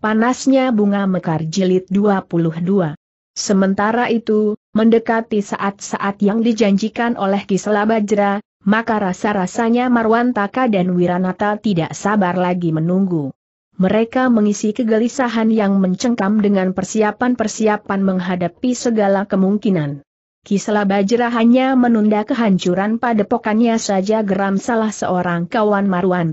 Panasnya bunga mekar jilid 22. Sementara itu, mendekati saat-saat yang dijanjikan oleh Kisela Bajra, maka rasa-rasanya Marwan dan Wiranata tidak sabar lagi menunggu. Mereka mengisi kegelisahan yang mencengkam dengan persiapan-persiapan menghadapi segala kemungkinan. Kisela Bajra hanya menunda kehancuran pada padepokannya saja geram salah seorang kawan Marwan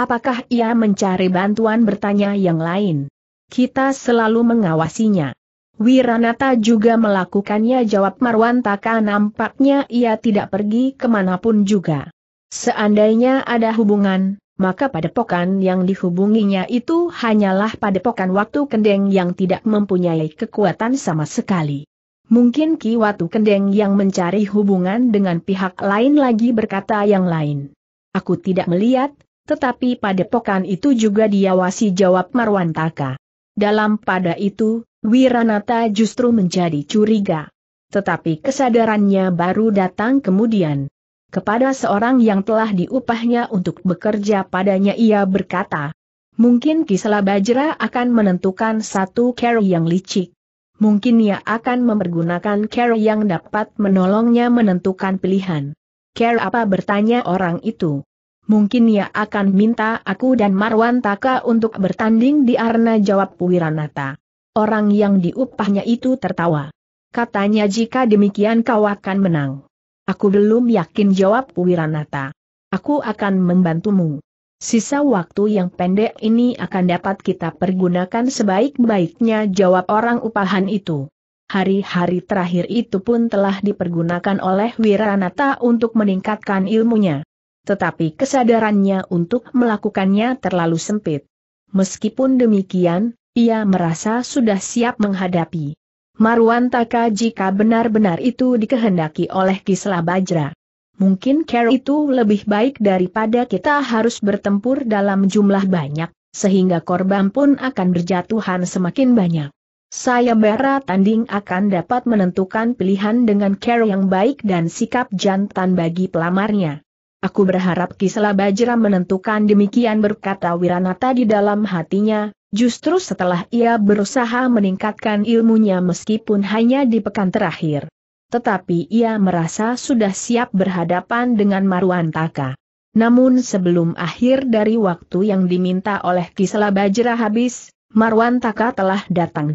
Apakah ia mencari bantuan bertanya yang lain? Kita selalu mengawasinya. Wiranata juga melakukannya jawab Marwantaka nampaknya ia tidak pergi kemanapun juga. Seandainya ada hubungan, maka padepokan yang dihubunginya itu hanyalah padepokan waktu kendeng yang tidak mempunyai kekuatan sama sekali. Mungkin Ki Watu Kendeng yang mencari hubungan dengan pihak lain lagi berkata yang lain. Aku tidak melihat, tetapi padepokan itu juga diawasi jawab Marwantaka. Dalam pada itu, Wiranata justru menjadi curiga. Tetapi kesadarannya baru datang kemudian. Kepada seorang yang telah diupahnya untuk bekerja padanya ia berkata, Mungkin Kisela Bajra akan menentukan satu carry yang licik. Mungkin ia akan mempergunakan carry yang dapat menolongnya menentukan pilihan. Care apa bertanya orang itu? Mungkin ia akan minta aku dan Marwan Taka untuk bertanding di arena jawab Wiranata. Orang yang diupahnya itu tertawa. Katanya jika demikian kau akan menang. Aku belum yakin jawab Wiranata. Aku akan membantumu. Sisa waktu yang pendek ini akan dapat kita pergunakan sebaik-baiknya jawab orang upahan itu. Hari-hari terakhir itu pun telah dipergunakan oleh Wiranata untuk meningkatkan ilmunya tetapi kesadarannya untuk melakukannya terlalu sempit. Meskipun demikian, ia merasa sudah siap menghadapi Marwan Taka jika benar-benar itu dikehendaki oleh Kisla Bajra. Mungkin care itu lebih baik daripada kita harus bertempur dalam jumlah banyak, sehingga korban pun akan berjatuhan semakin banyak. Saya berat tanding akan dapat menentukan pilihan dengan care yang baik dan sikap jantan bagi pelamarnya. Aku berharap Kisela Bajra menentukan demikian berkata Wiranata di dalam hatinya, justru setelah ia berusaha meningkatkan ilmunya meskipun hanya di pekan terakhir. Tetapi ia merasa sudah siap berhadapan dengan Marwan Taka. Namun sebelum akhir dari waktu yang diminta oleh Kisela Bajra habis, Marwan Taka telah datang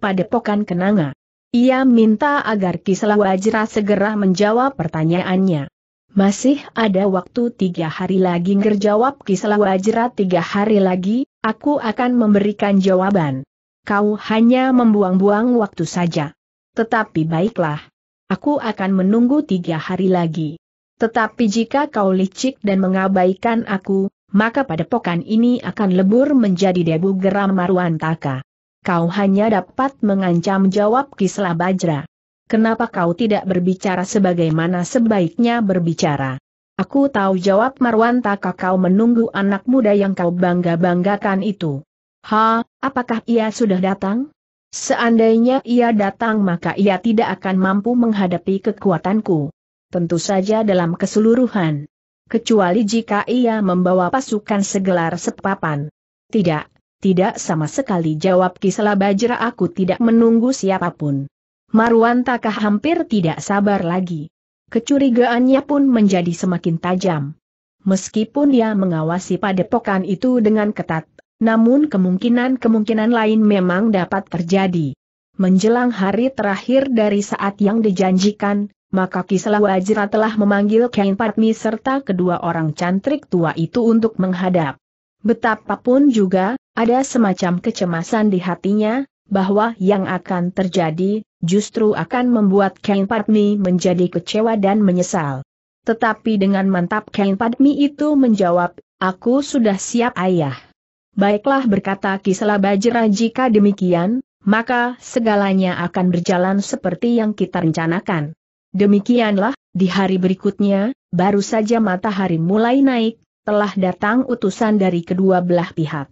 pada pokan Kenanga. Ia minta agar Kisela Bajra segera menjawab pertanyaannya. Masih ada waktu tiga hari lagi ngerjawab kisah wajra tiga hari lagi, aku akan memberikan jawaban. Kau hanya membuang-buang waktu saja. Tetapi baiklah. Aku akan menunggu tiga hari lagi. Tetapi jika kau licik dan mengabaikan aku, maka pada pokan ini akan lebur menjadi debu geram Marwan Kau hanya dapat mengancam jawab Bajra. Kenapa kau tidak berbicara sebagaimana sebaiknya berbicara? Aku tahu jawab Marwan Marwanta kau menunggu anak muda yang kau bangga-banggakan itu. Ha, apakah ia sudah datang? Seandainya ia datang maka ia tidak akan mampu menghadapi kekuatanku. Tentu saja dalam keseluruhan. Kecuali jika ia membawa pasukan segelar sepapan. Tidak, tidak sama sekali jawab Kisela Bajra aku tidak menunggu siapapun. Marwan Takah hampir tidak sabar lagi. Kecurigaannya pun menjadi semakin tajam. Meskipun dia mengawasi padepokan itu dengan ketat, namun kemungkinan-kemungkinan lain memang dapat terjadi. Menjelang hari terakhir dari saat yang dijanjikan, maka Kislah Wajra telah memanggil Kain Patmi serta kedua orang cantrik tua itu untuk menghadap. Betapapun juga, ada semacam kecemasan di hatinya, bahwa yang akan terjadi, justru akan membuat Kain Padmi menjadi kecewa dan menyesal. Tetapi dengan mantap Kain Padmi itu menjawab, aku sudah siap ayah. Baiklah berkata Kisela Bajra jika demikian, maka segalanya akan berjalan seperti yang kita rencanakan. Demikianlah, di hari berikutnya, baru saja matahari mulai naik, telah datang utusan dari kedua belah pihak.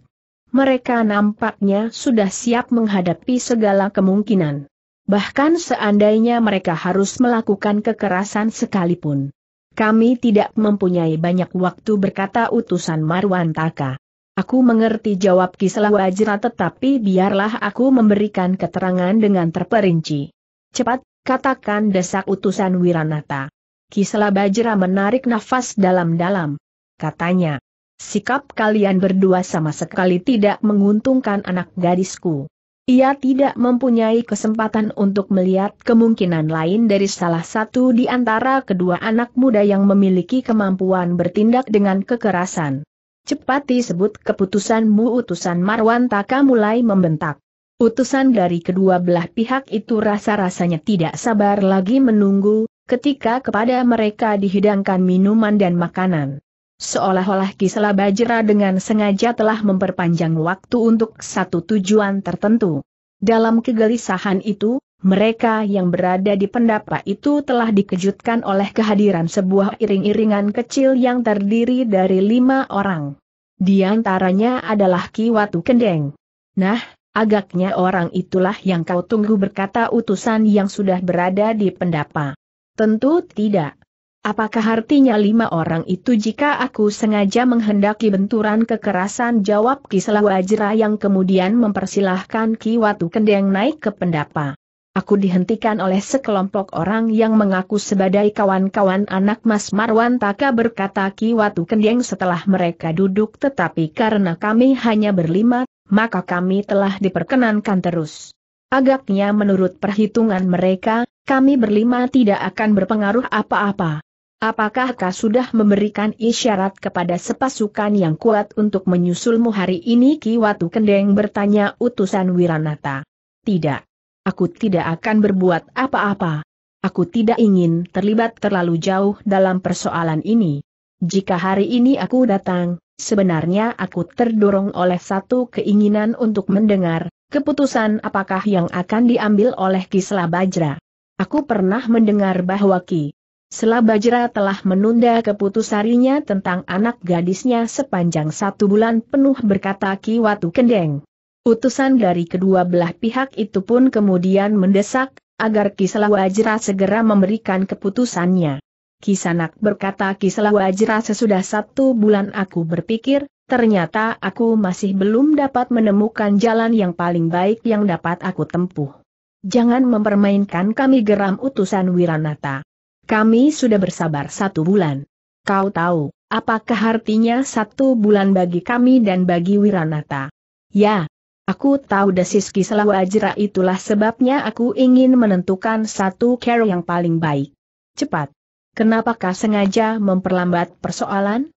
Mereka nampaknya sudah siap menghadapi segala kemungkinan bahkan seandainya mereka harus melakukan kekerasan sekalipun. Kami tidak mempunyai banyak waktu berkata utusan Marwan Taka. Aku mengerti jawab kisah Wajra tetapi biarlah aku memberikan keterangan dengan terperinci. Cepat, katakan desak utusan Wiranata. Kisela Bajra menarik nafas dalam-dalam. Katanya, sikap kalian berdua sama sekali tidak menguntungkan anak gadisku. Ia tidak mempunyai kesempatan untuk melihat kemungkinan lain dari salah satu di antara kedua anak muda yang memiliki kemampuan bertindak dengan kekerasan. Cepat disebut keputusanmu utusan Marwan Taka mulai membentak. Utusan dari kedua belah pihak itu rasa-rasanya tidak sabar lagi menunggu, ketika kepada mereka dihidangkan minuman dan makanan. Seolah-olah Kisela Bajra dengan sengaja telah memperpanjang waktu untuk satu tujuan tertentu. Dalam kegelisahan itu, mereka yang berada di pendapa itu telah dikejutkan oleh kehadiran sebuah iring-iringan kecil yang terdiri dari lima orang. Di antaranya adalah Ki Watu Kendeng. Nah, agaknya orang itulah yang kau tunggu berkata utusan yang sudah berada di pendapa. Tentu tidak. Apakah artinya lima orang itu jika aku sengaja menghendaki benturan kekerasan jawab kisah Wajra yang kemudian mempersilahkan Ki Watu Kendeng naik ke pendapa. Aku dihentikan oleh sekelompok orang yang mengaku sebagai kawan-kawan anak Mas Marwan Taka berkata Ki Watu Kendeng setelah mereka duduk tetapi karena kami hanya berlima, maka kami telah diperkenankan terus. Agaknya menurut perhitungan mereka, kami berlima tidak akan berpengaruh apa-apa. Apakah kau sudah memberikan isyarat kepada sepasukan yang kuat untuk menyusulmu hari ini? Kiwatu Kendeng bertanya utusan Wiranata. Tidak. Aku tidak akan berbuat apa-apa. Aku tidak ingin terlibat terlalu jauh dalam persoalan ini. Jika hari ini aku datang, sebenarnya aku terdorong oleh satu keinginan untuk mendengar, keputusan apakah yang akan diambil oleh Kisla Bajra. Aku pernah mendengar bahwa Ki Selabajra telah menunda keputusarinya tentang anak gadisnya sepanjang satu bulan penuh berkata Ki Watu Kendeng. Utusan dari kedua belah pihak itu pun kemudian mendesak, agar Ki Wajra segera memberikan keputusannya. Ki Sanak berkata Ki Wajra sesudah satu bulan aku berpikir, ternyata aku masih belum dapat menemukan jalan yang paling baik yang dapat aku tempuh. Jangan mempermainkan kami geram utusan Wiranata. Kami sudah bersabar satu bulan. Kau tahu, apakah artinya satu bulan bagi kami dan bagi Wiranata? Ya, aku tahu desiski kisah wajra itulah sebabnya aku ingin menentukan satu care yang paling baik. Cepat. Kenapakah sengaja memperlambat persoalan?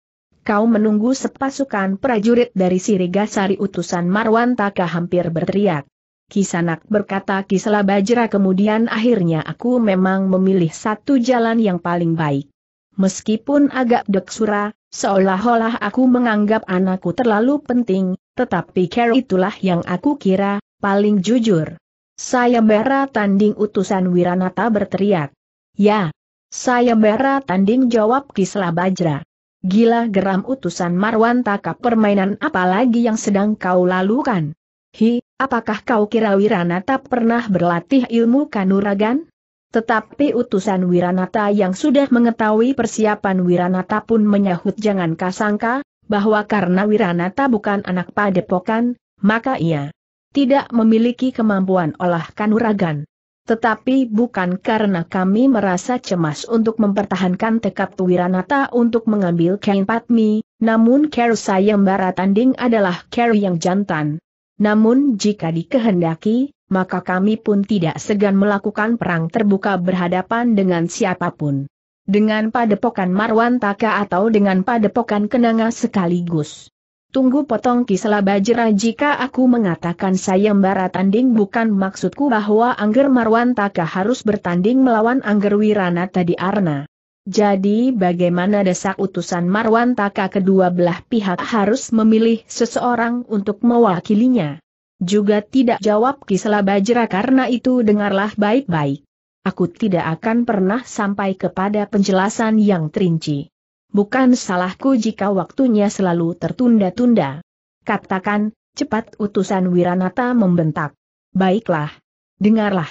Kau menunggu sepasukan prajurit dari Sirigasari utusan Marwan Taka hampir berteriak. Kisanak berkata Kisela Bajra kemudian akhirnya aku memang memilih satu jalan yang paling baik. Meskipun agak deksura, seolah-olah aku menganggap anakku terlalu penting, tetapi care itulah yang aku kira, paling jujur. Saya Sayembara tanding utusan Wiranata berteriak. Ya, saya sayembara tanding jawab Kisela Bajra. Gila geram utusan Marwan takap permainan apalagi yang sedang kau lalukan. Hi, apakah kau kira Wiranata pernah berlatih ilmu kanuragan? Tetapi utusan Wiranata yang sudah mengetahui persiapan Wiranata pun menyahut jangan kasangka, bahwa karena Wiranata bukan anak padepokan, maka ia tidak memiliki kemampuan olah kanuragan. Tetapi bukan karena kami merasa cemas untuk mempertahankan tekad Wiranata untuk mengambil kain patmi, namun care Sayembara tanding adalah care yang jantan. Namun jika dikehendaki, maka kami pun tidak segan melakukan perang terbuka berhadapan dengan siapapun. Dengan padepokan Marwantaka atau dengan padepokan Kenanga sekaligus. Tunggu potong kisela bajera jika aku mengatakan sayembara tanding bukan maksudku bahwa Angger Marwantaka harus bertanding melawan Angger Wirana tadi Arna. Jadi bagaimana desak utusan Marwan Taka kedua belah pihak harus memilih seseorang untuk mewakilinya? Juga tidak jawab Kisela Bajra karena itu dengarlah baik-baik. Aku tidak akan pernah sampai kepada penjelasan yang terinci. Bukan salahku jika waktunya selalu tertunda-tunda. Katakan, cepat utusan Wiranata membentak. Baiklah. Dengarlah.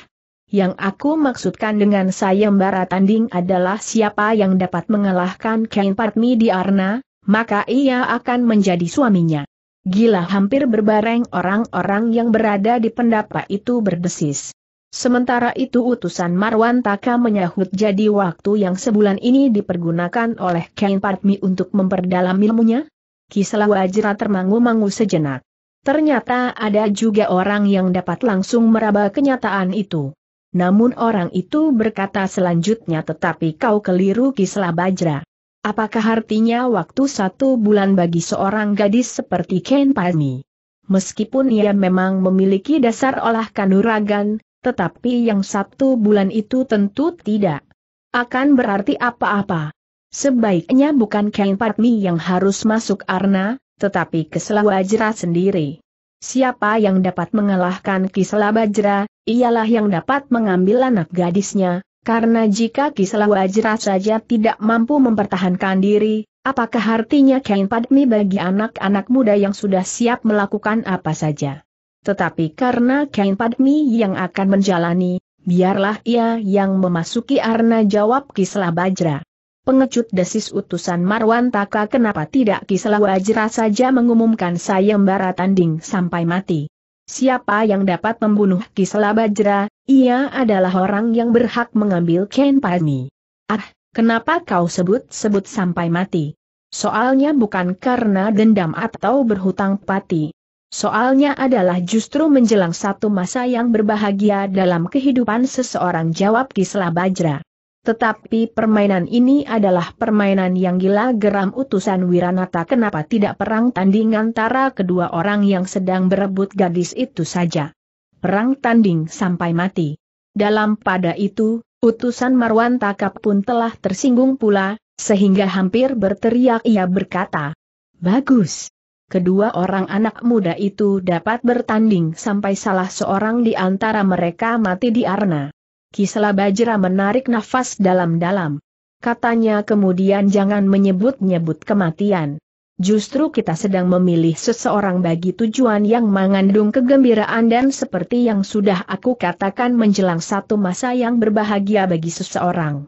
Yang aku maksudkan dengan sayembara tanding adalah siapa yang dapat mengalahkan Kain Partmi di Arna, maka ia akan menjadi suaminya. Gila hampir berbareng orang-orang yang berada di pendapa itu berdesis. Sementara itu utusan Marwan Taka menyahut jadi waktu yang sebulan ini dipergunakan oleh Kain Partmi untuk memperdalam ilmunya. Kislah Wajra termangu-mangu sejenak. Ternyata ada juga orang yang dapat langsung meraba kenyataan itu. Namun orang itu berkata selanjutnya tetapi kau keliru kislah bajra. Apakah artinya waktu satu bulan bagi seorang gadis seperti Ken Pani? Meskipun ia memang memiliki dasar olah kanuragan, tetapi yang satu bulan itu tentu tidak akan berarti apa-apa. Sebaiknya bukan Ken Patmi yang harus masuk Arna, tetapi Keslawajra sendiri. Siapa yang dapat mengalahkan Kisela Bajra, ialah yang dapat mengambil anak gadisnya, karena jika Kisela Bajra saja tidak mampu mempertahankan diri, apakah artinya kain padmi bagi anak-anak muda yang sudah siap melakukan apa saja? Tetapi karena kain padmi yang akan menjalani, biarlah ia yang memasuki arna jawab Kisela Bajra pengecut desis utusan Marwan Taka kenapa tidak kisah Wajra saja mengumumkan sayembara tanding sampai mati. Siapa yang dapat membunuh kisah Bajra, ia adalah orang yang berhak mengambil Ken Pani. Ah, kenapa kau sebut-sebut sampai mati? Soalnya bukan karena dendam atau berhutang pati. Soalnya adalah justru menjelang satu masa yang berbahagia dalam kehidupan seseorang jawab kisah Bajra. Tetapi permainan ini adalah permainan yang gila geram utusan Wiranata kenapa tidak perang tanding antara kedua orang yang sedang berebut gadis itu saja. Perang tanding sampai mati. Dalam pada itu, utusan Marwan Takap pun telah tersinggung pula, sehingga hampir berteriak ia berkata, Bagus. Kedua orang anak muda itu dapat bertanding sampai salah seorang di antara mereka mati di arena. Kisela Bajra menarik nafas dalam-dalam. Katanya kemudian jangan menyebut-nyebut kematian. Justru kita sedang memilih seseorang bagi tujuan yang mengandung kegembiraan dan seperti yang sudah aku katakan menjelang satu masa yang berbahagia bagi seseorang.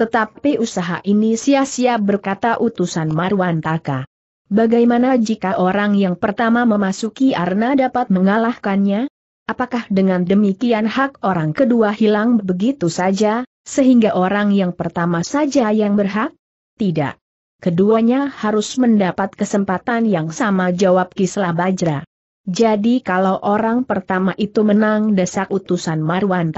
Tetapi usaha ini sia-sia berkata utusan Marwan Bagaimana jika orang yang pertama memasuki arna dapat mengalahkannya? Apakah dengan demikian hak orang kedua hilang begitu saja, sehingga orang yang pertama saja yang berhak? Tidak. Keduanya harus mendapat kesempatan yang sama jawab Kisla Bajra. Jadi kalau orang pertama itu menang desak utusan Marwan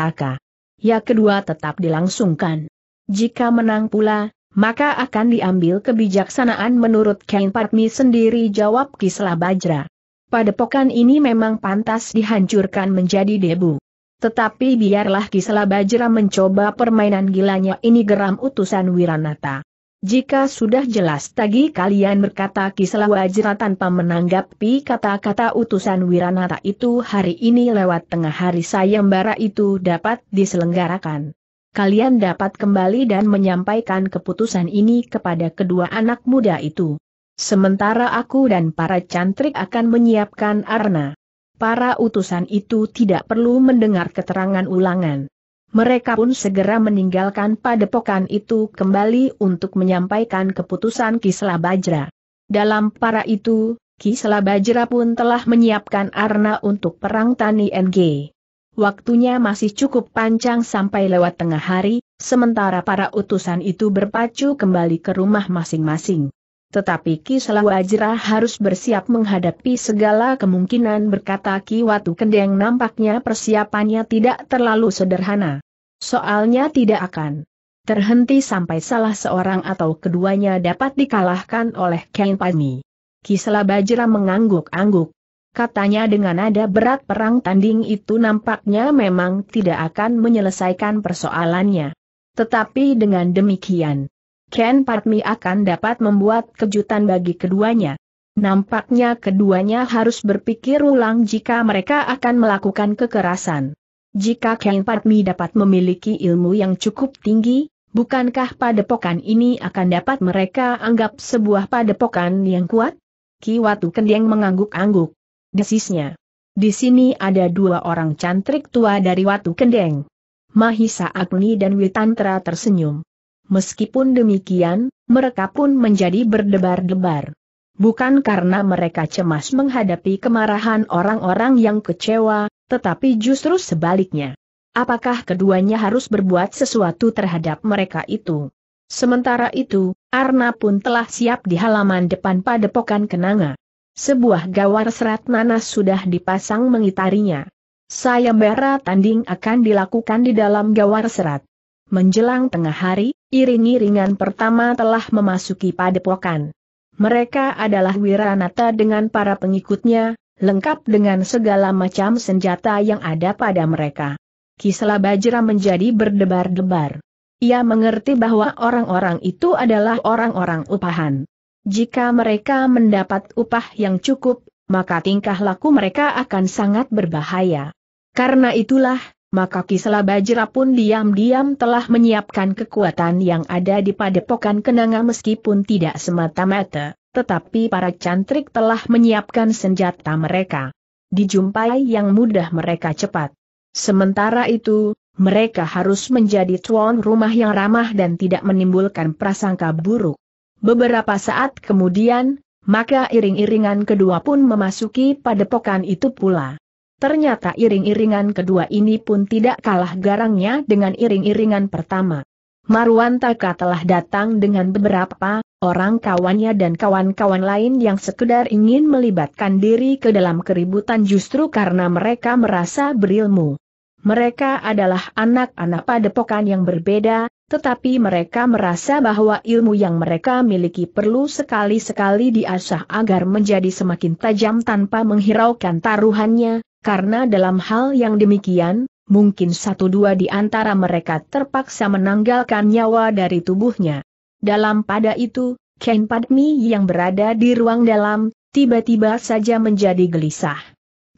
Ya kedua tetap dilangsungkan. Jika menang pula, maka akan diambil kebijaksanaan menurut Kain Patmi sendiri jawab Kisla Bajra padepokan ini memang pantas dihancurkan menjadi debu. Tetapi biarlah Kisela Bajra mencoba permainan gilanya ini geram utusan Wiranata. Jika sudah jelas tadi kalian berkata Kisela Bajra tanpa menanggapi kata-kata utusan Wiranata itu hari ini lewat tengah hari sayembara itu dapat diselenggarakan. Kalian dapat kembali dan menyampaikan keputusan ini kepada kedua anak muda itu. Sementara aku dan para cantrik akan menyiapkan arna. Para utusan itu tidak perlu mendengar keterangan ulangan. Mereka pun segera meninggalkan padepokan itu kembali untuk menyampaikan keputusan Kisla Bajra. Dalam para itu, Kisla Bajra pun telah menyiapkan arna untuk perang Tani NG. Waktunya masih cukup panjang sampai lewat tengah hari, sementara para utusan itu berpacu kembali ke rumah masing-masing. Tetapi Ki Selau harus bersiap menghadapi segala kemungkinan berkata Ki Watu Kendeng nampaknya persiapannya tidak terlalu sederhana. Soalnya tidak akan terhenti sampai salah seorang atau keduanya dapat dikalahkan oleh Ken Pani. Ki mengangguk-angguk. Katanya dengan nada berat perang tanding itu nampaknya memang tidak akan menyelesaikan persoalannya. Tetapi dengan demikian, Ken Patmi akan dapat membuat kejutan bagi keduanya. Nampaknya keduanya harus berpikir ulang jika mereka akan melakukan kekerasan. Jika Ken Patmi dapat memiliki ilmu yang cukup tinggi, bukankah padepokan ini akan dapat mereka anggap sebuah padepokan yang kuat? Ki Watu Kendeng mengangguk-angguk. Desisnya. Di sini ada dua orang cantrik tua dari Watu Kendeng. Mahisa Agni dan Witantra tersenyum. Meskipun demikian, mereka pun menjadi berdebar-debar. Bukan karena mereka cemas menghadapi kemarahan orang-orang yang kecewa, tetapi justru sebaliknya. Apakah keduanya harus berbuat sesuatu terhadap mereka itu? Sementara itu, Arna pun telah siap di halaman depan padepokan Kenanga. Sebuah gawar serat nanas sudah dipasang mengitarinya. Sayembara tanding akan dilakukan di dalam gawar serat. Menjelang tengah hari, Iring-iringan pertama telah memasuki padepokan. Mereka adalah Wiranata dengan para pengikutnya, lengkap dengan segala macam senjata yang ada pada mereka. Kisela Bajra menjadi berdebar-debar. Ia mengerti bahwa orang-orang itu adalah orang-orang upahan. Jika mereka mendapat upah yang cukup, maka tingkah laku mereka akan sangat berbahaya. Karena itulah, maka Kisela Bajra pun diam-diam telah menyiapkan kekuatan yang ada di padepokan kenanga meskipun tidak semata-mata, tetapi para cantrik telah menyiapkan senjata mereka. Dijumpai yang mudah mereka cepat. Sementara itu, mereka harus menjadi tuan rumah yang ramah dan tidak menimbulkan prasangka buruk. Beberapa saat kemudian, maka iring-iringan kedua pun memasuki padepokan itu pula. Ternyata iring-iringan kedua ini pun tidak kalah garangnya dengan iring-iringan pertama. Marwantaka telah datang dengan beberapa orang kawannya dan kawan-kawan lain yang sekedar ingin melibatkan diri ke dalam keributan justru karena mereka merasa berilmu. Mereka adalah anak-anak padepokan yang berbeda, tetapi mereka merasa bahwa ilmu yang mereka miliki perlu sekali-sekali diasah agar menjadi semakin tajam tanpa menghiraukan taruhannya, karena dalam hal yang demikian, mungkin satu dua di antara mereka terpaksa menanggalkan nyawa dari tubuhnya. Dalam pada itu, Ken Padmi yang berada di ruang dalam, tiba-tiba saja menjadi gelisah.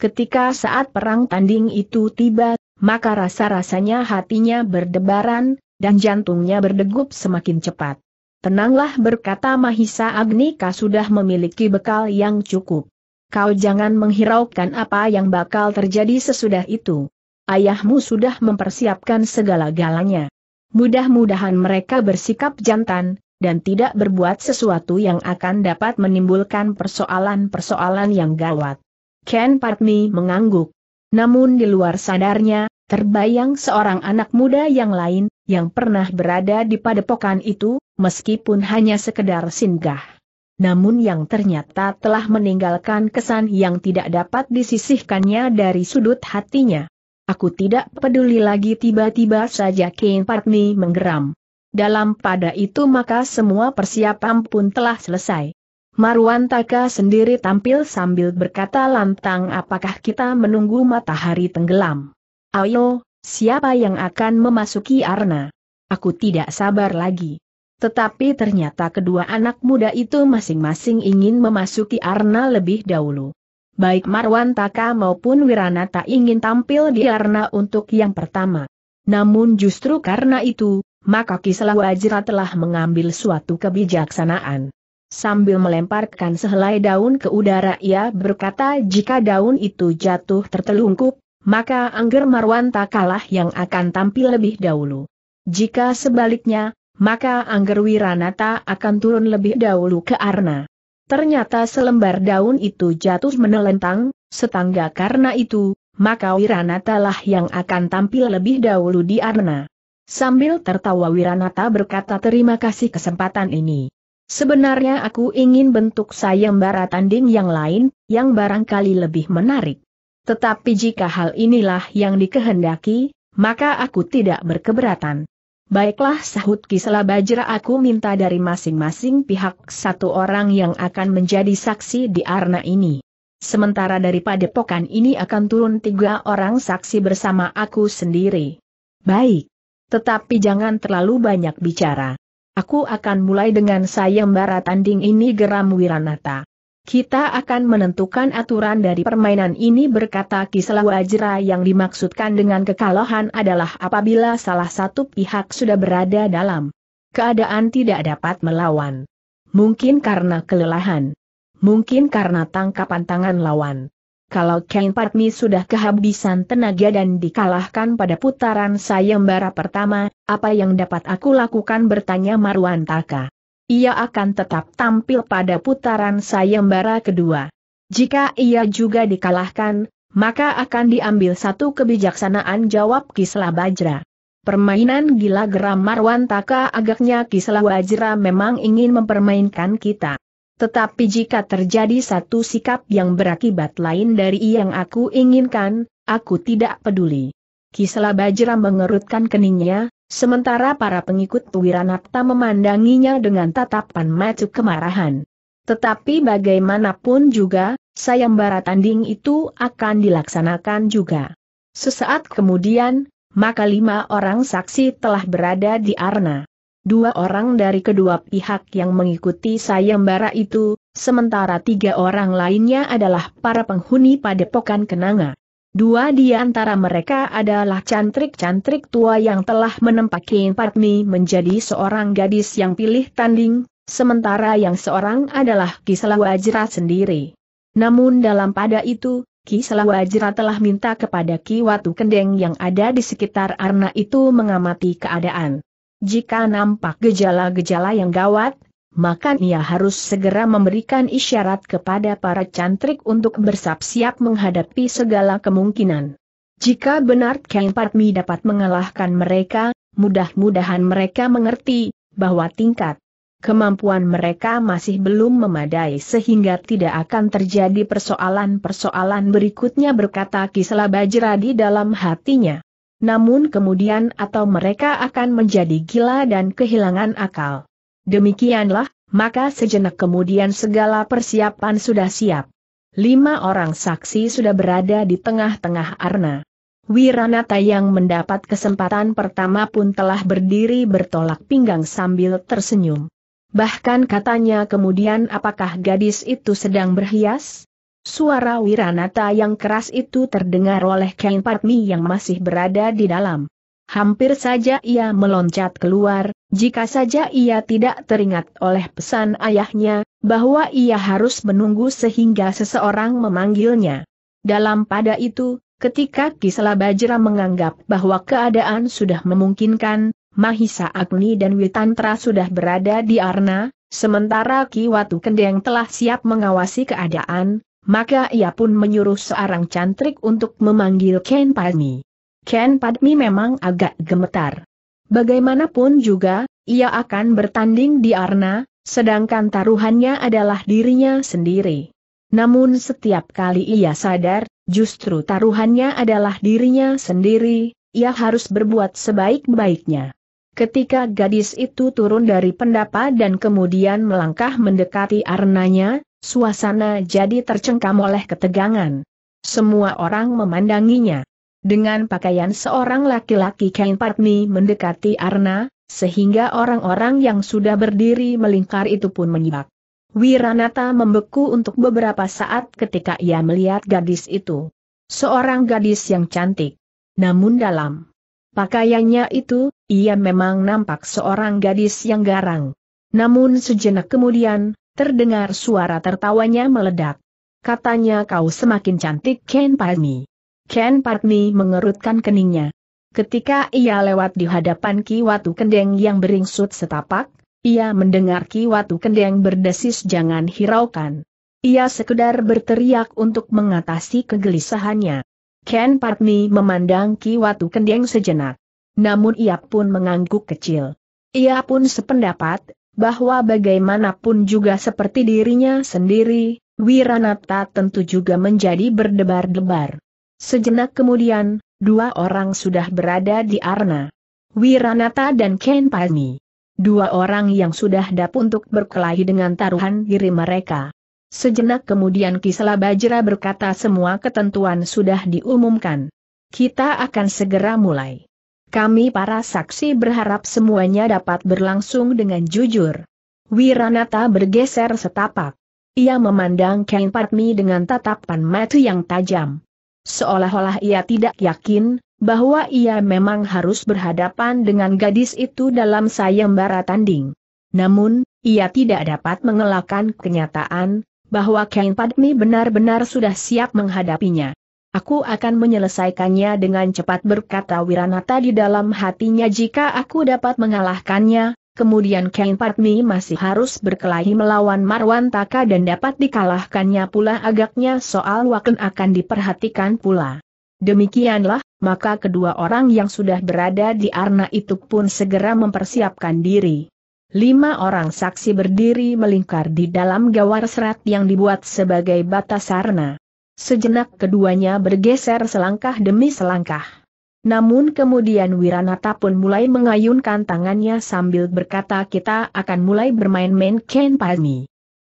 Ketika saat perang tanding itu tiba, maka rasa-rasanya hatinya berdebaran, dan jantungnya berdegup semakin cepat. Tenanglah berkata Mahisa Agnika sudah memiliki bekal yang cukup kau jangan menghiraukan apa yang bakal terjadi sesudah itu. Ayahmu sudah mempersiapkan segala-galanya. Mudah-mudahan mereka bersikap jantan, dan tidak berbuat sesuatu yang akan dapat menimbulkan persoalan-persoalan yang gawat. Ken Patmi mengangguk. Namun di luar sadarnya, terbayang seorang anak muda yang lain, yang pernah berada di padepokan itu, meskipun hanya sekedar singgah namun yang ternyata telah meninggalkan kesan yang tidak dapat disisihkannya dari sudut hatinya. Aku tidak peduli lagi tiba-tiba saja Kane Patni menggeram. Dalam pada itu maka semua persiapan pun telah selesai. Marwan Taka sendiri tampil sambil berkata lantang apakah kita menunggu matahari tenggelam. Ayo, siapa yang akan memasuki Arna? Aku tidak sabar lagi. Tetapi ternyata kedua anak muda itu masing-masing ingin memasuki arna lebih dahulu. Baik Marwan Taka maupun Wiranata ingin tampil di arna untuk yang pertama. Namun justru karena itu, maka Kiselawu telah mengambil suatu kebijaksanaan. Sambil melemparkan sehelai daun ke udara ia berkata jika daun itu jatuh tertelungkup, maka Angger Marwan Takalah yang akan tampil lebih dahulu. Jika sebaliknya, maka Angger Wiranata akan turun lebih dahulu ke Arna. Ternyata selembar daun itu jatuh menelentang, setangga karena itu, maka Wiranata lah yang akan tampil lebih dahulu di Arna. Sambil tertawa Wiranata berkata terima kasih kesempatan ini. Sebenarnya aku ingin bentuk sayembara tanding yang lain, yang barangkali lebih menarik. Tetapi jika hal inilah yang dikehendaki, maka aku tidak berkeberatan. Baiklah sahut Kisela Bajra aku minta dari masing-masing pihak satu orang yang akan menjadi saksi di arna ini. Sementara daripada padepokan ini akan turun tiga orang saksi bersama aku sendiri. Baik. Tetapi jangan terlalu banyak bicara. Aku akan mulai dengan sayembara tanding ini geram Wiranata. Kita akan menentukan aturan dari permainan ini berkata Kisela Wajra yang dimaksudkan dengan kekalahan adalah apabila salah satu pihak sudah berada dalam keadaan tidak dapat melawan. Mungkin karena kelelahan. Mungkin karena tangkapan tangan lawan. Kalau Kain Patmi sudah kehabisan tenaga dan dikalahkan pada putaran sayembara pertama, apa yang dapat aku lakukan bertanya Marwan Taka ia akan tetap tampil pada putaran sayembara kedua. Jika ia juga dikalahkan, maka akan diambil satu kebijaksanaan jawab Kisla Bajra. Permainan gila geram Marwan Taka agaknya Kisla Bajra memang ingin mempermainkan kita. Tetapi jika terjadi satu sikap yang berakibat lain dari yang aku inginkan, aku tidak peduli. Kisla Bajra mengerutkan keningnya, Sementara para pengikut Wiranata memandanginya dengan tatapan mata kemarahan. Tetapi bagaimanapun juga, sayembara tanding itu akan dilaksanakan juga. Sesaat kemudian, maka lima orang saksi telah berada di arena. Dua orang dari kedua pihak yang mengikuti sayembara itu, sementara tiga orang lainnya adalah para penghuni padepokan kenanga. Dua di antara mereka adalah cantrik-cantrik tua yang telah menempaki Patmi menjadi seorang gadis yang pilih tanding, sementara yang seorang adalah Kiselawajra sendiri. Namun dalam pada itu, Kiselawajra telah minta kepada Ki Watu Kendeng yang ada di sekitar Arna itu mengamati keadaan. Jika nampak gejala-gejala yang gawat, maka ia harus segera memberikan isyarat kepada para cantrik untuk bersiap-siap menghadapi segala kemungkinan. Jika benar Kang Patmi dapat mengalahkan mereka, mudah-mudahan mereka mengerti bahwa tingkat kemampuan mereka masih belum memadai sehingga tidak akan terjadi persoalan-persoalan berikutnya berkata Kisela Bajra di dalam hatinya. Namun kemudian atau mereka akan menjadi gila dan kehilangan akal. Demikianlah, maka sejenak kemudian segala persiapan sudah siap. Lima orang saksi sudah berada di tengah-tengah arna. Wiranata yang mendapat kesempatan pertama pun telah berdiri bertolak pinggang sambil tersenyum. Bahkan katanya kemudian apakah gadis itu sedang berhias? Suara Wiranata yang keras itu terdengar oleh Kain Patmi yang masih berada di dalam. Hampir saja ia meloncat keluar, jika saja ia tidak teringat oleh pesan ayahnya, bahwa ia harus menunggu sehingga seseorang memanggilnya. Dalam pada itu, ketika Kisela Bajra menganggap bahwa keadaan sudah memungkinkan, Mahisa Agni dan Witantra sudah berada di Arna, sementara Kiwatu Kendeng telah siap mengawasi keadaan, maka ia pun menyuruh seorang cantrik untuk memanggil Ken Palmi. Ken Padmi memang agak gemetar. Bagaimanapun juga, ia akan bertanding di Arna, sedangkan taruhannya adalah dirinya sendiri. Namun setiap kali ia sadar, justru taruhannya adalah dirinya sendiri, ia harus berbuat sebaik-baiknya. Ketika gadis itu turun dari pendapa dan kemudian melangkah mendekati Arnanya, suasana jadi tercengkam oleh ketegangan. Semua orang memandanginya. Dengan pakaian seorang laki-laki Ken Patni mendekati Arna, sehingga orang-orang yang sudah berdiri melingkar itu pun menyibak. Wiranata membeku untuk beberapa saat ketika ia melihat gadis itu. Seorang gadis yang cantik. Namun dalam pakaiannya itu, ia memang nampak seorang gadis yang garang. Namun sejenak kemudian, terdengar suara tertawanya meledak. Katanya kau semakin cantik Ken Palmi. Ken Partmi mengerutkan keningnya. Ketika ia lewat di hadapan Ki Watu Kendeng yang beringsut setapak, ia mendengar Ki Watu Kendeng berdesis jangan hiraukan. Ia sekedar berteriak untuk mengatasi kegelisahannya. Ken Partmi memandang Ki Watu Kendeng sejenak. Namun ia pun mengangguk kecil. Ia pun sependapat, bahwa bagaimanapun juga seperti dirinya sendiri, Wiranata tentu juga menjadi berdebar-debar. Sejenak kemudian, dua orang sudah berada di Arna. Wiranata dan Ken Pani. Dua orang yang sudah dap untuk berkelahi dengan taruhan diri mereka. Sejenak kemudian Kisela Bajra berkata semua ketentuan sudah diumumkan. Kita akan segera mulai. Kami para saksi berharap semuanya dapat berlangsung dengan jujur. Wiranata bergeser setapak. Ia memandang Ken Padmi dengan tatapan mata yang tajam. Seolah-olah ia tidak yakin, bahwa ia memang harus berhadapan dengan gadis itu dalam sayembara tanding. Namun, ia tidak dapat mengelakkan kenyataan, bahwa Kain Padmi benar-benar sudah siap menghadapinya. Aku akan menyelesaikannya dengan cepat berkata Wiranata di dalam hatinya jika aku dapat mengalahkannya, Kemudian Kain Patmi masih harus berkelahi melawan Marwan Taka dan dapat dikalahkannya pula agaknya soal Waken akan diperhatikan pula. Demikianlah, maka kedua orang yang sudah berada di Arna itu pun segera mempersiapkan diri. Lima orang saksi berdiri melingkar di dalam gawar serat yang dibuat sebagai batas Arna. Sejenak keduanya bergeser selangkah demi selangkah. Namun kemudian Wiranata pun mulai mengayunkan tangannya sambil berkata kita akan mulai bermain main Ken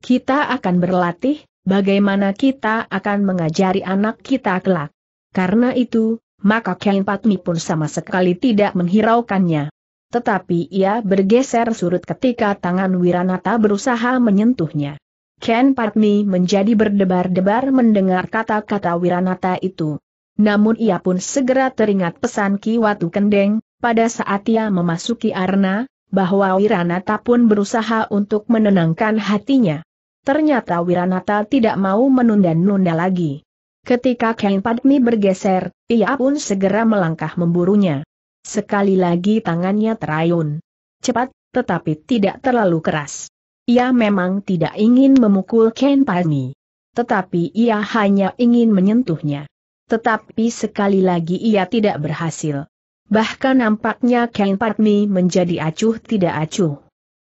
Kita akan berlatih, bagaimana kita akan mengajari anak kita kelak. Karena itu, maka Ken Patmi pun sama sekali tidak menghiraukannya. Tetapi ia bergeser surut ketika tangan Wiranata berusaha menyentuhnya. Ken Patmi menjadi berdebar-debar mendengar kata-kata Wiranata itu. Namun ia pun segera teringat pesan Ki Watu Kendeng, pada saat ia memasuki arena, bahwa Wiranata pun berusaha untuk menenangkan hatinya. Ternyata Wiranata tidak mau menunda-nunda lagi. Ketika Ken Padmi bergeser, ia pun segera melangkah memburunya. Sekali lagi tangannya terayun. Cepat, tetapi tidak terlalu keras. Ia memang tidak ingin memukul Ken Padmi, Tetapi ia hanya ingin menyentuhnya tetapi sekali lagi ia tidak berhasil. Bahkan nampaknya Kang Patmi menjadi acuh tidak acuh.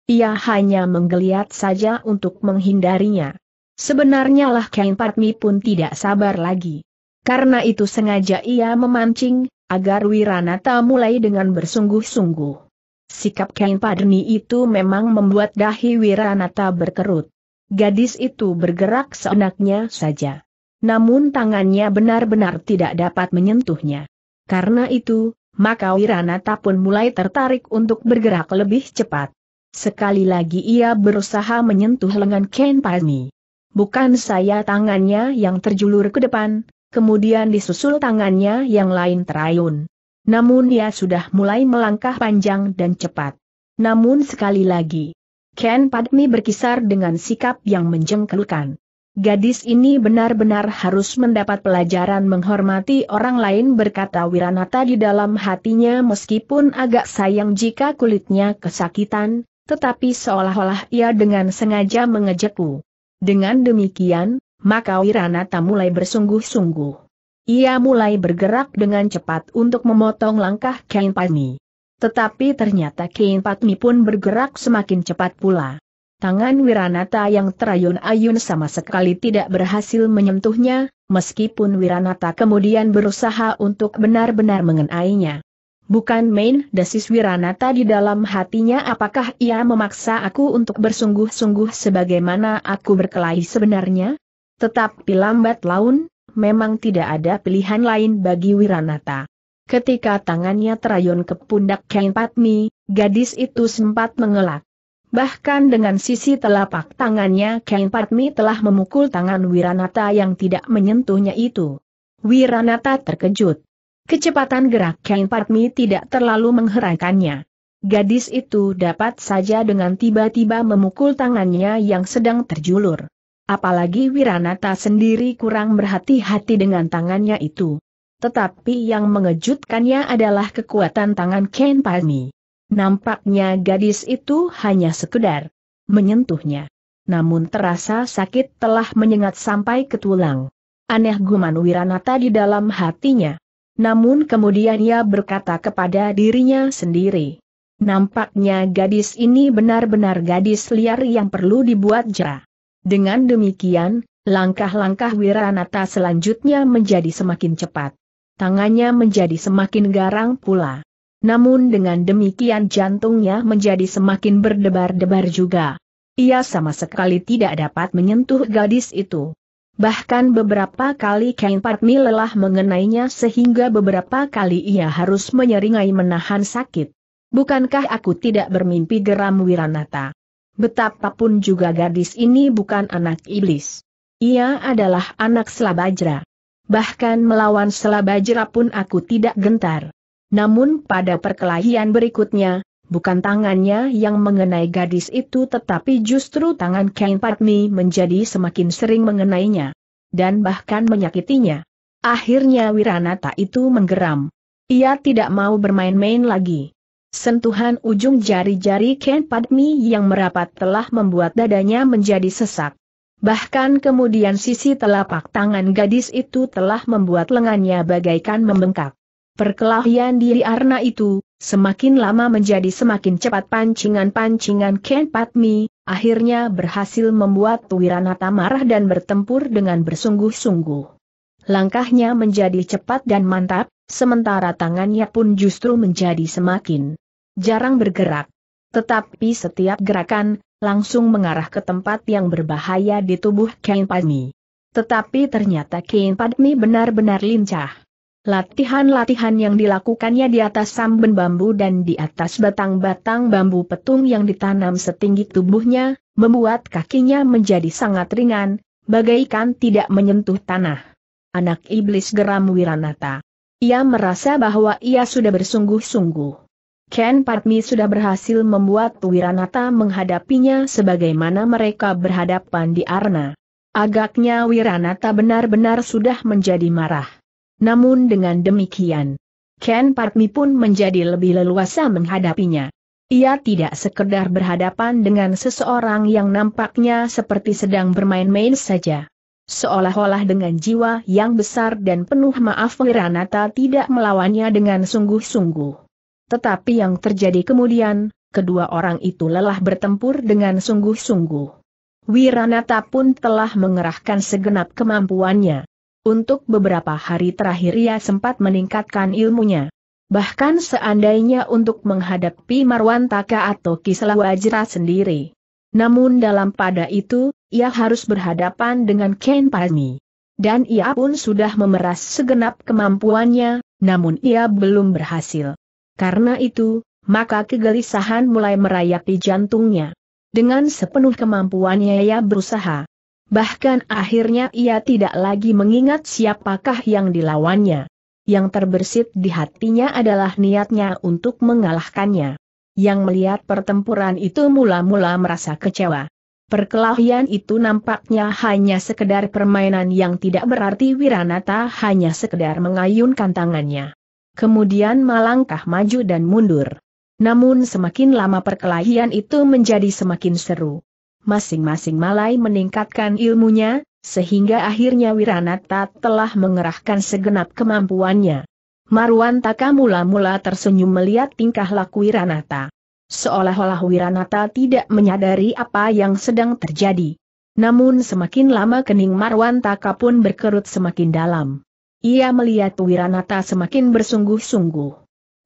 Ia hanya menggeliat saja untuk menghindarinya. Sebenarnya lah Kang Patmi pun tidak sabar lagi. Karena itu sengaja ia memancing, agar Wiranata mulai dengan bersungguh-sungguh. Sikap Kang Padmi itu memang membuat dahi Wiranata berkerut. Gadis itu bergerak seenaknya saja. Namun tangannya benar-benar tidak dapat menyentuhnya. Karena itu, maka Wiranata pun mulai tertarik untuk bergerak lebih cepat. Sekali lagi ia berusaha menyentuh lengan Ken Padmi. Bukan saya tangannya yang terjulur ke depan, kemudian disusul tangannya yang lain terayun. Namun ia sudah mulai melangkah panjang dan cepat. Namun sekali lagi, Ken Padmi berkisar dengan sikap yang menjengkelkan. Gadis ini benar-benar harus mendapat pelajaran menghormati orang lain berkata Wiranata di dalam hatinya meskipun agak sayang jika kulitnya kesakitan, tetapi seolah-olah ia dengan sengaja mengejekku. Dengan demikian, maka Wiranata mulai bersungguh-sungguh. Ia mulai bergerak dengan cepat untuk memotong langkah Kain Patmi. Tetapi ternyata Kain Patmi pun bergerak semakin cepat pula. Tangan Wiranata yang terayun-ayun sama sekali tidak berhasil menyentuhnya, meskipun Wiranata kemudian berusaha untuk benar-benar mengenainya. Bukan main dasis Wiranata di dalam hatinya apakah ia memaksa aku untuk bersungguh-sungguh sebagaimana aku berkelahi sebenarnya? Tetapi lambat laun, memang tidak ada pilihan lain bagi Wiranata. Ketika tangannya terayun ke pundak Kain Patmi, gadis itu sempat mengelak. Bahkan dengan sisi telapak tangannya Ken Patmi telah memukul tangan Wiranata yang tidak menyentuhnya itu. Wiranata terkejut. Kecepatan gerak Ken Patmi tidak terlalu mengherankannya. Gadis itu dapat saja dengan tiba-tiba memukul tangannya yang sedang terjulur. Apalagi Wiranata sendiri kurang berhati-hati dengan tangannya itu. Tetapi yang mengejutkannya adalah kekuatan tangan Ken Patmi. Nampaknya gadis itu hanya sekedar menyentuhnya. Namun terasa sakit telah menyengat sampai ke tulang. Aneh guman Wiranata di dalam hatinya. Namun kemudian ia berkata kepada dirinya sendiri. Nampaknya gadis ini benar-benar gadis liar yang perlu dibuat jera. Dengan demikian, langkah-langkah Wiranata selanjutnya menjadi semakin cepat. Tangannya menjadi semakin garang pula. Namun dengan demikian jantungnya menjadi semakin berdebar-debar juga. Ia sama sekali tidak dapat menyentuh gadis itu. Bahkan beberapa kali Kain Patmi lelah mengenainya sehingga beberapa kali ia harus menyeringai menahan sakit. Bukankah aku tidak bermimpi geram Wiranata? Betapapun juga gadis ini bukan anak iblis. Ia adalah anak Selabajra. Bahkan melawan Selabajra pun aku tidak gentar. Namun pada perkelahian berikutnya, bukan tangannya yang mengenai gadis itu tetapi justru tangan Kain Patmi menjadi semakin sering mengenainya. Dan bahkan menyakitinya. Akhirnya Wiranata itu menggeram. Ia tidak mau bermain-main lagi. Sentuhan ujung jari-jari Ken Padmi yang merapat telah membuat dadanya menjadi sesak. Bahkan kemudian sisi telapak tangan gadis itu telah membuat lengannya bagaikan membengkak. Perkelahian di Arna itu, semakin lama menjadi semakin cepat pancingan-pancingan Ken Patmi, akhirnya berhasil membuat Wiranata marah dan bertempur dengan bersungguh-sungguh. Langkahnya menjadi cepat dan mantap, sementara tangannya pun justru menjadi semakin jarang bergerak. Tetapi setiap gerakan, langsung mengarah ke tempat yang berbahaya di tubuh Ken Padmi. Tetapi ternyata Ken Padmi benar-benar lincah. Latihan-latihan yang dilakukannya di atas samben bambu dan di atas batang-batang bambu petung yang ditanam setinggi tubuhnya, membuat kakinya menjadi sangat ringan, bagaikan tidak menyentuh tanah. Anak iblis geram Wiranata. Ia merasa bahwa ia sudah bersungguh-sungguh. Ken Partmi sudah berhasil membuat Wiranata menghadapinya sebagaimana mereka berhadapan di Arna. Agaknya Wiranata benar-benar sudah menjadi marah. Namun dengan demikian, Ken Parmi pun menjadi lebih leluasa menghadapinya. Ia tidak sekedar berhadapan dengan seseorang yang nampaknya seperti sedang bermain-main saja. Seolah-olah dengan jiwa yang besar dan penuh maaf Wiranata tidak melawannya dengan sungguh-sungguh. Tetapi yang terjadi kemudian, kedua orang itu lelah bertempur dengan sungguh-sungguh. Wiranata pun telah mengerahkan segenap kemampuannya. Untuk beberapa hari terakhir ia sempat meningkatkan ilmunya. Bahkan seandainya untuk menghadapi Marwan Taka atau Kislawajra sendiri. Namun dalam pada itu, ia harus berhadapan dengan Ken Palmi. Dan ia pun sudah memeras segenap kemampuannya, namun ia belum berhasil. Karena itu, maka kegelisahan mulai merayapi jantungnya. Dengan sepenuh kemampuannya ia berusaha. Bahkan akhirnya ia tidak lagi mengingat siapakah yang dilawannya. Yang terbersit di hatinya adalah niatnya untuk mengalahkannya. Yang melihat pertempuran itu mula-mula merasa kecewa. Perkelahian itu nampaknya hanya sekedar permainan yang tidak berarti Wiranata hanya sekedar mengayunkan tangannya. Kemudian malangkah maju dan mundur. Namun semakin lama perkelahian itu menjadi semakin seru masing-masing malai meningkatkan ilmunya, sehingga akhirnya Wiranata telah mengerahkan segenap kemampuannya. Marwan mula-mula tersenyum melihat tingkah laku Wiranata. Seolah-olah Wiranata tidak menyadari apa yang sedang terjadi. Namun semakin lama kening Marwan pun berkerut semakin dalam. Ia melihat Wiranata semakin bersungguh-sungguh.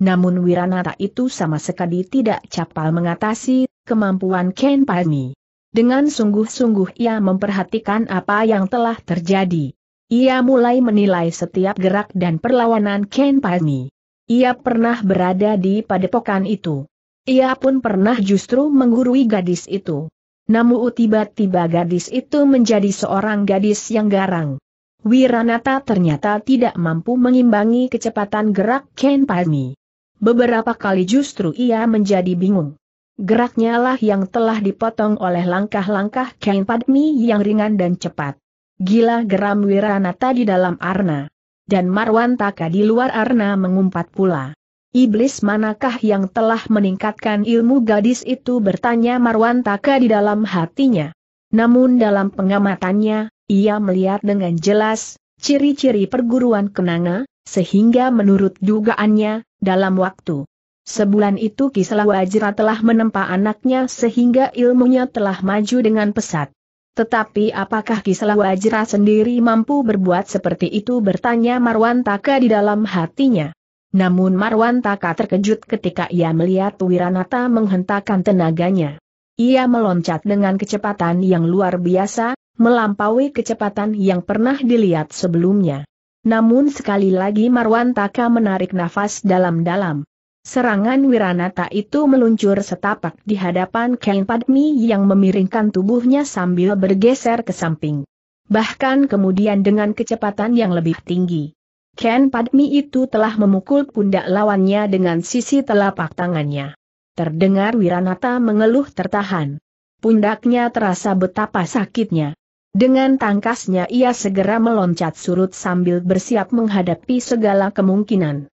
Namun Wiranata itu sama sekali tidak capal mengatasi kemampuan Ken Palmi. Dengan sungguh-sungguh ia memperhatikan apa yang telah terjadi. Ia mulai menilai setiap gerak dan perlawanan Ken Pani. Ia pernah berada di padepokan itu. Ia pun pernah justru menggurui gadis itu. Namun tiba-tiba gadis itu menjadi seorang gadis yang garang. Wiranata ternyata tidak mampu mengimbangi kecepatan gerak Ken Pani. Beberapa kali justru ia menjadi bingung. Geraknya lah yang telah dipotong oleh langkah-langkah Kain Padmi yang ringan dan cepat. Gila geram Wiranata di dalam arna. Dan Marwan Taka di luar arna mengumpat pula. Iblis manakah yang telah meningkatkan ilmu gadis itu bertanya Marwan Taka di dalam hatinya. Namun dalam pengamatannya, ia melihat dengan jelas, ciri-ciri perguruan kenanga, sehingga menurut dugaannya, dalam waktu Sebulan itu Kisela telah menempa anaknya sehingga ilmunya telah maju dengan pesat. Tetapi apakah Kisela sendiri mampu berbuat seperti itu bertanya Marwan Taka di dalam hatinya. Namun Marwan Taka terkejut ketika ia melihat Wiranata menghentakkan tenaganya. Ia meloncat dengan kecepatan yang luar biasa, melampaui kecepatan yang pernah dilihat sebelumnya. Namun sekali lagi Marwan Taka menarik nafas dalam-dalam. Serangan Wiranata itu meluncur setapak di hadapan Ken Padmi yang memiringkan tubuhnya sambil bergeser ke samping. Bahkan kemudian dengan kecepatan yang lebih tinggi. Ken Padmi itu telah memukul pundak lawannya dengan sisi telapak tangannya. Terdengar Wiranata mengeluh tertahan. Pundaknya terasa betapa sakitnya. Dengan tangkasnya ia segera meloncat surut sambil bersiap menghadapi segala kemungkinan.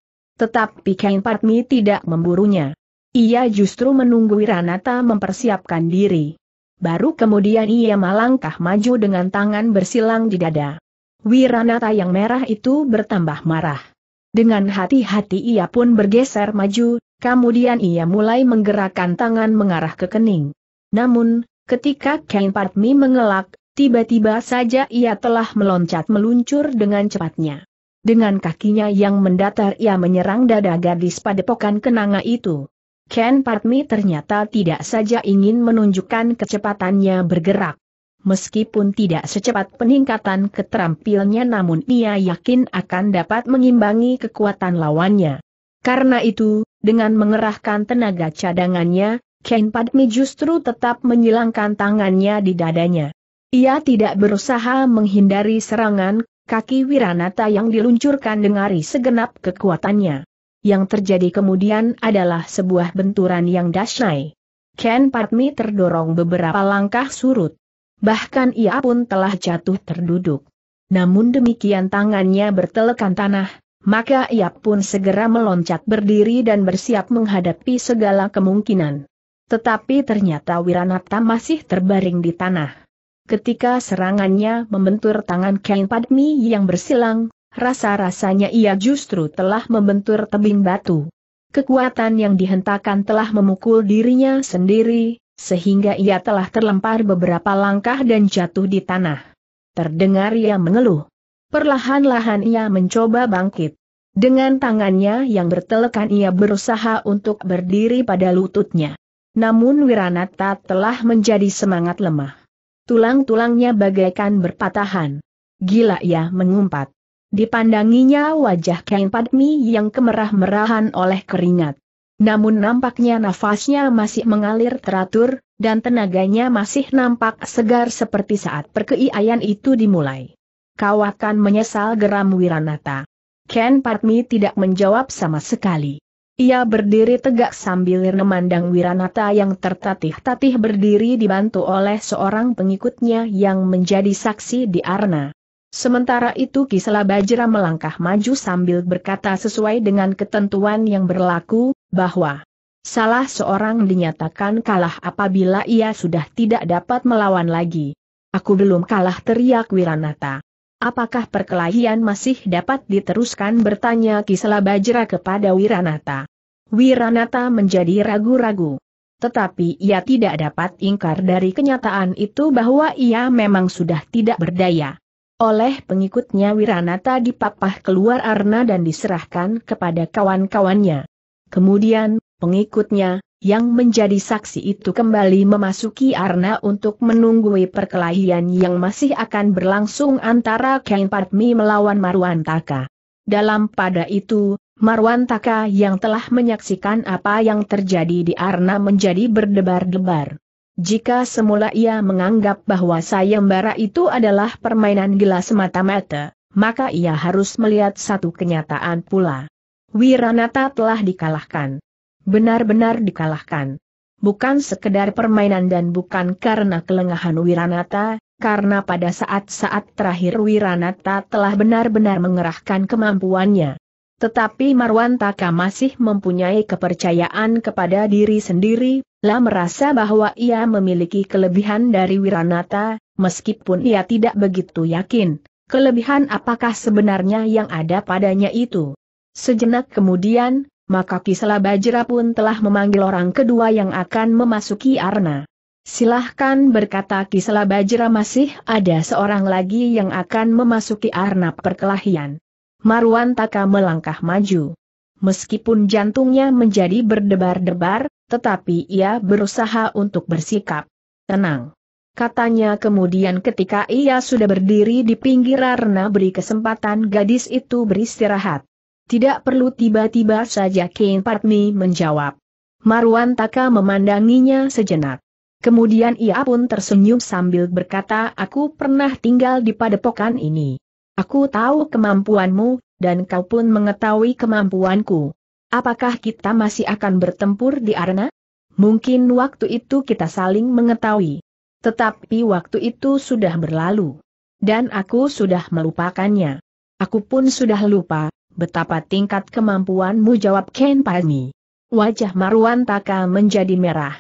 Tetapi Kain Patmi tidak memburunya. Ia justru menunggu Wiranata mempersiapkan diri. Baru kemudian ia melangkah maju dengan tangan bersilang di dada. Wiranata yang merah itu bertambah marah. Dengan hati-hati ia pun bergeser maju, kemudian ia mulai menggerakkan tangan mengarah ke kening. Namun, ketika Kain Patmi mengelak, tiba-tiba saja ia telah meloncat meluncur dengan cepatnya. Dengan kakinya yang mendatar ia menyerang dada gadis padepokan kenanga itu. Ken Partmi ternyata tidak saja ingin menunjukkan kecepatannya bergerak. Meskipun tidak secepat peningkatan keterampilnya namun ia yakin akan dapat mengimbangi kekuatan lawannya. Karena itu, dengan mengerahkan tenaga cadangannya, Ken Padmi justru tetap menyilangkan tangannya di dadanya. Ia tidak berusaha menghindari serangan, Kaki Wiranata yang diluncurkan dengari segenap kekuatannya. Yang terjadi kemudian adalah sebuah benturan yang dasyai. Ken Patmi terdorong beberapa langkah surut. Bahkan ia pun telah jatuh terduduk. Namun demikian tangannya bertelekan tanah, maka ia pun segera meloncat berdiri dan bersiap menghadapi segala kemungkinan. Tetapi ternyata Wiranata masih terbaring di tanah. Ketika serangannya membentur tangan Kain Padmi yang bersilang, rasa-rasanya ia justru telah membentur tebing batu. Kekuatan yang dihentakkan telah memukul dirinya sendiri, sehingga ia telah terlempar beberapa langkah dan jatuh di tanah. Terdengar ia mengeluh. Perlahan-lahan ia mencoba bangkit. Dengan tangannya yang bertelekan ia berusaha untuk berdiri pada lututnya. Namun Wiranata telah menjadi semangat lemah. Tulang-tulangnya bagaikan berpatahan. Gila ya, mengumpat. Dipandanginya wajah Ken Padmi yang kemerah-merahan oleh keringat. Namun nampaknya nafasnya masih mengalir teratur, dan tenaganya masih nampak segar seperti saat perkeiayan itu dimulai. Kau akan menyesal geram Wiranata. Ken Padmi tidak menjawab sama sekali. Ia berdiri tegak sambil memandang Wiranata yang tertatih-tatih berdiri dibantu oleh seorang pengikutnya yang menjadi saksi di Arna. Sementara itu Kisela Bajra melangkah maju sambil berkata sesuai dengan ketentuan yang berlaku, bahwa salah seorang dinyatakan kalah apabila ia sudah tidak dapat melawan lagi. Aku belum kalah teriak Wiranata. Apakah perkelahian masih dapat diteruskan bertanya Kisela Bajra kepada Wiranata. Wiranata menjadi ragu-ragu. Tetapi ia tidak dapat ingkar dari kenyataan itu bahwa ia memang sudah tidak berdaya. Oleh pengikutnya Wiranata dipapah keluar Arna dan diserahkan kepada kawan-kawannya. Kemudian, pengikutnya, yang menjadi saksi itu kembali memasuki Arna untuk menunggui perkelahian yang masih akan berlangsung antara Kain Padmi melawan Marwan Dalam pada itu, Marwan yang telah menyaksikan apa yang terjadi di Arna menjadi berdebar-debar. Jika semula ia menganggap bahwa sayembara itu adalah permainan gila semata-mata, maka ia harus melihat satu kenyataan pula. Wiranata telah dikalahkan benar-benar dikalahkan. Bukan sekedar permainan dan bukan karena kelengahan Wiranata, karena pada saat-saat terakhir Wiranata telah benar-benar mengerahkan kemampuannya. Tetapi Marwan Taka masih mempunyai kepercayaan kepada diri sendiri, lah merasa bahwa ia memiliki kelebihan dari Wiranata, meskipun ia tidak begitu yakin. Kelebihan apakah sebenarnya yang ada padanya itu? Sejenak kemudian, maka Kisela Bajra pun telah memanggil orang kedua yang akan memasuki arna. Silahkan berkata Kisela Bajra masih ada seorang lagi yang akan memasuki arna perkelahian. Marwan Taka melangkah maju. Meskipun jantungnya menjadi berdebar-debar, tetapi ia berusaha untuk bersikap tenang. Katanya kemudian ketika ia sudah berdiri di pinggir arena beri kesempatan gadis itu beristirahat. Tidak perlu tiba-tiba saja Kane Partmi menjawab. Marwan Taka memandanginya sejenak. Kemudian ia pun tersenyum sambil berkata aku pernah tinggal di padepokan ini. Aku tahu kemampuanmu, dan kau pun mengetahui kemampuanku. Apakah kita masih akan bertempur di arena? Mungkin waktu itu kita saling mengetahui. Tetapi waktu itu sudah berlalu. Dan aku sudah melupakannya. Aku pun sudah lupa, Betapa tingkat kemampuanmu jawab Ken Padmi. Wajah Marwan Taka menjadi merah.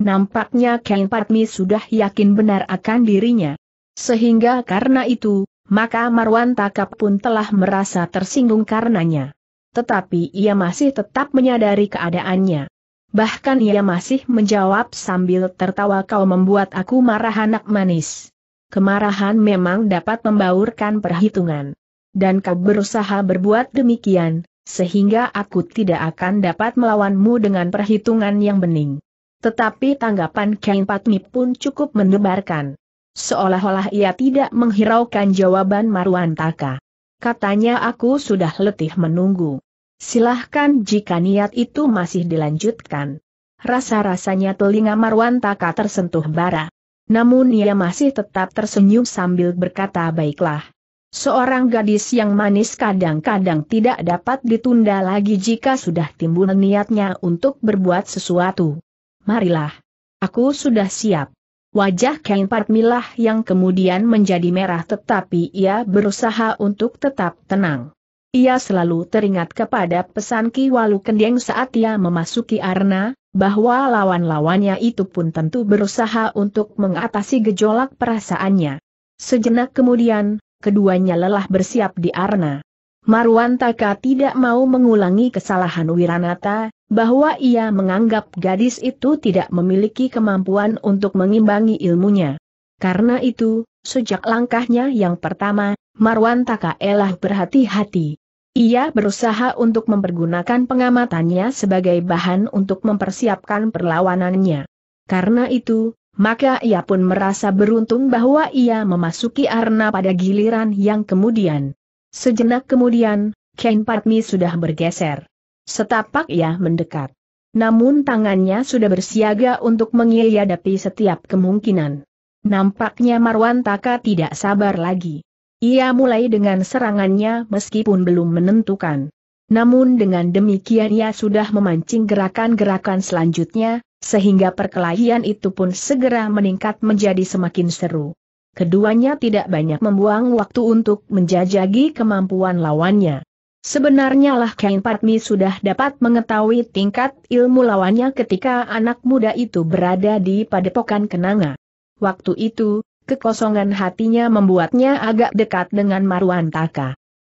Nampaknya Ken Padmi sudah yakin benar akan dirinya. Sehingga karena itu, maka Marwan Taka pun telah merasa tersinggung karenanya. Tetapi ia masih tetap menyadari keadaannya. Bahkan ia masih menjawab sambil tertawa kau membuat aku marah anak manis. Kemarahan memang dapat membaurkan perhitungan dan kau berusaha berbuat demikian, sehingga aku tidak akan dapat melawanmu dengan perhitungan yang bening. Tetapi tanggapan Kain Patmi pun cukup mendebarkan. Seolah-olah ia tidak menghiraukan jawaban Marwan Taka. Katanya aku sudah letih menunggu. Silahkan jika niat itu masih dilanjutkan. Rasa-rasanya telinga Marwan Taka tersentuh bara. Namun ia masih tetap tersenyum sambil berkata baiklah. Seorang gadis yang manis kadang-kadang tidak dapat ditunda lagi jika sudah timbul niatnya untuk berbuat sesuatu. Marilah. Aku sudah siap. Wajah Ken Parmilah yang kemudian menjadi merah tetapi ia berusaha untuk tetap tenang. Ia selalu teringat kepada pesan Ki Walu Kendeng saat ia memasuki Arna, bahwa lawan-lawannya itu pun tentu berusaha untuk mengatasi gejolak perasaannya. Sejenak kemudian, keduanya lelah bersiap di Arna. Marwan Taka tidak mau mengulangi kesalahan Wiranata, bahwa ia menganggap gadis itu tidak memiliki kemampuan untuk mengimbangi ilmunya. Karena itu, sejak langkahnya yang pertama, Marwan Taka elah berhati-hati. Ia berusaha untuk mempergunakan pengamatannya sebagai bahan untuk mempersiapkan perlawanannya. Karena itu, maka ia pun merasa beruntung bahwa ia memasuki arna pada giliran yang kemudian. Sejenak kemudian, Ken Patmi sudah bergeser. Setapak ia mendekat. Namun tangannya sudah bersiaga untuk mengiyadapi setiap kemungkinan. Nampaknya Marwan Taka tidak sabar lagi. Ia mulai dengan serangannya meskipun belum menentukan. Namun dengan demikian ia sudah memancing gerakan-gerakan selanjutnya, sehingga perkelahian itu pun segera meningkat menjadi semakin seru. Keduanya tidak banyak membuang waktu untuk menjajagi kemampuan lawannya. Sebenarnya lah Kain Patmi sudah dapat mengetahui tingkat ilmu lawannya ketika anak muda itu berada di padepokan kenanga. Waktu itu, kekosongan hatinya membuatnya agak dekat dengan Marwan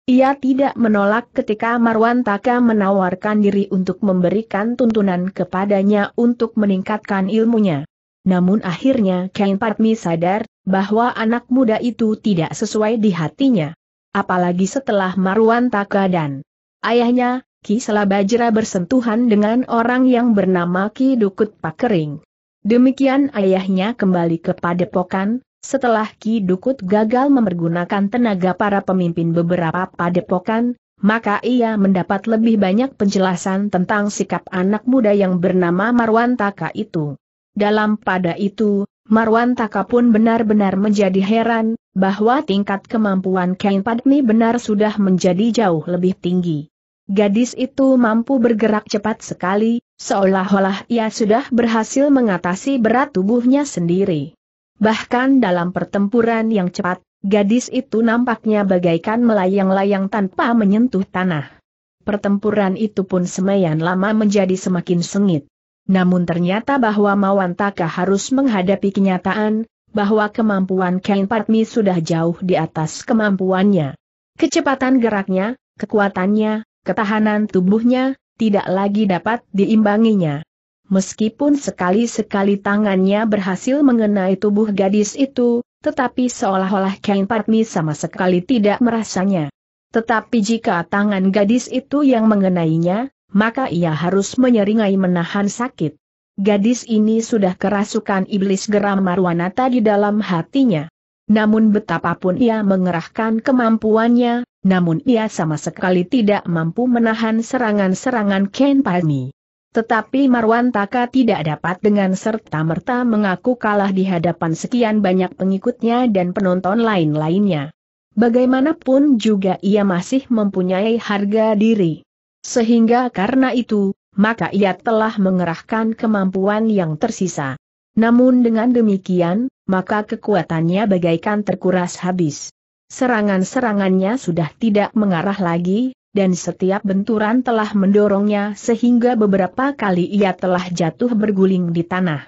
ia tidak menolak ketika Marwan Taka menawarkan diri untuk memberikan tuntunan kepadanya untuk meningkatkan ilmunya. Namun akhirnya Ken Patmi sadar bahwa anak muda itu tidak sesuai di hatinya. Apalagi setelah Marwan Taka dan ayahnya, Ki Selabajra bersentuhan dengan orang yang bernama Ki Dukut Pakering. Demikian ayahnya kembali kepada Pokan, setelah Ki Dukut gagal mempergunakan tenaga para pemimpin beberapa padepokan, maka ia mendapat lebih banyak penjelasan tentang sikap anak muda yang bernama Marwan Taka itu. Dalam pada itu, Marwan Taka pun benar-benar menjadi heran, bahwa tingkat kemampuan Kain Padmi benar sudah menjadi jauh lebih tinggi. Gadis itu mampu bergerak cepat sekali, seolah-olah ia sudah berhasil mengatasi berat tubuhnya sendiri. Bahkan dalam pertempuran yang cepat, gadis itu nampaknya bagaikan melayang-layang tanpa menyentuh tanah. Pertempuran itu pun semayan lama menjadi semakin sengit. Namun ternyata bahwa Mawantaka harus menghadapi kenyataan, bahwa kemampuan Ken Patmi sudah jauh di atas kemampuannya. Kecepatan geraknya, kekuatannya, ketahanan tubuhnya, tidak lagi dapat diimbanginya. Meskipun sekali-sekali tangannya berhasil mengenai tubuh gadis itu, tetapi seolah-olah Kain Patmi sama sekali tidak merasanya. Tetapi jika tangan gadis itu yang mengenainya, maka ia harus menyeringai menahan sakit. Gadis ini sudah kerasukan iblis geram marwana tadi dalam hatinya. Namun betapapun ia mengerahkan kemampuannya, namun ia sama sekali tidak mampu menahan serangan-serangan Ken Palmi. Tetapi Marwan Taka tidak dapat dengan serta-merta mengaku kalah di hadapan sekian banyak pengikutnya dan penonton lain-lainnya. Bagaimanapun juga ia masih mempunyai harga diri. Sehingga karena itu, maka ia telah mengerahkan kemampuan yang tersisa. Namun dengan demikian, maka kekuatannya bagaikan terkuras habis. Serangan-serangannya sudah tidak mengarah lagi, dan setiap benturan telah mendorongnya sehingga beberapa kali ia telah jatuh berguling di tanah.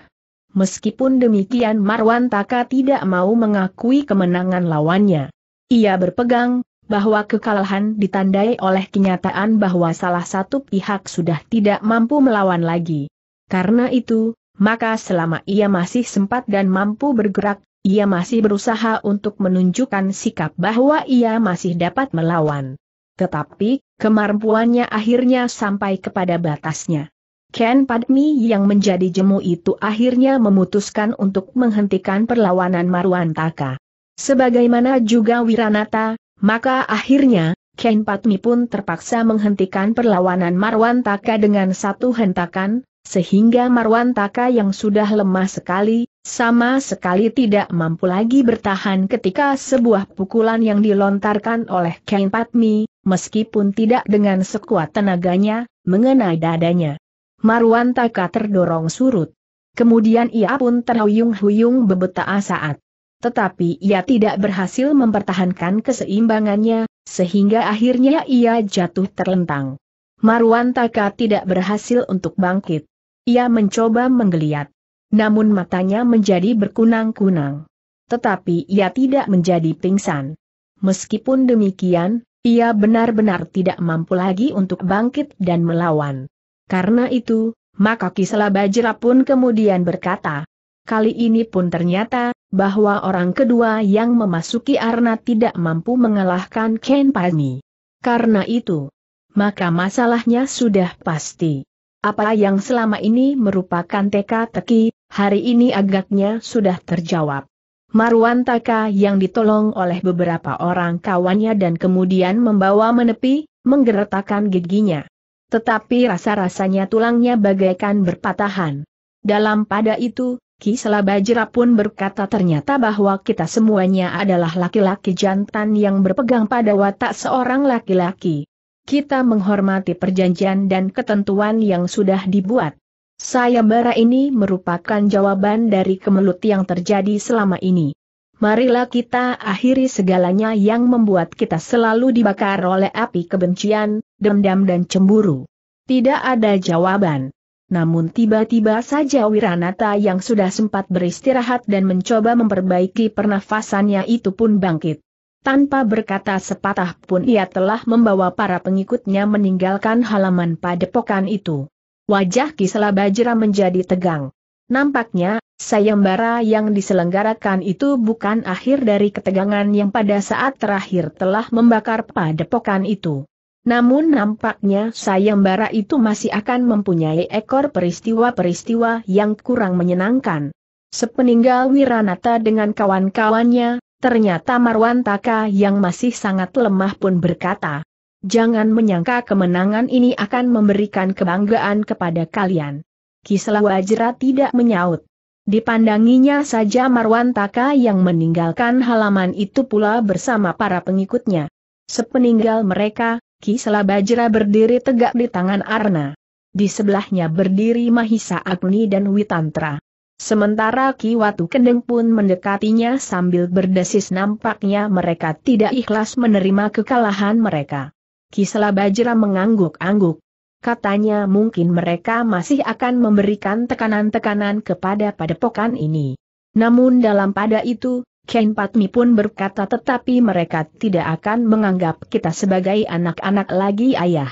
Meskipun demikian Marwan Taka tidak mau mengakui kemenangan lawannya. Ia berpegang, bahwa kekalahan ditandai oleh kenyataan bahwa salah satu pihak sudah tidak mampu melawan lagi. Karena itu, maka selama ia masih sempat dan mampu bergerak, ia masih berusaha untuk menunjukkan sikap bahwa ia masih dapat melawan. Tetapi, kemampuannya akhirnya sampai kepada batasnya. Ken Padmi yang menjadi jemu itu akhirnya memutuskan untuk menghentikan perlawanan Marwantaka. Sebagaimana juga Wiranata, maka akhirnya, Ken Padmi pun terpaksa menghentikan perlawanan Marwantaka dengan satu hentakan, sehingga Marwantaka yang sudah lemah sekali, sama sekali tidak mampu lagi bertahan ketika sebuah pukulan yang dilontarkan oleh Ken Padmi, meskipun tidak dengan sekuat tenaganya, mengenai dadanya. Marwan terdorong surut. Kemudian ia pun terhuyung-huyung bebeta saat. Tetapi ia tidak berhasil mempertahankan keseimbangannya, sehingga akhirnya ia jatuh terlentang. Marwan tidak berhasil untuk bangkit. Ia mencoba menggeliat. Namun matanya menjadi berkunang-kunang. Tetapi ia tidak menjadi pingsan. Meskipun demikian, ia benar-benar tidak mampu lagi untuk bangkit dan melawan. Karena itu, maka Kisela Bajra pun kemudian berkata, Kali ini pun ternyata, bahwa orang kedua yang memasuki Arna tidak mampu mengalahkan Ken Pani. Karena itu, maka masalahnya sudah pasti. Apa yang selama ini merupakan teka-teki, hari ini agaknya sudah terjawab. Marwan yang ditolong oleh beberapa orang kawannya dan kemudian membawa menepi, menggeretakkan giginya. Tetapi rasa-rasanya tulangnya bagaikan berpatahan. Dalam pada itu, Ki Selabajra pun berkata ternyata bahwa kita semuanya adalah laki-laki jantan yang berpegang pada watak seorang laki-laki. Kita menghormati perjanjian dan ketentuan yang sudah dibuat. Sayembara ini merupakan jawaban dari kemelut yang terjadi selama ini. Marilah kita akhiri segalanya yang membuat kita selalu dibakar oleh api kebencian, dendam dan cemburu. Tidak ada jawaban. Namun tiba-tiba saja Wiranata yang sudah sempat beristirahat dan mencoba memperbaiki pernafasannya itu pun bangkit. Tanpa berkata sepatah pun ia telah membawa para pengikutnya meninggalkan halaman padepokan itu. Wajah Kisela Bajra menjadi tegang. Nampaknya, sayembara yang diselenggarakan itu bukan akhir dari ketegangan yang pada saat terakhir telah membakar padepokan itu. Namun nampaknya sayembara itu masih akan mempunyai ekor peristiwa-peristiwa yang kurang menyenangkan. Sepeninggal Wiranata dengan kawan-kawannya, ternyata Marwan yang masih sangat lemah pun berkata, Jangan menyangka kemenangan ini akan memberikan kebanggaan kepada kalian. Kisela Wajra tidak menyaut. Dipandanginya saja Marwan Taka yang meninggalkan halaman itu pula bersama para pengikutnya. Sepeninggal mereka, Kisela Bajra berdiri tegak di tangan Arna. Di sebelahnya berdiri Mahisa Agni dan Witantra. Sementara Ki Watu Kendeng pun mendekatinya sambil berdesis nampaknya mereka tidak ikhlas menerima kekalahan mereka. Kisela Bajra mengangguk-angguk. Katanya mungkin mereka masih akan memberikan tekanan-tekanan kepada padepokan ini. Namun dalam pada itu, Ken Patmi pun berkata tetapi mereka tidak akan menganggap kita sebagai anak-anak lagi ayah.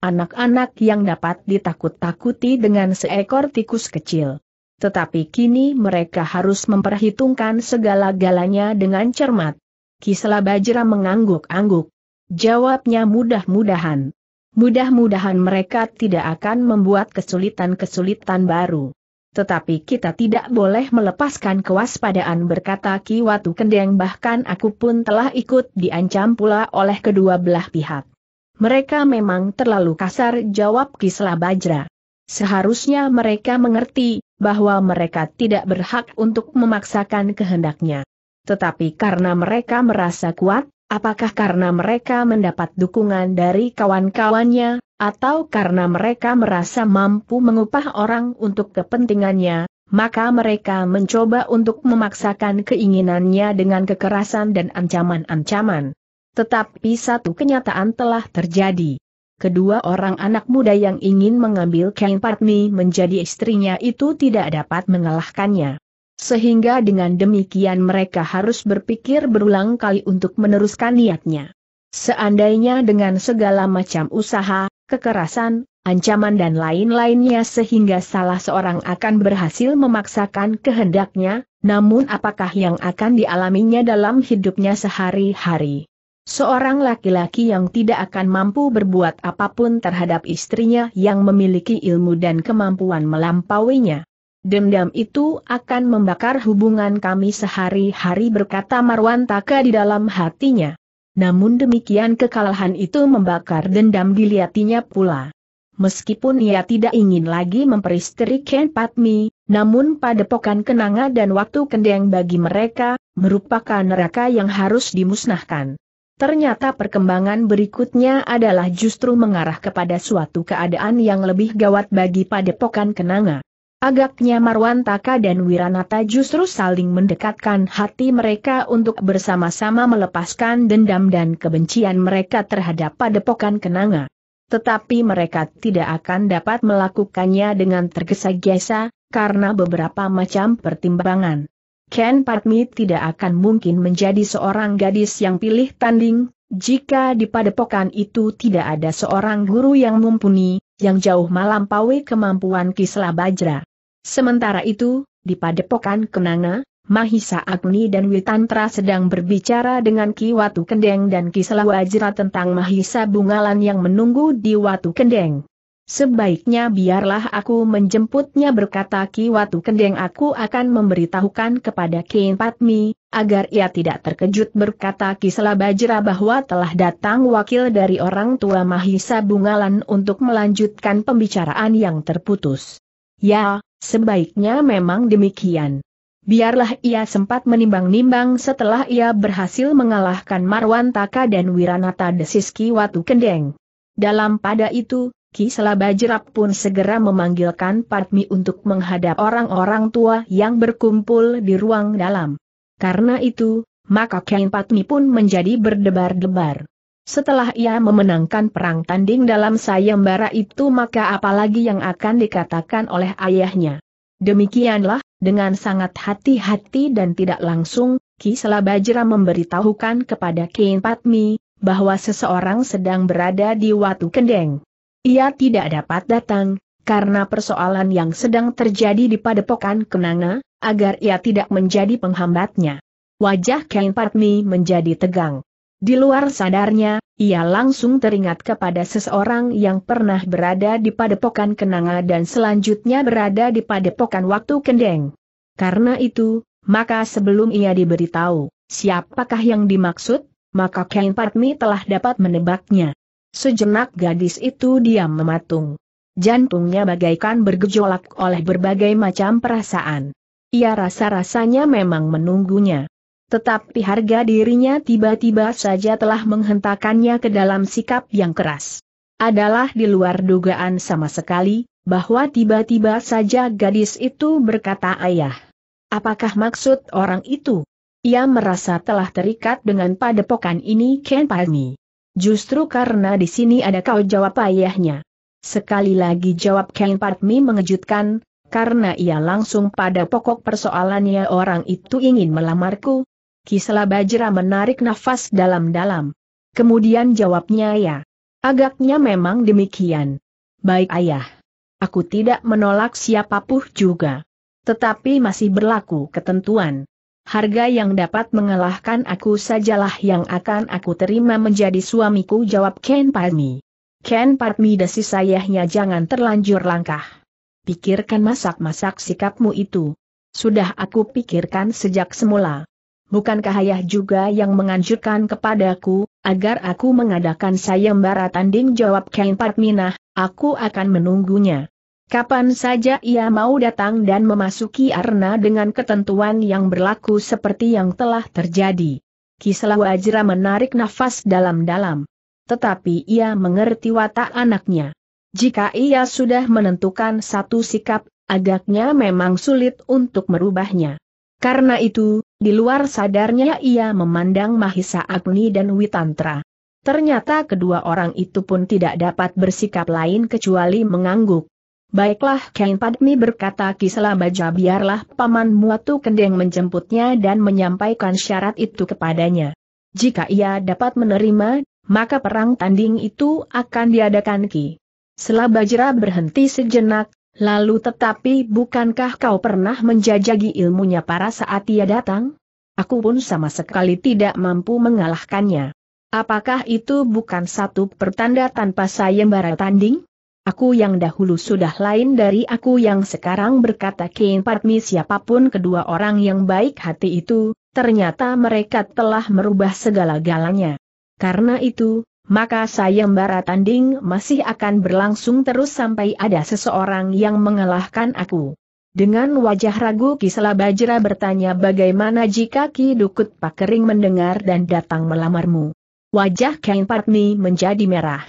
Anak-anak yang dapat ditakut-takuti dengan seekor tikus kecil. Tetapi kini mereka harus memperhitungkan segala-galanya dengan cermat. Kisela Bajra mengangguk-angguk. Jawabnya mudah-mudahan. Mudah-mudahan mereka tidak akan membuat kesulitan-kesulitan baru. Tetapi kita tidak boleh melepaskan kewaspadaan berkata Ki Watu Kendeng bahkan aku pun telah ikut diancam pula oleh kedua belah pihak. Mereka memang terlalu kasar jawab Kisla Bajra. Seharusnya mereka mengerti bahwa mereka tidak berhak untuk memaksakan kehendaknya. Tetapi karena mereka merasa kuat, Apakah karena mereka mendapat dukungan dari kawan-kawannya, atau karena mereka merasa mampu mengupah orang untuk kepentingannya, maka mereka mencoba untuk memaksakan keinginannya dengan kekerasan dan ancaman-ancaman. Tetapi satu kenyataan telah terjadi. Kedua orang anak muda yang ingin mengambil Kain Patmi menjadi istrinya itu tidak dapat mengalahkannya. Sehingga dengan demikian mereka harus berpikir berulang kali untuk meneruskan niatnya. Seandainya dengan segala macam usaha, kekerasan, ancaman dan lain-lainnya sehingga salah seorang akan berhasil memaksakan kehendaknya, namun apakah yang akan dialaminya dalam hidupnya sehari-hari? Seorang laki-laki yang tidak akan mampu berbuat apapun terhadap istrinya yang memiliki ilmu dan kemampuan melampauinya. Dendam itu akan membakar hubungan kami sehari-hari berkata Marwan Taka di dalam hatinya. Namun demikian kekalahan itu membakar dendam dilihatinya pula. Meskipun ia tidak ingin lagi memperistri Ken Patmi, namun padepokan kenanga dan waktu kendeng bagi mereka, merupakan neraka yang harus dimusnahkan. Ternyata perkembangan berikutnya adalah justru mengarah kepada suatu keadaan yang lebih gawat bagi padepokan kenanga. Agaknya Marwantaka dan Wiranata justru saling mendekatkan hati mereka untuk bersama-sama melepaskan dendam dan kebencian mereka terhadap padepokan kenanga. Tetapi mereka tidak akan dapat melakukannya dengan tergesa-gesa, karena beberapa macam pertimbangan. Ken Patmi tidak akan mungkin menjadi seorang gadis yang pilih tanding, jika di padepokan itu tidak ada seorang guru yang mumpuni, yang jauh melampaui kemampuan Kisla Bajra. Sementara itu, di padepokan Kenanga, Mahisa Agni dan Witantra sedang berbicara dengan Ki Watu Kendeng dan Ki Selawajra tentang Mahisa Bungalan yang menunggu di Watu Kendeng. Sebaiknya biarlah aku menjemputnya berkata Ki Watu Kendeng aku akan memberitahukan kepada Ki Patmi, agar ia tidak terkejut berkata Ki Selawajra bahwa telah datang wakil dari orang tua Mahisa Bungalan untuk melanjutkan pembicaraan yang terputus. Ya, Sebaiknya memang demikian. Biarlah ia sempat menimbang-nimbang setelah ia berhasil mengalahkan Marwan Taka dan Wiranata Desiski Watu Kendeng. Dalam pada itu, Ki Selabajrap pun segera memanggilkan Patmi untuk menghadap orang-orang tua yang berkumpul di ruang dalam. Karena itu, maka kain Patmi pun menjadi berdebar-debar. Setelah ia memenangkan perang tanding dalam sayembara itu maka apalagi yang akan dikatakan oleh ayahnya. Demikianlah, dengan sangat hati-hati dan tidak langsung, Ki Selabajra memberitahukan kepada Kain Patmi, bahwa seseorang sedang berada di Watu Kendeng. Ia tidak dapat datang, karena persoalan yang sedang terjadi di padepokan Kenanga, agar ia tidak menjadi penghambatnya. Wajah Kain Patmi menjadi tegang. Di luar sadarnya, ia langsung teringat kepada seseorang yang pernah berada di padepokan Kenanga dan selanjutnya berada di padepokan waktu Kendeng. Karena itu, maka sebelum ia diberitahu siapakah yang dimaksud, maka Ken Patmi telah dapat menebaknya. Sejenak gadis itu diam mematung. Jantungnya bagaikan bergejolak oleh berbagai macam perasaan. Ia rasa-rasanya memang menunggunya tetapi harga dirinya tiba-tiba saja telah menghentakannya ke dalam sikap yang keras. Adalah di luar dugaan sama sekali, bahwa tiba-tiba saja gadis itu berkata ayah. Apakah maksud orang itu? Ia merasa telah terikat dengan padepokan ini Ken Palmi. Justru karena di sini ada kau jawab ayahnya. Sekali lagi jawab Ken Palmi mengejutkan, karena ia langsung pada pokok persoalannya orang itu ingin melamarku, Kisela Bajra menarik nafas dalam-dalam. Kemudian jawabnya ya. Agaknya memang demikian. Baik ayah. Aku tidak menolak siapapun juga. Tetapi masih berlaku ketentuan. Harga yang dapat mengalahkan aku sajalah yang akan aku terima menjadi suamiku jawab Ken Parmi. Ken Parmi, desi sayahnya jangan terlanjur langkah. Pikirkan masak-masak sikapmu itu. Sudah aku pikirkan sejak semula bukankah ayah juga yang menganjurkan kepadaku, agar aku mengadakan sayembara tanding jawab Ken Patminah, aku akan menunggunya. Kapan saja ia mau datang dan memasuki arena dengan ketentuan yang berlaku seperti yang telah terjadi. Kislah Wajra menarik nafas dalam-dalam. Tetapi ia mengerti watak anaknya. Jika ia sudah menentukan satu sikap, agaknya memang sulit untuk merubahnya. Karena itu, di luar sadarnya ia memandang Mahisa Agni dan Witantra. Ternyata kedua orang itu pun tidak dapat bersikap lain kecuali mengangguk. Baiklah Kain Padmi berkata Kisela Baja biarlah Paman Muatu Kendeng menjemputnya dan menyampaikan syarat itu kepadanya. Jika ia dapat menerima, maka perang tanding itu akan diadakan Ki. Selabajra berhenti sejenak, Lalu tetapi bukankah kau pernah menjajagi ilmunya para saat ia datang? Aku pun sama sekali tidak mampu mengalahkannya. Apakah itu bukan satu pertanda tanpa sayembara tanding? Aku yang dahulu sudah lain dari aku yang sekarang berkata Kain Padmi siapapun kedua orang yang baik hati itu, ternyata mereka telah merubah segala galanya. Karena itu, maka sayembara tanding masih akan berlangsung terus sampai ada seseorang yang mengalahkan aku. Dengan wajah ragu Kisela Bajra bertanya bagaimana jika Ki Dukut Pakering mendengar dan datang melamarmu. Wajah Kain Patni menjadi merah.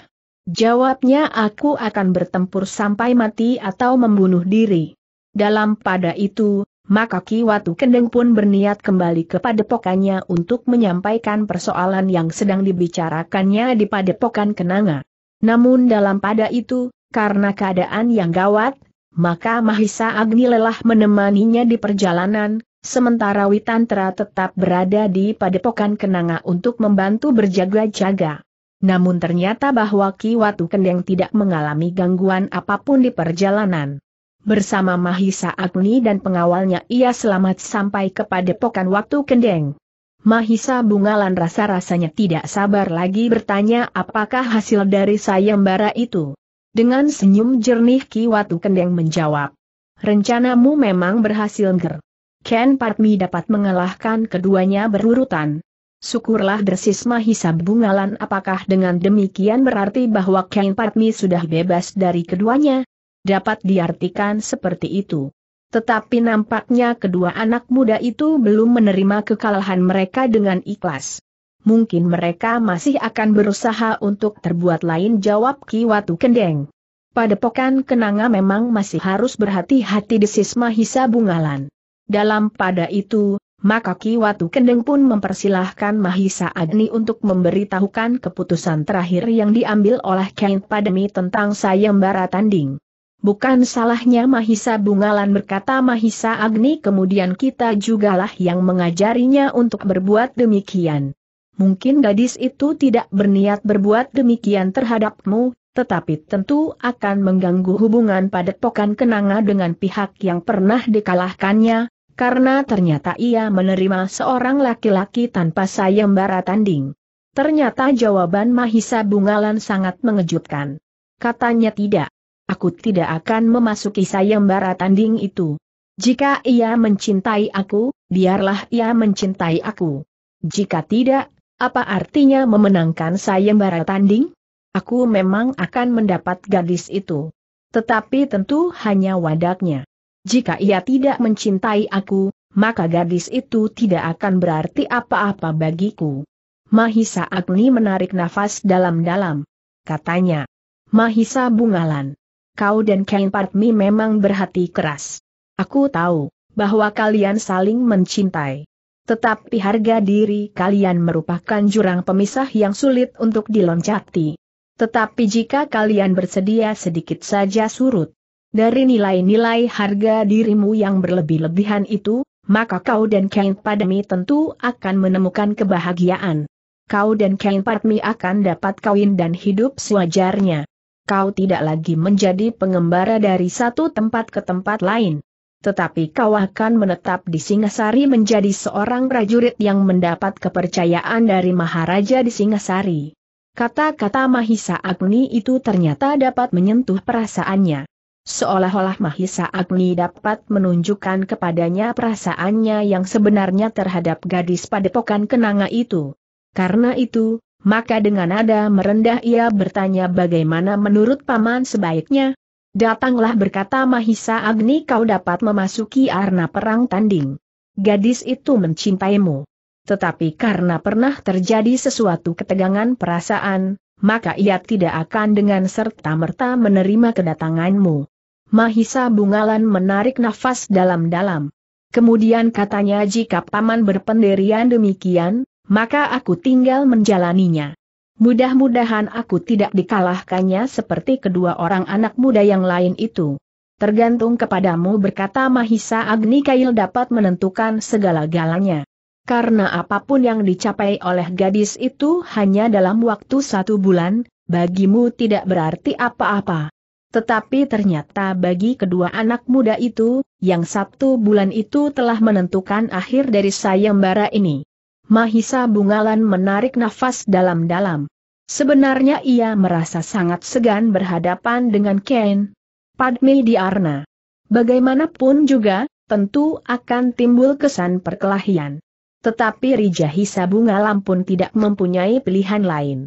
Jawabnya aku akan bertempur sampai mati atau membunuh diri. Dalam pada itu, maka Ki Watu Kendeng pun berniat kembali ke padepokannya untuk menyampaikan persoalan yang sedang dibicarakannya di padepokan Kenanga. Namun dalam pada itu, karena keadaan yang gawat, maka Mahisa Agni lelah menemaninya di perjalanan, sementara Witantra tetap berada di padepokan Kenanga untuk membantu berjaga-jaga. Namun ternyata bahwa Ki Watu Kendeng tidak mengalami gangguan apapun di perjalanan. Bersama Mahisa Agni dan pengawalnya ia selamat sampai kepada pokan waktu kendeng. Mahisa Bungalan rasa-rasanya tidak sabar lagi bertanya apakah hasil dari sayembara itu. Dengan senyum jernih Ki Watu Kendeng menjawab. Rencanamu memang berhasil ger. Ken Patmi dapat mengalahkan keduanya berurutan. Syukurlah desis Mahisa Bungalan apakah dengan demikian berarti bahwa Ken Patmi sudah bebas dari keduanya? dapat diartikan seperti itu. Tetapi nampaknya kedua anak muda itu belum menerima kekalahan mereka dengan ikhlas. Mungkin mereka masih akan berusaha untuk terbuat lain jawab Ki Watu Kendeng. Pada Padepokan Kenanga memang masih harus berhati-hati di Sisma Hisa Bungalan. Dalam pada itu, maka Ki Watu Kendeng pun mempersilahkan Mahisa Agni untuk memberitahukan keputusan terakhir yang diambil oleh Kain Pademi tentang sayembara tanding. Bukan salahnya Mahisa Bungalan berkata Mahisa Agni kemudian kita jugalah yang mengajarinya untuk berbuat demikian. Mungkin gadis itu tidak berniat berbuat demikian terhadapmu, tetapi tentu akan mengganggu hubungan padepokan kenanga dengan pihak yang pernah dikalahkannya, karena ternyata ia menerima seorang laki-laki tanpa sayembara tanding. Ternyata jawaban Mahisa Bungalan sangat mengejutkan. Katanya tidak. Aku tidak akan memasuki sayembara tanding itu. Jika ia mencintai aku, biarlah ia mencintai aku. Jika tidak, apa artinya memenangkan sayembara tanding? Aku memang akan mendapat gadis itu. Tetapi tentu hanya wadaknya. Jika ia tidak mencintai aku, maka gadis itu tidak akan berarti apa-apa bagiku. Mahisa Agni menarik nafas dalam-dalam. Katanya, Mahisa Bungalan, kau dan Kain Partmi memang berhati keras. Aku tahu bahwa kalian saling mencintai. Tetapi harga diri kalian merupakan jurang pemisah yang sulit untuk diloncati. Tetapi jika kalian bersedia sedikit saja surut dari nilai-nilai harga dirimu yang berlebih-lebihan itu, maka kau dan Kain Padmi tentu akan menemukan kebahagiaan. Kau dan Kain Padmi akan dapat kawin dan hidup sewajarnya kau tidak lagi menjadi pengembara dari satu tempat ke tempat lain. Tetapi kau akan menetap di Singasari menjadi seorang prajurit yang mendapat kepercayaan dari Maharaja di Singasari. Kata-kata Mahisa Agni itu ternyata dapat menyentuh perasaannya. Seolah-olah Mahisa Agni dapat menunjukkan kepadanya perasaannya yang sebenarnya terhadap gadis padepokan kenanga itu. Karena itu, maka dengan nada merendah ia bertanya bagaimana menurut paman sebaiknya? Datanglah berkata Mahisa Agni kau dapat memasuki arena perang tanding. Gadis itu mencintaimu. Tetapi karena pernah terjadi sesuatu ketegangan perasaan, maka ia tidak akan dengan serta-merta menerima kedatanganmu. Mahisa Bungalan menarik nafas dalam-dalam. Kemudian katanya jika paman berpendirian demikian, maka aku tinggal menjalaninya. Mudah-mudahan aku tidak dikalahkannya seperti kedua orang anak muda yang lain itu. Tergantung kepadamu berkata Mahisa Agni Kail dapat menentukan segala-galanya. Karena apapun yang dicapai oleh gadis itu hanya dalam waktu satu bulan, bagimu tidak berarti apa-apa. Tetapi ternyata bagi kedua anak muda itu, yang satu bulan itu telah menentukan akhir dari sayembara ini. Mahisa Bungalan menarik nafas dalam-dalam. Sebenarnya ia merasa sangat segan berhadapan dengan Ken. Padme Diarna. Bagaimanapun juga, tentu akan timbul kesan perkelahian. Tetapi Rija Rijahisa Bungalan pun tidak mempunyai pilihan lain.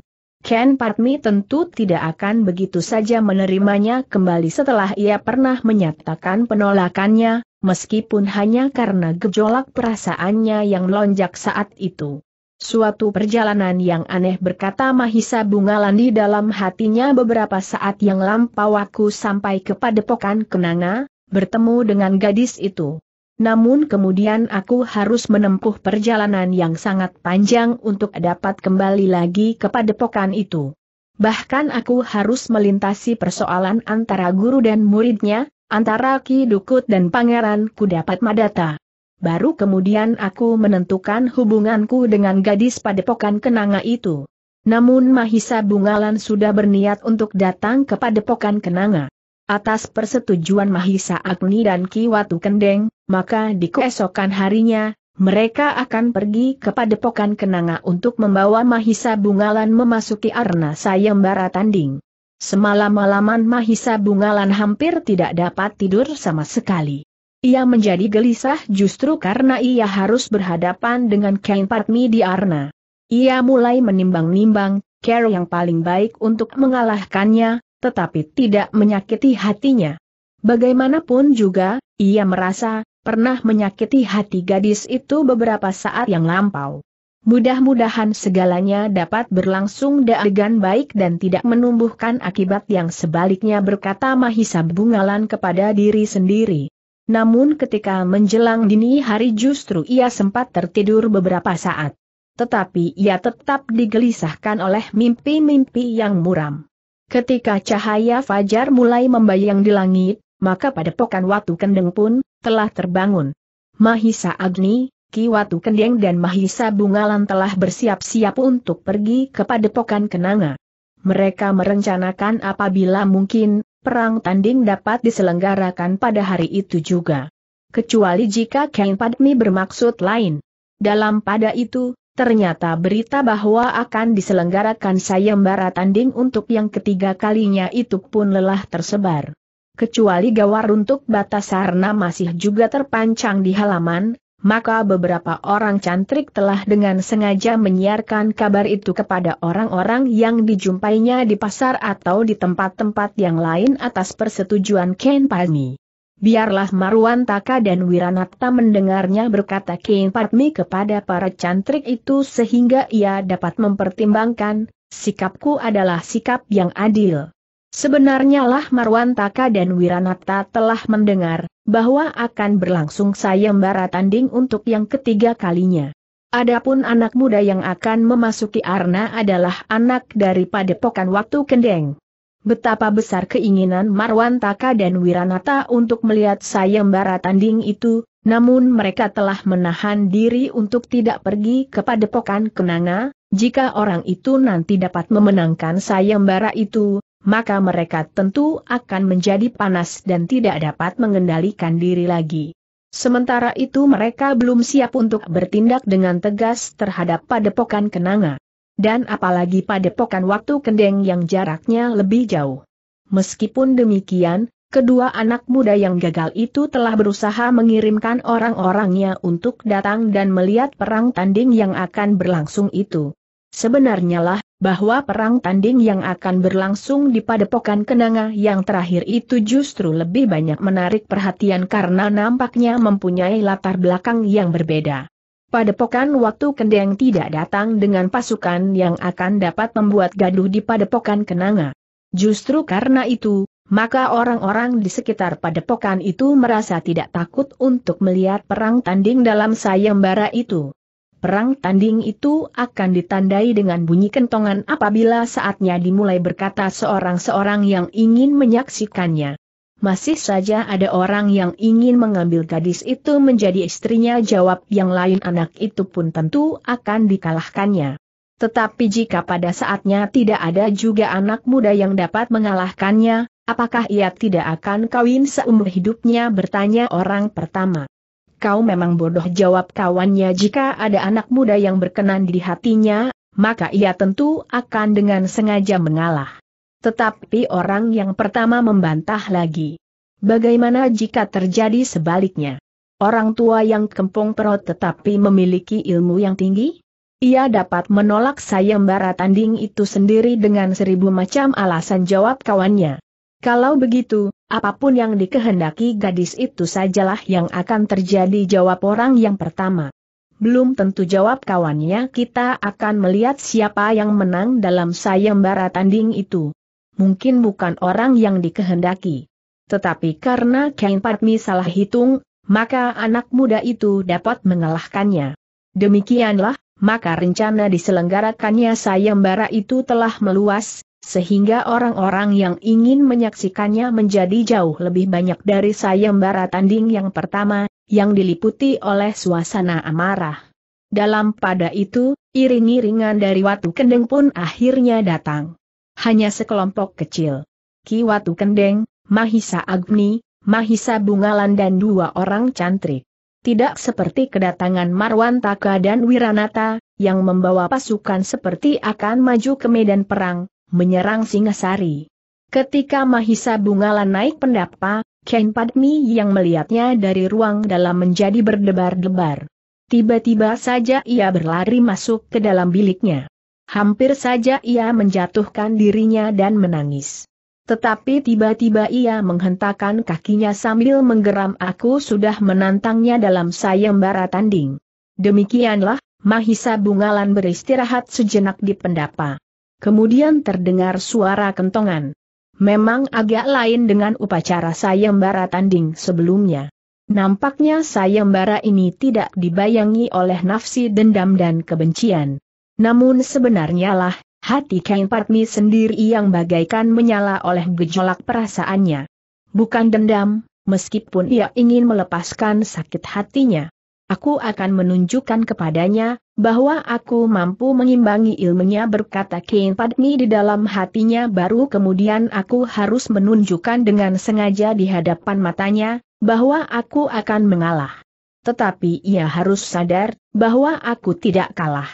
Ken Padme tentu tidak akan begitu saja menerimanya kembali setelah ia pernah menyatakan penolakannya, meskipun hanya karena gejolak perasaannya yang lonjak saat itu. Suatu perjalanan yang aneh berkata Mahisa Bungalan di dalam hatinya beberapa saat yang lampau aku sampai kepada padepokan Kenanga, bertemu dengan gadis itu. Namun kemudian aku harus menempuh perjalanan yang sangat panjang untuk dapat kembali lagi kepada padepokan itu. Bahkan aku harus melintasi persoalan antara guru dan muridnya, antara Ki Dukut dan Pangeran Kudapat Madata. Baru kemudian aku menentukan hubunganku dengan gadis padepokan kenanga itu. Namun Mahisa Bungalan sudah berniat untuk datang ke padepokan kenanga. Atas persetujuan Mahisa Agni dan Ki Watu Kendeng, maka di keesokan harinya, mereka akan pergi ke padepokan kenanga untuk membawa Mahisa Bungalan memasuki arena sayembara tanding. Semalam-malaman Mahisa Bungalan hampir tidak dapat tidur sama sekali. Ia menjadi gelisah justru karena ia harus berhadapan dengan Ken Padmi di Arna. Ia mulai menimbang-nimbang, care yang paling baik untuk mengalahkannya, tetapi tidak menyakiti hatinya. Bagaimanapun juga, ia merasa, pernah menyakiti hati gadis itu beberapa saat yang lampau. Mudah-mudahan segalanya dapat berlangsung dengan baik dan tidak menumbuhkan akibat yang sebaliknya berkata Mahisa Bungalan kepada diri sendiri. Namun ketika menjelang dini hari justru ia sempat tertidur beberapa saat. Tetapi ia tetap digelisahkan oleh mimpi-mimpi yang muram. Ketika cahaya fajar mulai membayang di langit, maka pada pokan waktu Kendeng pun telah terbangun. Mahisa Agni, Kiwatu Kendeng dan Mahisa Bungalan telah bersiap-siap untuk pergi ke padepokan Kenanga. Mereka merencanakan apabila mungkin, perang tanding dapat diselenggarakan pada hari itu juga. Kecuali jika Ken Padmi bermaksud lain. Dalam pada itu, ternyata berita bahwa akan diselenggarakan sayembara tanding untuk yang ketiga kalinya itu pun lelah tersebar kecuali gawar untuk batas sarna masih juga terpancang di halaman, maka beberapa orang cantrik telah dengan sengaja menyiarkan kabar itu kepada orang-orang yang dijumpainya di pasar atau di tempat-tempat yang lain atas persetujuan Ken Parmi. Biarlah Marwan Taka dan Wiranata mendengarnya berkata Ken Parmi kepada para cantrik itu sehingga ia dapat mempertimbangkan, sikapku adalah sikap yang adil. Sebenarnya lah Marwan Taka dan Wiranata telah mendengar, bahwa akan berlangsung sayembara tanding untuk yang ketiga kalinya. Adapun anak muda yang akan memasuki Arna adalah anak dari padepokan waktu kendeng. Betapa besar keinginan Marwan Taka dan Wiranata untuk melihat sayembara tanding itu, namun mereka telah menahan diri untuk tidak pergi ke padepokan Kenanga, jika orang itu nanti dapat memenangkan sayembara itu, maka mereka tentu akan menjadi panas dan tidak dapat mengendalikan diri lagi. Sementara itu mereka belum siap untuk bertindak dengan tegas terhadap padepokan kenanga. Dan apalagi padepokan waktu kendeng yang jaraknya lebih jauh. Meskipun demikian, kedua anak muda yang gagal itu telah berusaha mengirimkan orang-orangnya untuk datang dan melihat perang tanding yang akan berlangsung itu. Sebenarnya lah, bahwa perang tanding yang akan berlangsung di padepokan kenanga yang terakhir itu justru lebih banyak menarik perhatian karena nampaknya mempunyai latar belakang yang berbeda. Padepokan waktu kendeng tidak datang dengan pasukan yang akan dapat membuat gaduh di padepokan kenanga. Justru karena itu, maka orang-orang di sekitar padepokan itu merasa tidak takut untuk melihat perang tanding dalam sayembara itu. Perang tanding itu akan ditandai dengan bunyi kentongan apabila saatnya dimulai berkata seorang-seorang yang ingin menyaksikannya. Masih saja ada orang yang ingin mengambil gadis itu menjadi istrinya jawab yang lain anak itu pun tentu akan dikalahkannya. Tetapi jika pada saatnya tidak ada juga anak muda yang dapat mengalahkannya, apakah ia tidak akan kawin seumur hidupnya bertanya orang pertama kau memang bodoh jawab kawannya jika ada anak muda yang berkenan di hatinya, maka ia tentu akan dengan sengaja mengalah. Tetapi orang yang pertama membantah lagi. Bagaimana jika terjadi sebaliknya? Orang tua yang kempong perut tetapi memiliki ilmu yang tinggi? Ia dapat menolak sayembara tanding itu sendiri dengan seribu macam alasan jawab kawannya. Kalau begitu, apapun yang dikehendaki gadis itu sajalah yang akan terjadi jawab orang yang pertama. Belum tentu jawab kawannya kita akan melihat siapa yang menang dalam sayembara tanding itu. Mungkin bukan orang yang dikehendaki. Tetapi karena Kain Padmi salah hitung, maka anak muda itu dapat mengalahkannya. Demikianlah, maka rencana diselenggarakannya sayembara itu telah meluas, sehingga orang-orang yang ingin menyaksikannya menjadi jauh lebih banyak dari sayembara tanding yang pertama, yang diliputi oleh suasana amarah. Dalam pada itu, iring-iringan dari Watu Kendeng pun akhirnya datang. Hanya sekelompok kecil. Ki Watu Kendeng, Mahisa Agni, Mahisa Bungalan dan dua orang cantrik. Tidak seperti kedatangan Marwan Taka dan Wiranata, yang membawa pasukan seperti akan maju ke medan perang, menyerang Singasari. Ketika Mahisa Bungala naik pendapa, Ken Padmi yang melihatnya dari ruang dalam menjadi berdebar-debar. Tiba-tiba saja ia berlari masuk ke dalam biliknya. Hampir saja ia menjatuhkan dirinya dan menangis. Tetapi tiba-tiba ia menghentakkan kakinya sambil menggeram aku sudah menantangnya dalam sayembara tanding. Demikianlah, Mahisa Bungalan beristirahat sejenak di pendapa. Kemudian terdengar suara kentongan. Memang agak lain dengan upacara sayembara tanding sebelumnya. Nampaknya sayembara ini tidak dibayangi oleh nafsi dendam dan kebencian. Namun sebenarnya lah, hati kain Patmi sendiri yang bagaikan menyala oleh gejolak perasaannya. Bukan dendam, meskipun ia ingin melepaskan sakit hatinya. Aku akan menunjukkan kepadanya, bahwa aku mampu mengimbangi ilmunya berkata King Padmi di dalam hatinya baru kemudian aku harus menunjukkan dengan sengaja di hadapan matanya, bahwa aku akan mengalah. Tetapi ia harus sadar, bahwa aku tidak kalah.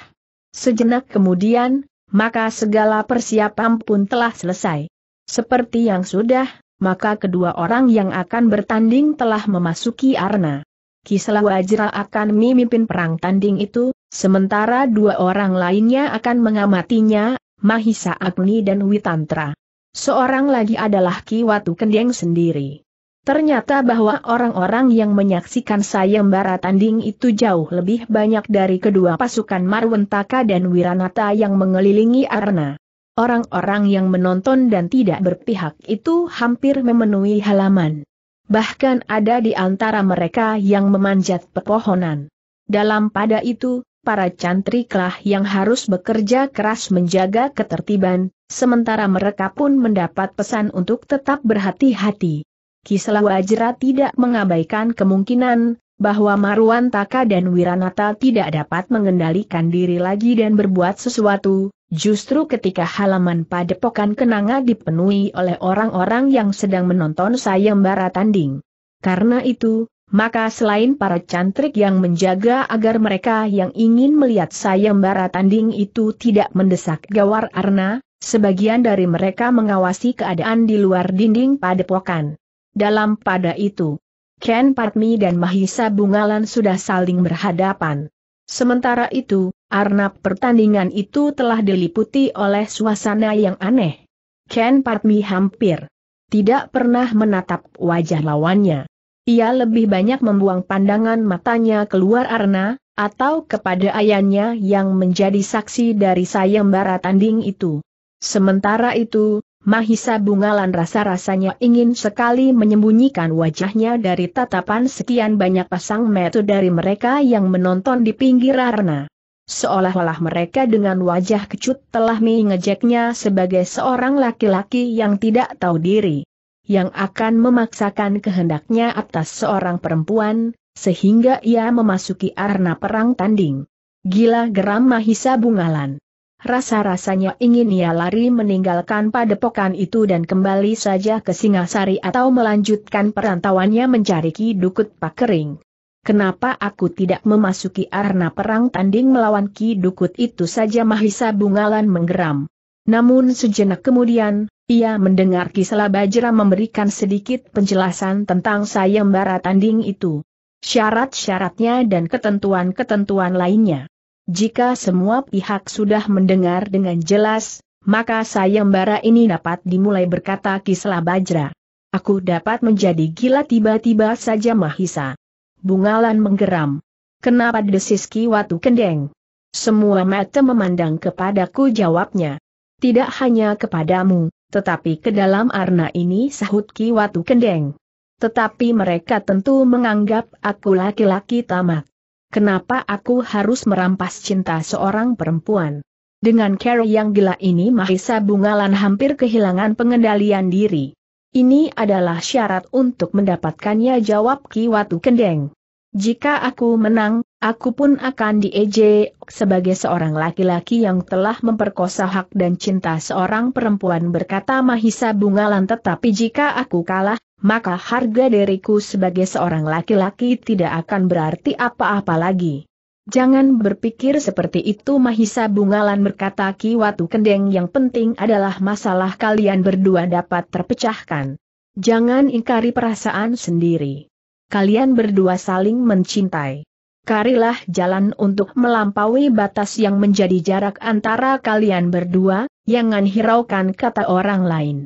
Sejenak kemudian, maka segala persiapan pun telah selesai. Seperti yang sudah, maka kedua orang yang akan bertanding telah memasuki arena. Kislawajra Wajra akan memimpin perang tanding itu, sementara dua orang lainnya akan mengamatinya, Mahisa Agni dan Witantra. Seorang lagi adalah Kiwatu Kendeng sendiri. Ternyata bahwa orang-orang yang menyaksikan sayembara tanding itu jauh lebih banyak dari kedua pasukan Marwentaka dan Wiranata yang mengelilingi Arna. Orang-orang yang menonton dan tidak berpihak itu hampir memenuhi halaman. Bahkan ada di antara mereka yang memanjat pepohonan. Dalam pada itu, para cantriklah yang harus bekerja keras menjaga ketertiban, sementara mereka pun mendapat pesan untuk tetap berhati-hati. Kislawajra tidak mengabaikan kemungkinan, bahwa Marwan Taka dan Wiranata tidak dapat mengendalikan diri lagi dan berbuat sesuatu, justru ketika halaman padepokan kenanga dipenuhi oleh orang-orang yang sedang menonton sayembara tanding. Karena itu, maka selain para cantrik yang menjaga agar mereka yang ingin melihat sayembara tanding itu tidak mendesak gawar arna, sebagian dari mereka mengawasi keadaan di luar dinding padepokan. Dalam pada itu, Ken Patmi dan Mahisa Bungalan sudah saling berhadapan. Sementara itu, arna pertandingan itu telah diliputi oleh suasana yang aneh. Ken Patmi hampir tidak pernah menatap wajah lawannya. Ia lebih banyak membuang pandangan matanya keluar Arna, atau kepada ayahnya yang menjadi saksi dari sayembara tanding itu. Sementara itu, Mahisa Bungalan rasa-rasanya ingin sekali menyembunyikan wajahnya dari tatapan sekian banyak pasang mata dari mereka yang menonton di pinggir arena. Seolah-olah mereka dengan wajah kecut telah mengejeknya sebagai seorang laki-laki yang tidak tahu diri. Yang akan memaksakan kehendaknya atas seorang perempuan, sehingga ia memasuki arena perang tanding. Gila geram Mahisa Bungalan rasa-rasanya ingin ia lari meninggalkan padepokan itu dan kembali saja ke Singasari atau melanjutkan perantauannya mencari Ki Dukut Pakering. Kenapa aku tidak memasuki arena perang tanding melawan Ki Dukut itu saja Mahisa Bungalan menggeram. Namun sejenak kemudian, ia mendengar Kisela Bajra memberikan sedikit penjelasan tentang sayembara tanding itu. Syarat-syaratnya dan ketentuan-ketentuan lainnya. Jika semua pihak sudah mendengar dengan jelas, maka sayembara ini dapat dimulai berkata Kisla Bajra. Aku dapat menjadi gila tiba-tiba saja Mahisa. Bungalan menggeram. Kenapa desiski Watu Kendeng? Semua mata memandang kepadaku jawabnya. Tidak hanya kepadamu, tetapi ke dalam arna ini sahut Ki Watu Kendeng. Tetapi mereka tentu menganggap aku laki-laki tamak. Kenapa aku harus merampas cinta seorang perempuan? Dengan Carol yang gila ini Mahisa Bungalan hampir kehilangan pengendalian diri. Ini adalah syarat untuk mendapatkannya jawab Ki Watu Kendeng. Jika aku menang, aku pun akan diejek sebagai seorang laki-laki yang telah memperkosa hak dan cinta seorang perempuan berkata Mahisa Bungalan tetapi jika aku kalah, maka harga diriku sebagai seorang laki-laki tidak akan berarti apa-apa lagi. Jangan berpikir seperti itu Mahisa Bungalan berkata Ki Watu Kendeng yang penting adalah masalah kalian berdua dapat terpecahkan. Jangan ingkari perasaan sendiri kalian berdua saling mencintai. Karilah jalan untuk melampaui batas yang menjadi jarak antara kalian berdua, jangan hiraukan kata orang lain.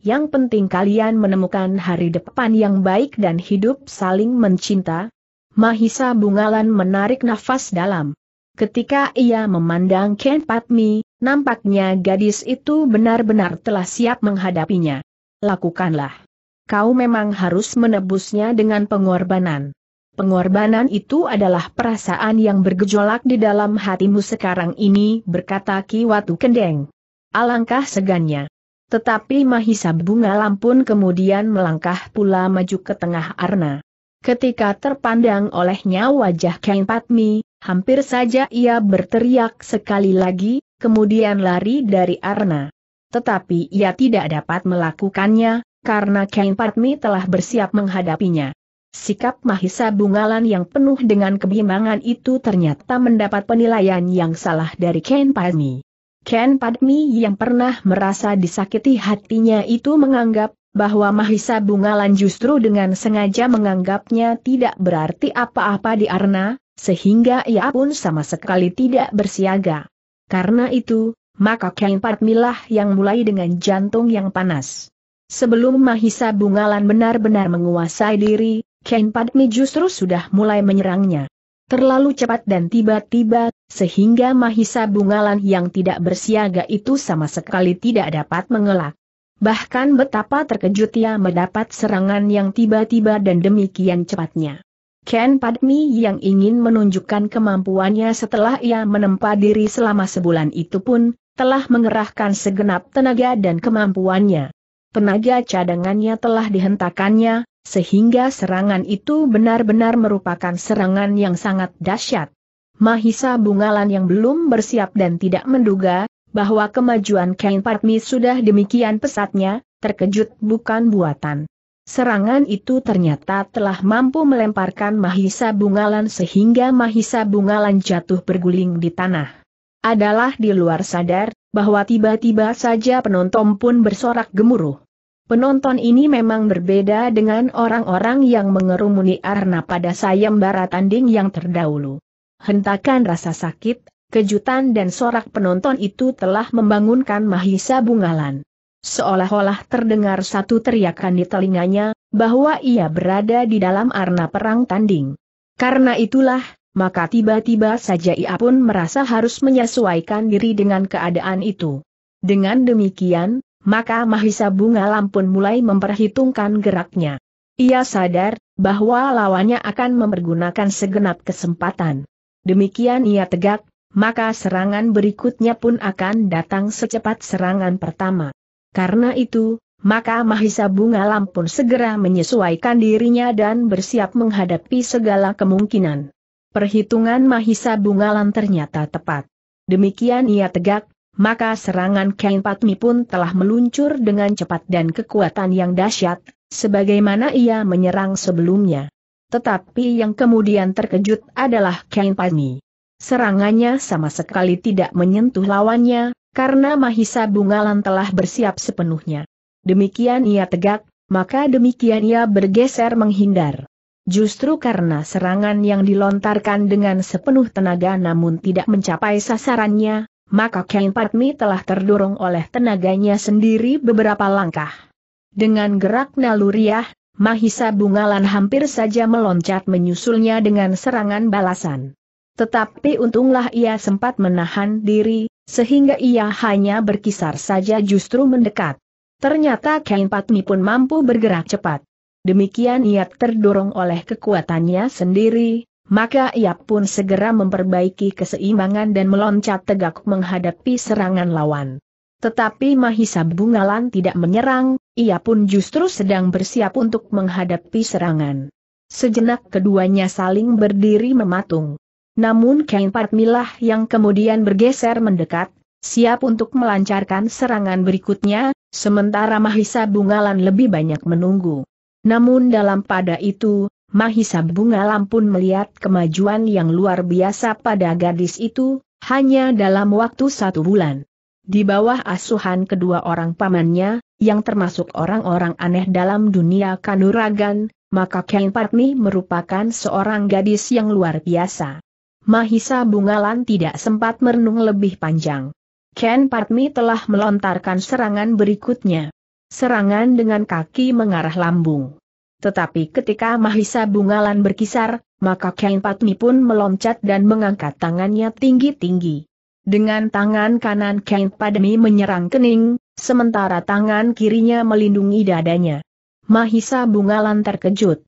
Yang penting kalian menemukan hari depan yang baik dan hidup saling mencinta. Mahisa Bungalan menarik nafas dalam. Ketika ia memandang Ken Patmi, nampaknya gadis itu benar-benar telah siap menghadapinya. Lakukanlah kau memang harus menebusnya dengan pengorbanan. Pengorbanan itu adalah perasaan yang bergejolak di dalam hatimu sekarang ini, berkata Ki Watu Kendeng. Alangkah segannya. Tetapi Mahisa Bunga Lampun kemudian melangkah pula maju ke tengah Arna. Ketika terpandang olehnya wajah Kain Patmi, hampir saja ia berteriak sekali lagi, kemudian lari dari Arna. Tetapi ia tidak dapat melakukannya, karena Kain Patmi telah bersiap menghadapinya. Sikap Mahisa Bungalan yang penuh dengan kebimbangan itu ternyata mendapat penilaian yang salah dari Kain Padmi. Kain Padmi yang pernah merasa disakiti hatinya itu menganggap bahwa Mahisa Bungalan justru dengan sengaja menganggapnya tidak berarti apa-apa di Arna, sehingga ia pun sama sekali tidak bersiaga. Karena itu, maka Kain lah yang mulai dengan jantung yang panas. Sebelum Mahisa Bungalan benar-benar menguasai diri, Ken Padmi justru sudah mulai menyerangnya. Terlalu cepat dan tiba-tiba, sehingga Mahisa Bungalan yang tidak bersiaga itu sama sekali tidak dapat mengelak. Bahkan betapa terkejut ia mendapat serangan yang tiba-tiba dan demikian cepatnya. Ken Padmi yang ingin menunjukkan kemampuannya setelah ia menempa diri selama sebulan itu pun, telah mengerahkan segenap tenaga dan kemampuannya. Tenaga cadangannya telah dihentakannya, sehingga serangan itu benar-benar merupakan serangan yang sangat dahsyat. Mahisa Bungalan yang belum bersiap dan tidak menduga, bahwa kemajuan Kain Patmi sudah demikian pesatnya, terkejut bukan buatan. Serangan itu ternyata telah mampu melemparkan Mahisa Bungalan sehingga Mahisa Bungalan jatuh berguling di tanah. Adalah di luar sadar, bahwa tiba-tiba saja penonton pun bersorak gemuruh. Penonton ini memang berbeda dengan orang-orang yang mengerumuni Arna pada sayembara tanding yang terdahulu. Hentakan rasa sakit, kejutan dan sorak penonton itu telah membangunkan Mahisa Bungalan. Seolah-olah terdengar satu teriakan di telinganya, bahwa ia berada di dalam Arna perang tanding. Karena itulah, maka tiba-tiba saja ia pun merasa harus menyesuaikan diri dengan keadaan itu. Dengan demikian, maka Mahisa Bunga Lampun mulai memperhitungkan geraknya. Ia sadar bahwa lawannya akan mempergunakan segenap kesempatan. Demikian ia tegak, maka serangan berikutnya pun akan datang secepat serangan pertama. Karena itu, maka Mahisa Bunga Lampun segera menyesuaikan dirinya dan bersiap menghadapi segala kemungkinan. Perhitungan Mahisa Bungalan ternyata tepat. Demikian ia tegak, maka serangan Kain Patmi pun telah meluncur dengan cepat dan kekuatan yang dahsyat, sebagaimana ia menyerang sebelumnya. Tetapi yang kemudian terkejut adalah Kain Patmi. Serangannya sama sekali tidak menyentuh lawannya, karena Mahisa Bungalan telah bersiap sepenuhnya. Demikian ia tegak, maka demikian ia bergeser menghindar. Justru karena serangan yang dilontarkan dengan sepenuh tenaga namun tidak mencapai sasarannya, maka Kain Patmi telah terdorong oleh tenaganya sendiri beberapa langkah. Dengan gerak naluriah, Mahisa Bungalan hampir saja meloncat menyusulnya dengan serangan balasan. Tetapi untunglah ia sempat menahan diri, sehingga ia hanya berkisar saja justru mendekat. Ternyata Kain Patmi pun mampu bergerak cepat demikian ia terdorong oleh kekuatannya sendiri, maka ia pun segera memperbaiki keseimbangan dan meloncat tegak menghadapi serangan lawan. Tetapi Mahisa Bungalan tidak menyerang, ia pun justru sedang bersiap untuk menghadapi serangan. Sejenak keduanya saling berdiri mematung. Namun Kain Patmilah yang kemudian bergeser mendekat, siap untuk melancarkan serangan berikutnya, sementara Mahisa Bungalan lebih banyak menunggu. Namun dalam pada itu, Mahisa Bunga Lampun melihat kemajuan yang luar biasa pada gadis itu, hanya dalam waktu satu bulan. Di bawah asuhan kedua orang pamannya, yang termasuk orang-orang aneh dalam dunia kanuragan, maka Ken Patni merupakan seorang gadis yang luar biasa. Mahisa Bungalan tidak sempat merenung lebih panjang. Ken Patni telah melontarkan serangan berikutnya serangan dengan kaki mengarah lambung. Tetapi ketika Mahisa Bungalan berkisar, maka Kain Patmi pun meloncat dan mengangkat tangannya tinggi-tinggi. Dengan tangan kanan Kain Padmi menyerang kening, sementara tangan kirinya melindungi dadanya. Mahisa Bungalan terkejut.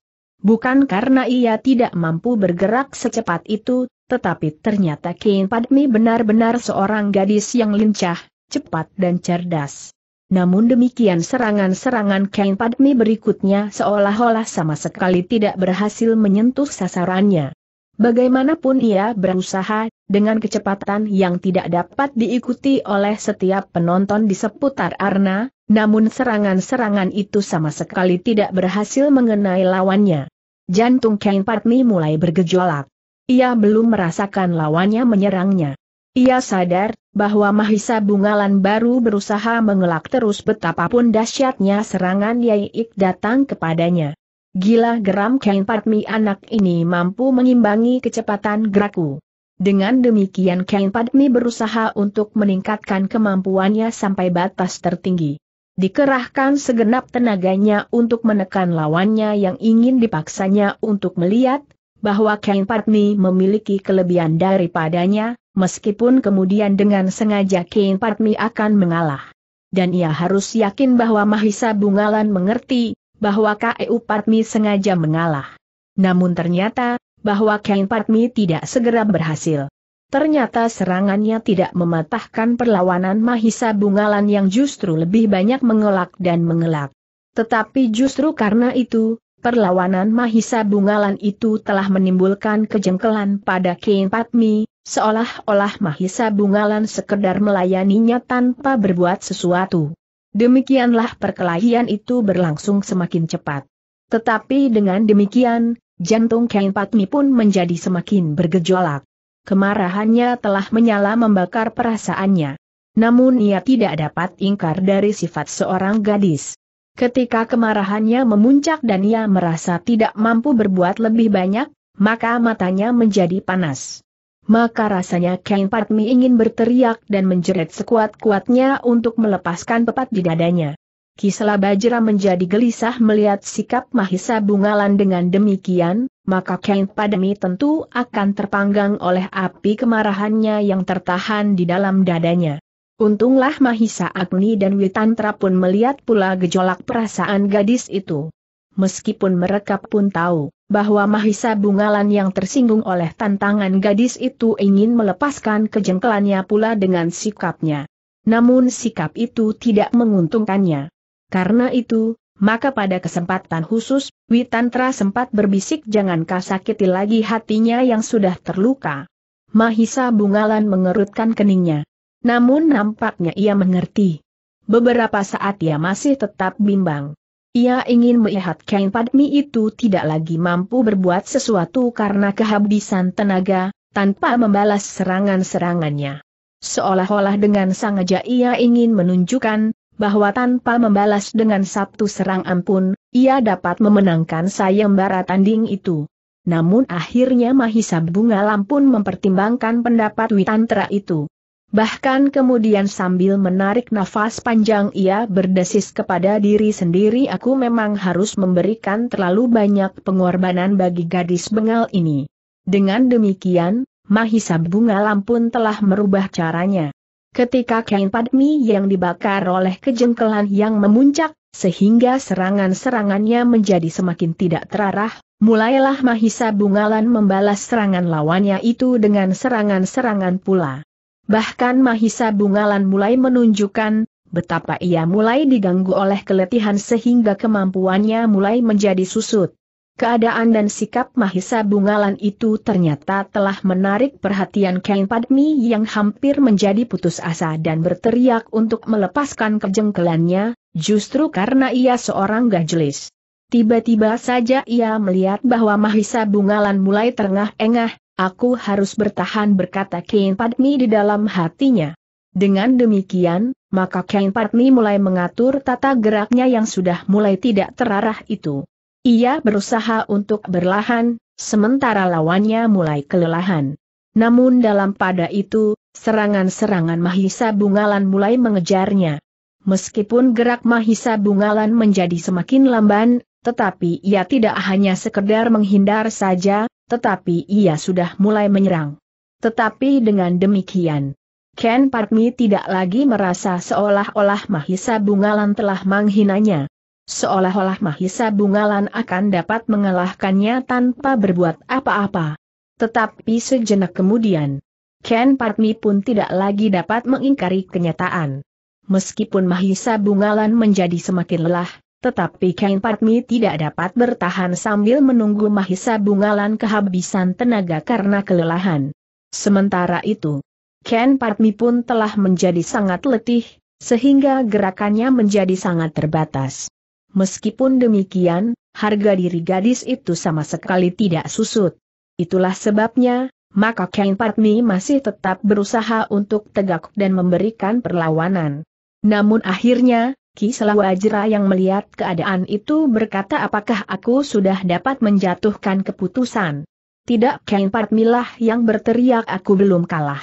Bukan karena ia tidak mampu bergerak secepat itu, tetapi ternyata Kain Padmi benar-benar seorang gadis yang lincah, cepat dan cerdas. Namun demikian serangan-serangan Kain Padmi berikutnya seolah-olah sama sekali tidak berhasil menyentuh sasarannya. Bagaimanapun ia berusaha, dengan kecepatan yang tidak dapat diikuti oleh setiap penonton di seputar Arna, namun serangan-serangan itu sama sekali tidak berhasil mengenai lawannya. Jantung Kain Padmi mulai bergejolak. Ia belum merasakan lawannya menyerangnya. Ia sadar bahwa Mahisa Bungalan baru berusaha mengelak terus betapapun dahsyatnya serangan Yai Ik datang kepadanya. Gila geram Ken Padmi anak ini mampu mengimbangi kecepatan gerakku. Dengan demikian Ken Padmi berusaha untuk meningkatkan kemampuannya sampai batas tertinggi. Dikerahkan segenap tenaganya untuk menekan lawannya yang ingin dipaksanya untuk melihat bahwa Ken Padmi memiliki kelebihan daripadanya, meskipun kemudian dengan sengaja Kain Patmi akan mengalah. Dan ia harus yakin bahwa Mahisa Bungalan mengerti, bahwa KEU Patmi sengaja mengalah. Namun ternyata, bahwa Kain Patmi tidak segera berhasil. Ternyata serangannya tidak mematahkan perlawanan Mahisa Bungalan yang justru lebih banyak mengelak dan mengelak. Tetapi justru karena itu, perlawanan Mahisa Bungalan itu telah menimbulkan kejengkelan pada Kain Patmi, seolah-olah Mahisa Bungalan sekedar melayaninya tanpa berbuat sesuatu. Demikianlah perkelahian itu berlangsung semakin cepat. Tetapi dengan demikian, jantung Kain Patmi pun menjadi semakin bergejolak. Kemarahannya telah menyala membakar perasaannya. Namun ia tidak dapat ingkar dari sifat seorang gadis. Ketika kemarahannya memuncak dan ia merasa tidak mampu berbuat lebih banyak, maka matanya menjadi panas maka rasanya Kain Patmi ingin berteriak dan menjerit sekuat-kuatnya untuk melepaskan pepat di dadanya. Kisela Bajra menjadi gelisah melihat sikap Mahisa Bungalan dengan demikian, maka Kain Padmi tentu akan terpanggang oleh api kemarahannya yang tertahan di dalam dadanya. Untunglah Mahisa Agni dan Witantra pun melihat pula gejolak perasaan gadis itu. Meskipun mereka pun tahu bahwa Mahisa Bungalan yang tersinggung oleh tantangan gadis itu ingin melepaskan kejengkelannya pula dengan sikapnya. Namun sikap itu tidak menguntungkannya. Karena itu, maka pada kesempatan khusus, Witantra sempat berbisik jangankah sakiti lagi hatinya yang sudah terluka. Mahisa Bungalan mengerutkan keningnya. Namun nampaknya ia mengerti. Beberapa saat ia masih tetap bimbang. Ia ingin melihat Kain Padmi itu tidak lagi mampu berbuat sesuatu karena kehabisan tenaga, tanpa membalas serangan-serangannya. Seolah-olah dengan sengaja ia ingin menunjukkan, bahwa tanpa membalas dengan satu serang ampun, ia dapat memenangkan sayembara tanding itu. Namun akhirnya Mahisa Bunga Lampun mempertimbangkan pendapat Witantra itu. Bahkan kemudian sambil menarik nafas panjang ia berdesis kepada diri sendiri aku memang harus memberikan terlalu banyak pengorbanan bagi gadis bengal ini. Dengan demikian, Mahisa Bunga Lampun telah merubah caranya. Ketika kain padmi yang dibakar oleh kejengkelan yang memuncak, sehingga serangan-serangannya menjadi semakin tidak terarah, mulailah Mahisa Bungalan membalas serangan lawannya itu dengan serangan-serangan pula. Bahkan Mahisa Bungalan mulai menunjukkan betapa ia mulai diganggu oleh keletihan sehingga kemampuannya mulai menjadi susut. Keadaan dan sikap Mahisa Bungalan itu ternyata telah menarik perhatian Ken Padmi yang hampir menjadi putus asa dan berteriak untuk melepaskan kejengkelannya, justru karena ia seorang gajelis. Tiba-tiba saja ia melihat bahwa Mahisa Bungalan mulai terengah-engah, Aku harus bertahan berkata Kain Padmi di dalam hatinya. Dengan demikian, maka Kain Padmi mulai mengatur tata geraknya yang sudah mulai tidak terarah itu. Ia berusaha untuk berlahan, sementara lawannya mulai kelelahan. Namun dalam pada itu, serangan-serangan Mahisa Bungalan mulai mengejarnya. Meskipun gerak Mahisa Bungalan menjadi semakin lamban, tetapi ia tidak hanya sekedar menghindar saja, tetapi ia sudah mulai menyerang. Tetapi dengan demikian, Ken Parmi tidak lagi merasa seolah-olah Mahisa Bungalan telah menghinanya. Seolah-olah Mahisa Bungalan akan dapat mengalahkannya tanpa berbuat apa-apa. Tetapi sejenak kemudian, Ken Parmi pun tidak lagi dapat mengingkari kenyataan. Meskipun Mahisa Bungalan menjadi semakin lelah, tetapi Kain Patmi tidak dapat bertahan sambil menunggu Mahisa Bungalan kehabisan tenaga karena kelelahan. Sementara itu, Ken Patmi pun telah menjadi sangat letih, sehingga gerakannya menjadi sangat terbatas. Meskipun demikian, harga diri gadis itu sama sekali tidak susut. Itulah sebabnya, maka Ken Patmi masih tetap berusaha untuk tegak dan memberikan perlawanan. Namun akhirnya, Ki Jera yang melihat keadaan itu berkata apakah aku sudah dapat menjatuhkan keputusan. Tidak Ken Patmilah yang berteriak aku belum kalah.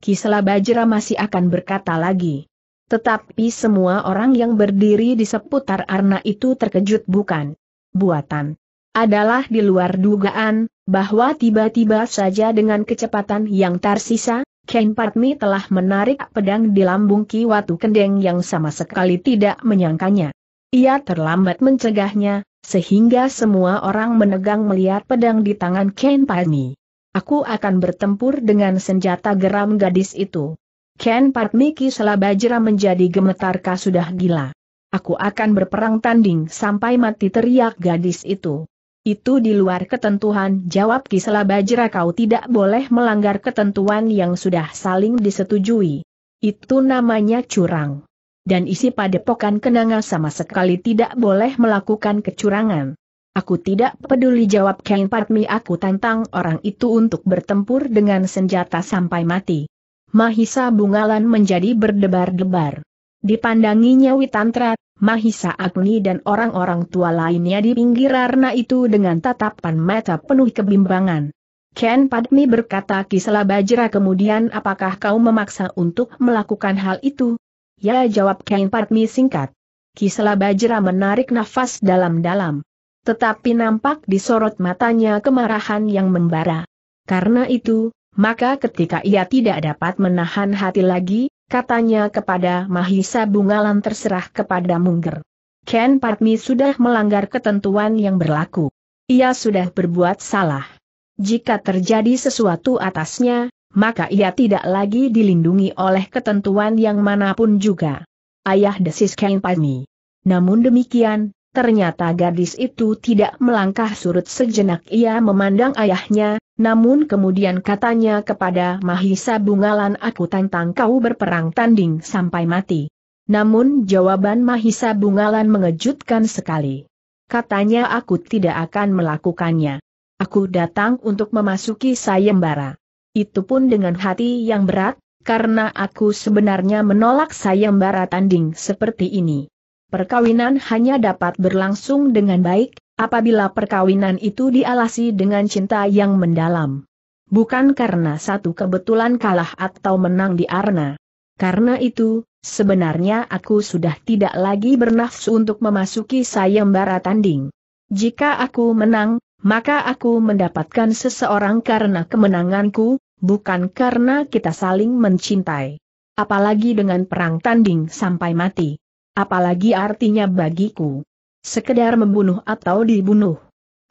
Ki Bajra masih akan berkata lagi. Tetapi semua orang yang berdiri di seputar Arna itu terkejut bukan. Buatan. Adalah di luar dugaan, bahwa tiba-tiba saja dengan kecepatan yang tersisa, Ken Patmi telah menarik pedang di lambung Ki Watu Kendeng yang sama sekali tidak menyangkanya. Ia terlambat mencegahnya, sehingga semua orang menegang melihat pedang di tangan Ken Patmi. Aku akan bertempur dengan senjata geram gadis itu. Ken Patmi Kisela Bajra menjadi gemetar sudah gila. Aku akan berperang tanding sampai mati teriak gadis itu. Itu di luar ketentuan, jawab Kisela Bajra kau tidak boleh melanggar ketentuan yang sudah saling disetujui. Itu namanya curang. Dan isi padepokan kenanga sama sekali tidak boleh melakukan kecurangan. Aku tidak peduli jawab Kain Patmi aku tantang orang itu untuk bertempur dengan senjata sampai mati. Mahisa Bungalan menjadi berdebar-debar. Dipandanginya Witantra, Mahisa Agni dan orang-orang tua lainnya di pinggir arna itu dengan tatapan mata penuh kebimbangan. Ken Padmi berkata Kisela Bajra kemudian apakah kau memaksa untuk melakukan hal itu? Ya jawab Ken Padmi singkat. Kisela Bajra menarik nafas dalam-dalam. Tetapi nampak disorot matanya kemarahan yang membara. Karena itu, maka ketika ia tidak dapat menahan hati lagi, katanya kepada Mahisa Bungalan terserah kepada Mungger. Ken Patmi sudah melanggar ketentuan yang berlaku. Ia sudah berbuat salah. Jika terjadi sesuatu atasnya, maka ia tidak lagi dilindungi oleh ketentuan yang manapun juga. Ayah desis Ken Patmi. Namun demikian, Ternyata gadis itu tidak melangkah surut sejenak ia memandang ayahnya, namun kemudian katanya kepada Mahisa Bungalan aku tantang kau berperang tanding sampai mati. Namun jawaban Mahisa Bungalan mengejutkan sekali. Katanya aku tidak akan melakukannya. Aku datang untuk memasuki sayembara. Itu pun dengan hati yang berat, karena aku sebenarnya menolak sayembara tanding seperti ini. Perkawinan hanya dapat berlangsung dengan baik, apabila perkawinan itu dialasi dengan cinta yang mendalam. Bukan karena satu kebetulan kalah atau menang di arena. Karena itu, sebenarnya aku sudah tidak lagi bernafsu untuk memasuki sayembara tanding. Jika aku menang, maka aku mendapatkan seseorang karena kemenanganku, bukan karena kita saling mencintai. Apalagi dengan perang tanding sampai mati. Apalagi artinya bagiku. Sekedar membunuh atau dibunuh.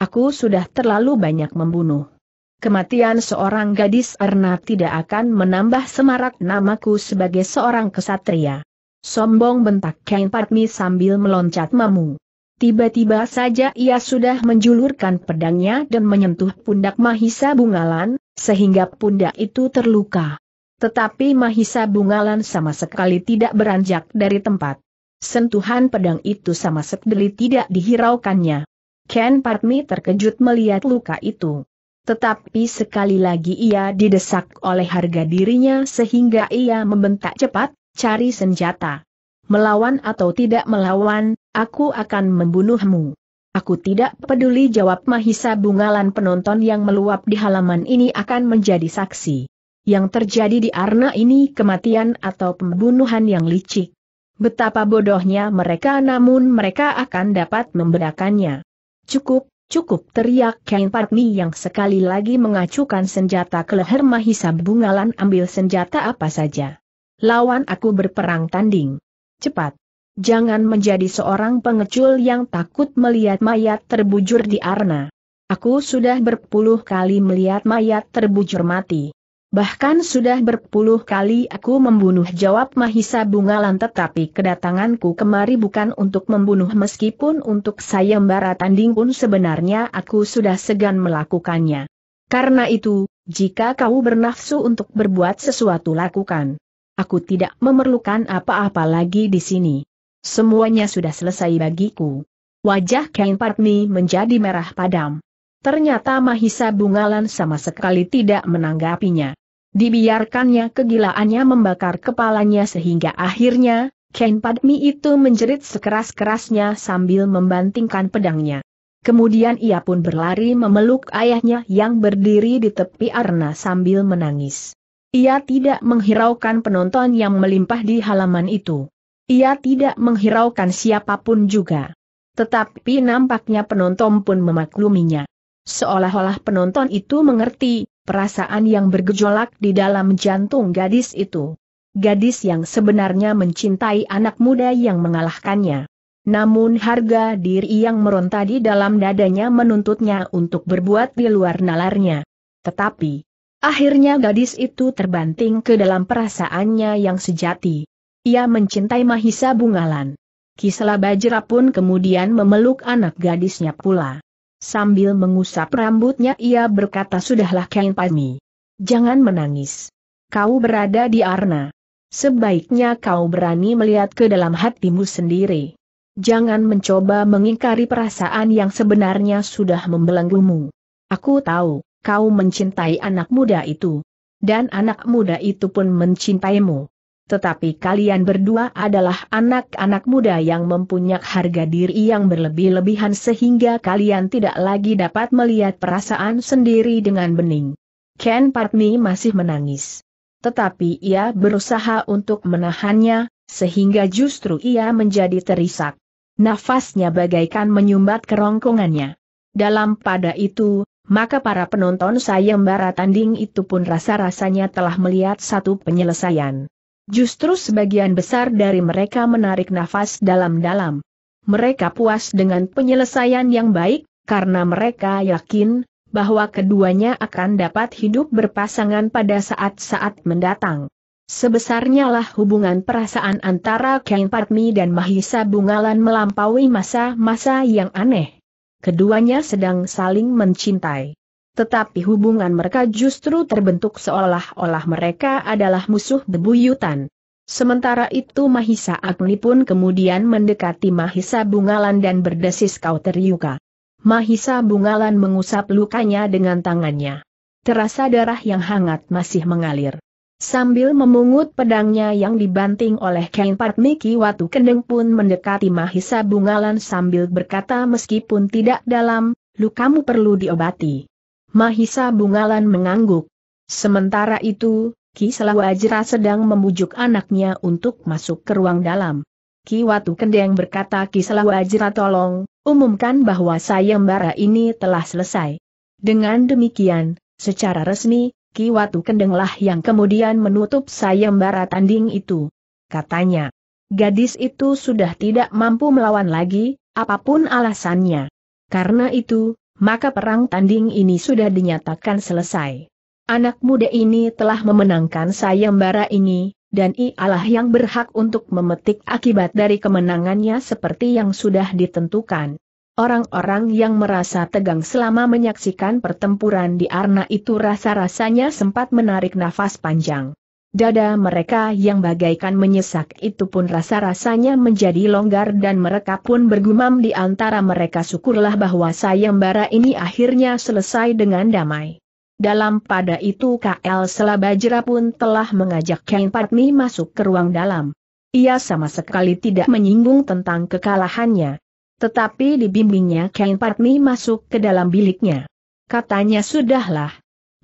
Aku sudah terlalu banyak membunuh. Kematian seorang gadis Erna tidak akan menambah semarak namaku sebagai seorang kesatria. Sombong bentak Kain Patmi sambil meloncat memu. Tiba-tiba saja ia sudah menjulurkan pedangnya dan menyentuh pundak Mahisa Bungalan, sehingga pundak itu terluka. Tetapi Mahisa Bungalan sama sekali tidak beranjak dari tempat. Sentuhan pedang itu sama sekali tidak dihiraukannya. Ken Partmi terkejut melihat luka itu. Tetapi sekali lagi ia didesak oleh harga dirinya sehingga ia membentak cepat, cari senjata. Melawan atau tidak melawan, aku akan membunuhmu. Aku tidak peduli jawab Mahisa Bungalan penonton yang meluap di halaman ini akan menjadi saksi. Yang terjadi di Arna ini kematian atau pembunuhan yang licik. Betapa bodohnya mereka namun mereka akan dapat membedakannya. Cukup, cukup teriak Kain Patni yang sekali lagi mengacukan senjata ke leher Mahisa Bungalan ambil senjata apa saja. Lawan aku berperang tanding. Cepat. Jangan menjadi seorang pengecul yang takut melihat mayat terbujur di arna. Aku sudah berpuluh kali melihat mayat terbujur mati. Bahkan sudah berpuluh kali aku membunuh jawab Mahisa Bungalan tetapi kedatanganku kemari bukan untuk membunuh meskipun untuk sayembara tanding pun sebenarnya aku sudah segan melakukannya. Karena itu, jika kau bernafsu untuk berbuat sesuatu lakukan. Aku tidak memerlukan apa-apa lagi di sini. Semuanya sudah selesai bagiku. Wajah Kain Patni menjadi merah padam. Ternyata Mahisa Bungalan sama sekali tidak menanggapinya. Dibiarkannya kegilaannya membakar kepalanya sehingga akhirnya, Ken Padmi itu menjerit sekeras-kerasnya sambil membantingkan pedangnya. Kemudian ia pun berlari memeluk ayahnya yang berdiri di tepi arena sambil menangis. Ia tidak menghiraukan penonton yang melimpah di halaman itu. Ia tidak menghiraukan siapapun juga. Tetapi nampaknya penonton pun memakluminya. Seolah-olah penonton itu mengerti, perasaan yang bergejolak di dalam jantung gadis itu. Gadis yang sebenarnya mencintai anak muda yang mengalahkannya. Namun harga diri yang meronta di dalam dadanya menuntutnya untuk berbuat di luar nalarnya. Tetapi, akhirnya gadis itu terbanting ke dalam perasaannya yang sejati. Ia mencintai Mahisa Bungalan. Kisela Bajra pun kemudian memeluk anak gadisnya pula. Sambil mengusap rambutnya ia berkata sudahlah Kain Pami. Jangan menangis. Kau berada di Arna. Sebaiknya kau berani melihat ke dalam hatimu sendiri. Jangan mencoba mengingkari perasaan yang sebenarnya sudah membelenggumu. Aku tahu, kau mencintai anak muda itu. Dan anak muda itu pun mencintaimu tetapi kalian berdua adalah anak-anak muda yang mempunyai harga diri yang berlebih-lebihan sehingga kalian tidak lagi dapat melihat perasaan sendiri dengan bening. Ken Patmi masih menangis. Tetapi ia berusaha untuk menahannya, sehingga justru ia menjadi terisak. Nafasnya bagaikan menyumbat kerongkongannya. Dalam pada itu, maka para penonton sayembara tanding itu pun rasa-rasanya telah melihat satu penyelesaian. Justru sebagian besar dari mereka menarik nafas dalam-dalam. Mereka puas dengan penyelesaian yang baik, karena mereka yakin bahwa keduanya akan dapat hidup berpasangan pada saat-saat mendatang. Sebesarnya lah hubungan perasaan antara Kain Patmi dan Mahisa Bungalan melampaui masa-masa yang aneh. Keduanya sedang saling mencintai. Tetapi hubungan mereka justru terbentuk seolah-olah mereka adalah musuh bebuyutan. Sementara itu Mahisa Agni pun kemudian mendekati Mahisa Bungalan dan berdesis kau teriuka. Mahisa Bungalan mengusap lukanya dengan tangannya. Terasa darah yang hangat masih mengalir. Sambil memungut pedangnya yang dibanting oleh Kain Patmiki Watu Kendeng pun mendekati Mahisa Bungalan sambil berkata meskipun tidak dalam, lukamu perlu diobati. Mahisa Bungalan mengangguk. Sementara itu, Ki Selawajra sedang membujuk anaknya untuk masuk ke ruang dalam. Ki Watu Kendeng berkata Ki Selawajra tolong, umumkan bahwa sayembara ini telah selesai. Dengan demikian, secara resmi, Ki Watu Kendenglah yang kemudian menutup sayembara tanding itu. Katanya, gadis itu sudah tidak mampu melawan lagi, apapun alasannya. Karena itu, maka perang tanding ini sudah dinyatakan selesai. Anak muda ini telah memenangkan sayembara ini, dan ialah yang berhak untuk memetik akibat dari kemenangannya seperti yang sudah ditentukan. Orang-orang yang merasa tegang selama menyaksikan pertempuran di Arna itu rasa-rasanya sempat menarik nafas panjang. Dada mereka yang bagaikan menyesak itu pun rasa-rasanya menjadi longgar dan mereka pun bergumam di antara mereka syukurlah bahwa sayembara ini akhirnya selesai dengan damai. Dalam pada itu KL Selabajra pun telah mengajak Kain Patni masuk ke ruang dalam. Ia sama sekali tidak menyinggung tentang kekalahannya. Tetapi dibimbingnya Kain Patni masuk ke dalam biliknya. Katanya sudahlah.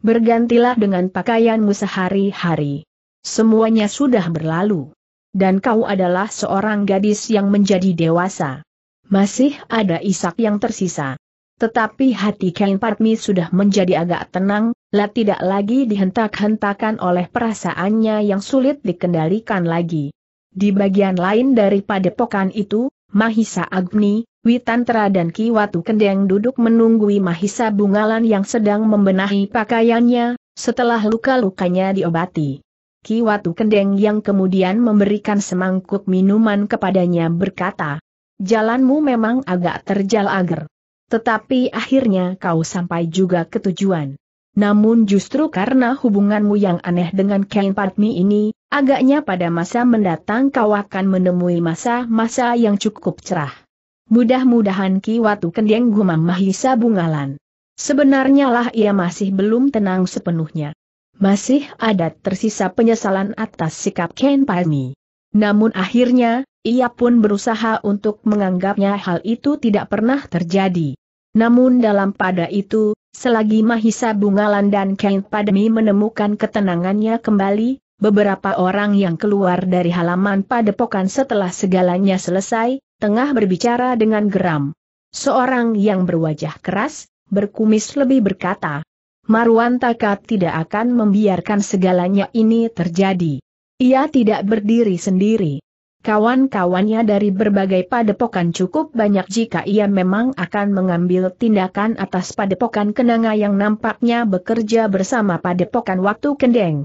Bergantilah dengan pakaianmu sehari-hari. Semuanya sudah berlalu. Dan kau adalah seorang gadis yang menjadi dewasa. Masih ada isak yang tersisa. Tetapi hati Kain Parmi sudah menjadi agak tenang, lah tidak lagi dihentak-hentakan oleh perasaannya yang sulit dikendalikan lagi. Di bagian lain dari padepokan itu, Mahisa Agni, Witantra dan Kiwatu Kendeng duduk menunggui Mahisa Bungalan yang sedang membenahi pakaiannya, setelah luka-lukanya diobati. Ki Watu Kendeng yang kemudian memberikan semangkuk minuman kepadanya berkata, Jalanmu memang agak terjal agar. Tetapi akhirnya kau sampai juga ke tujuan. Namun justru karena hubunganmu yang aneh dengan Kain Padmi ini, agaknya pada masa mendatang kau akan menemui masa-masa yang cukup cerah. Mudah-mudahan Ki Watu Kendeng gumam Mahisa Bungalan. Sebenarnya lah ia masih belum tenang sepenuhnya. Masih ada tersisa penyesalan atas sikap Ken Palmi. Namun akhirnya, ia pun berusaha untuk menganggapnya hal itu tidak pernah terjadi. Namun dalam pada itu, selagi Mahisa Bungalan dan Ken Padmi menemukan ketenangannya kembali, beberapa orang yang keluar dari halaman padepokan setelah segalanya selesai, tengah berbicara dengan geram. Seorang yang berwajah keras, berkumis lebih berkata, Marwan Takat tidak akan membiarkan segalanya ini terjadi. Ia tidak berdiri sendiri. Kawan-kawannya dari berbagai padepokan cukup banyak jika ia memang akan mengambil tindakan atas padepokan kenanga yang nampaknya bekerja bersama padepokan waktu kendeng.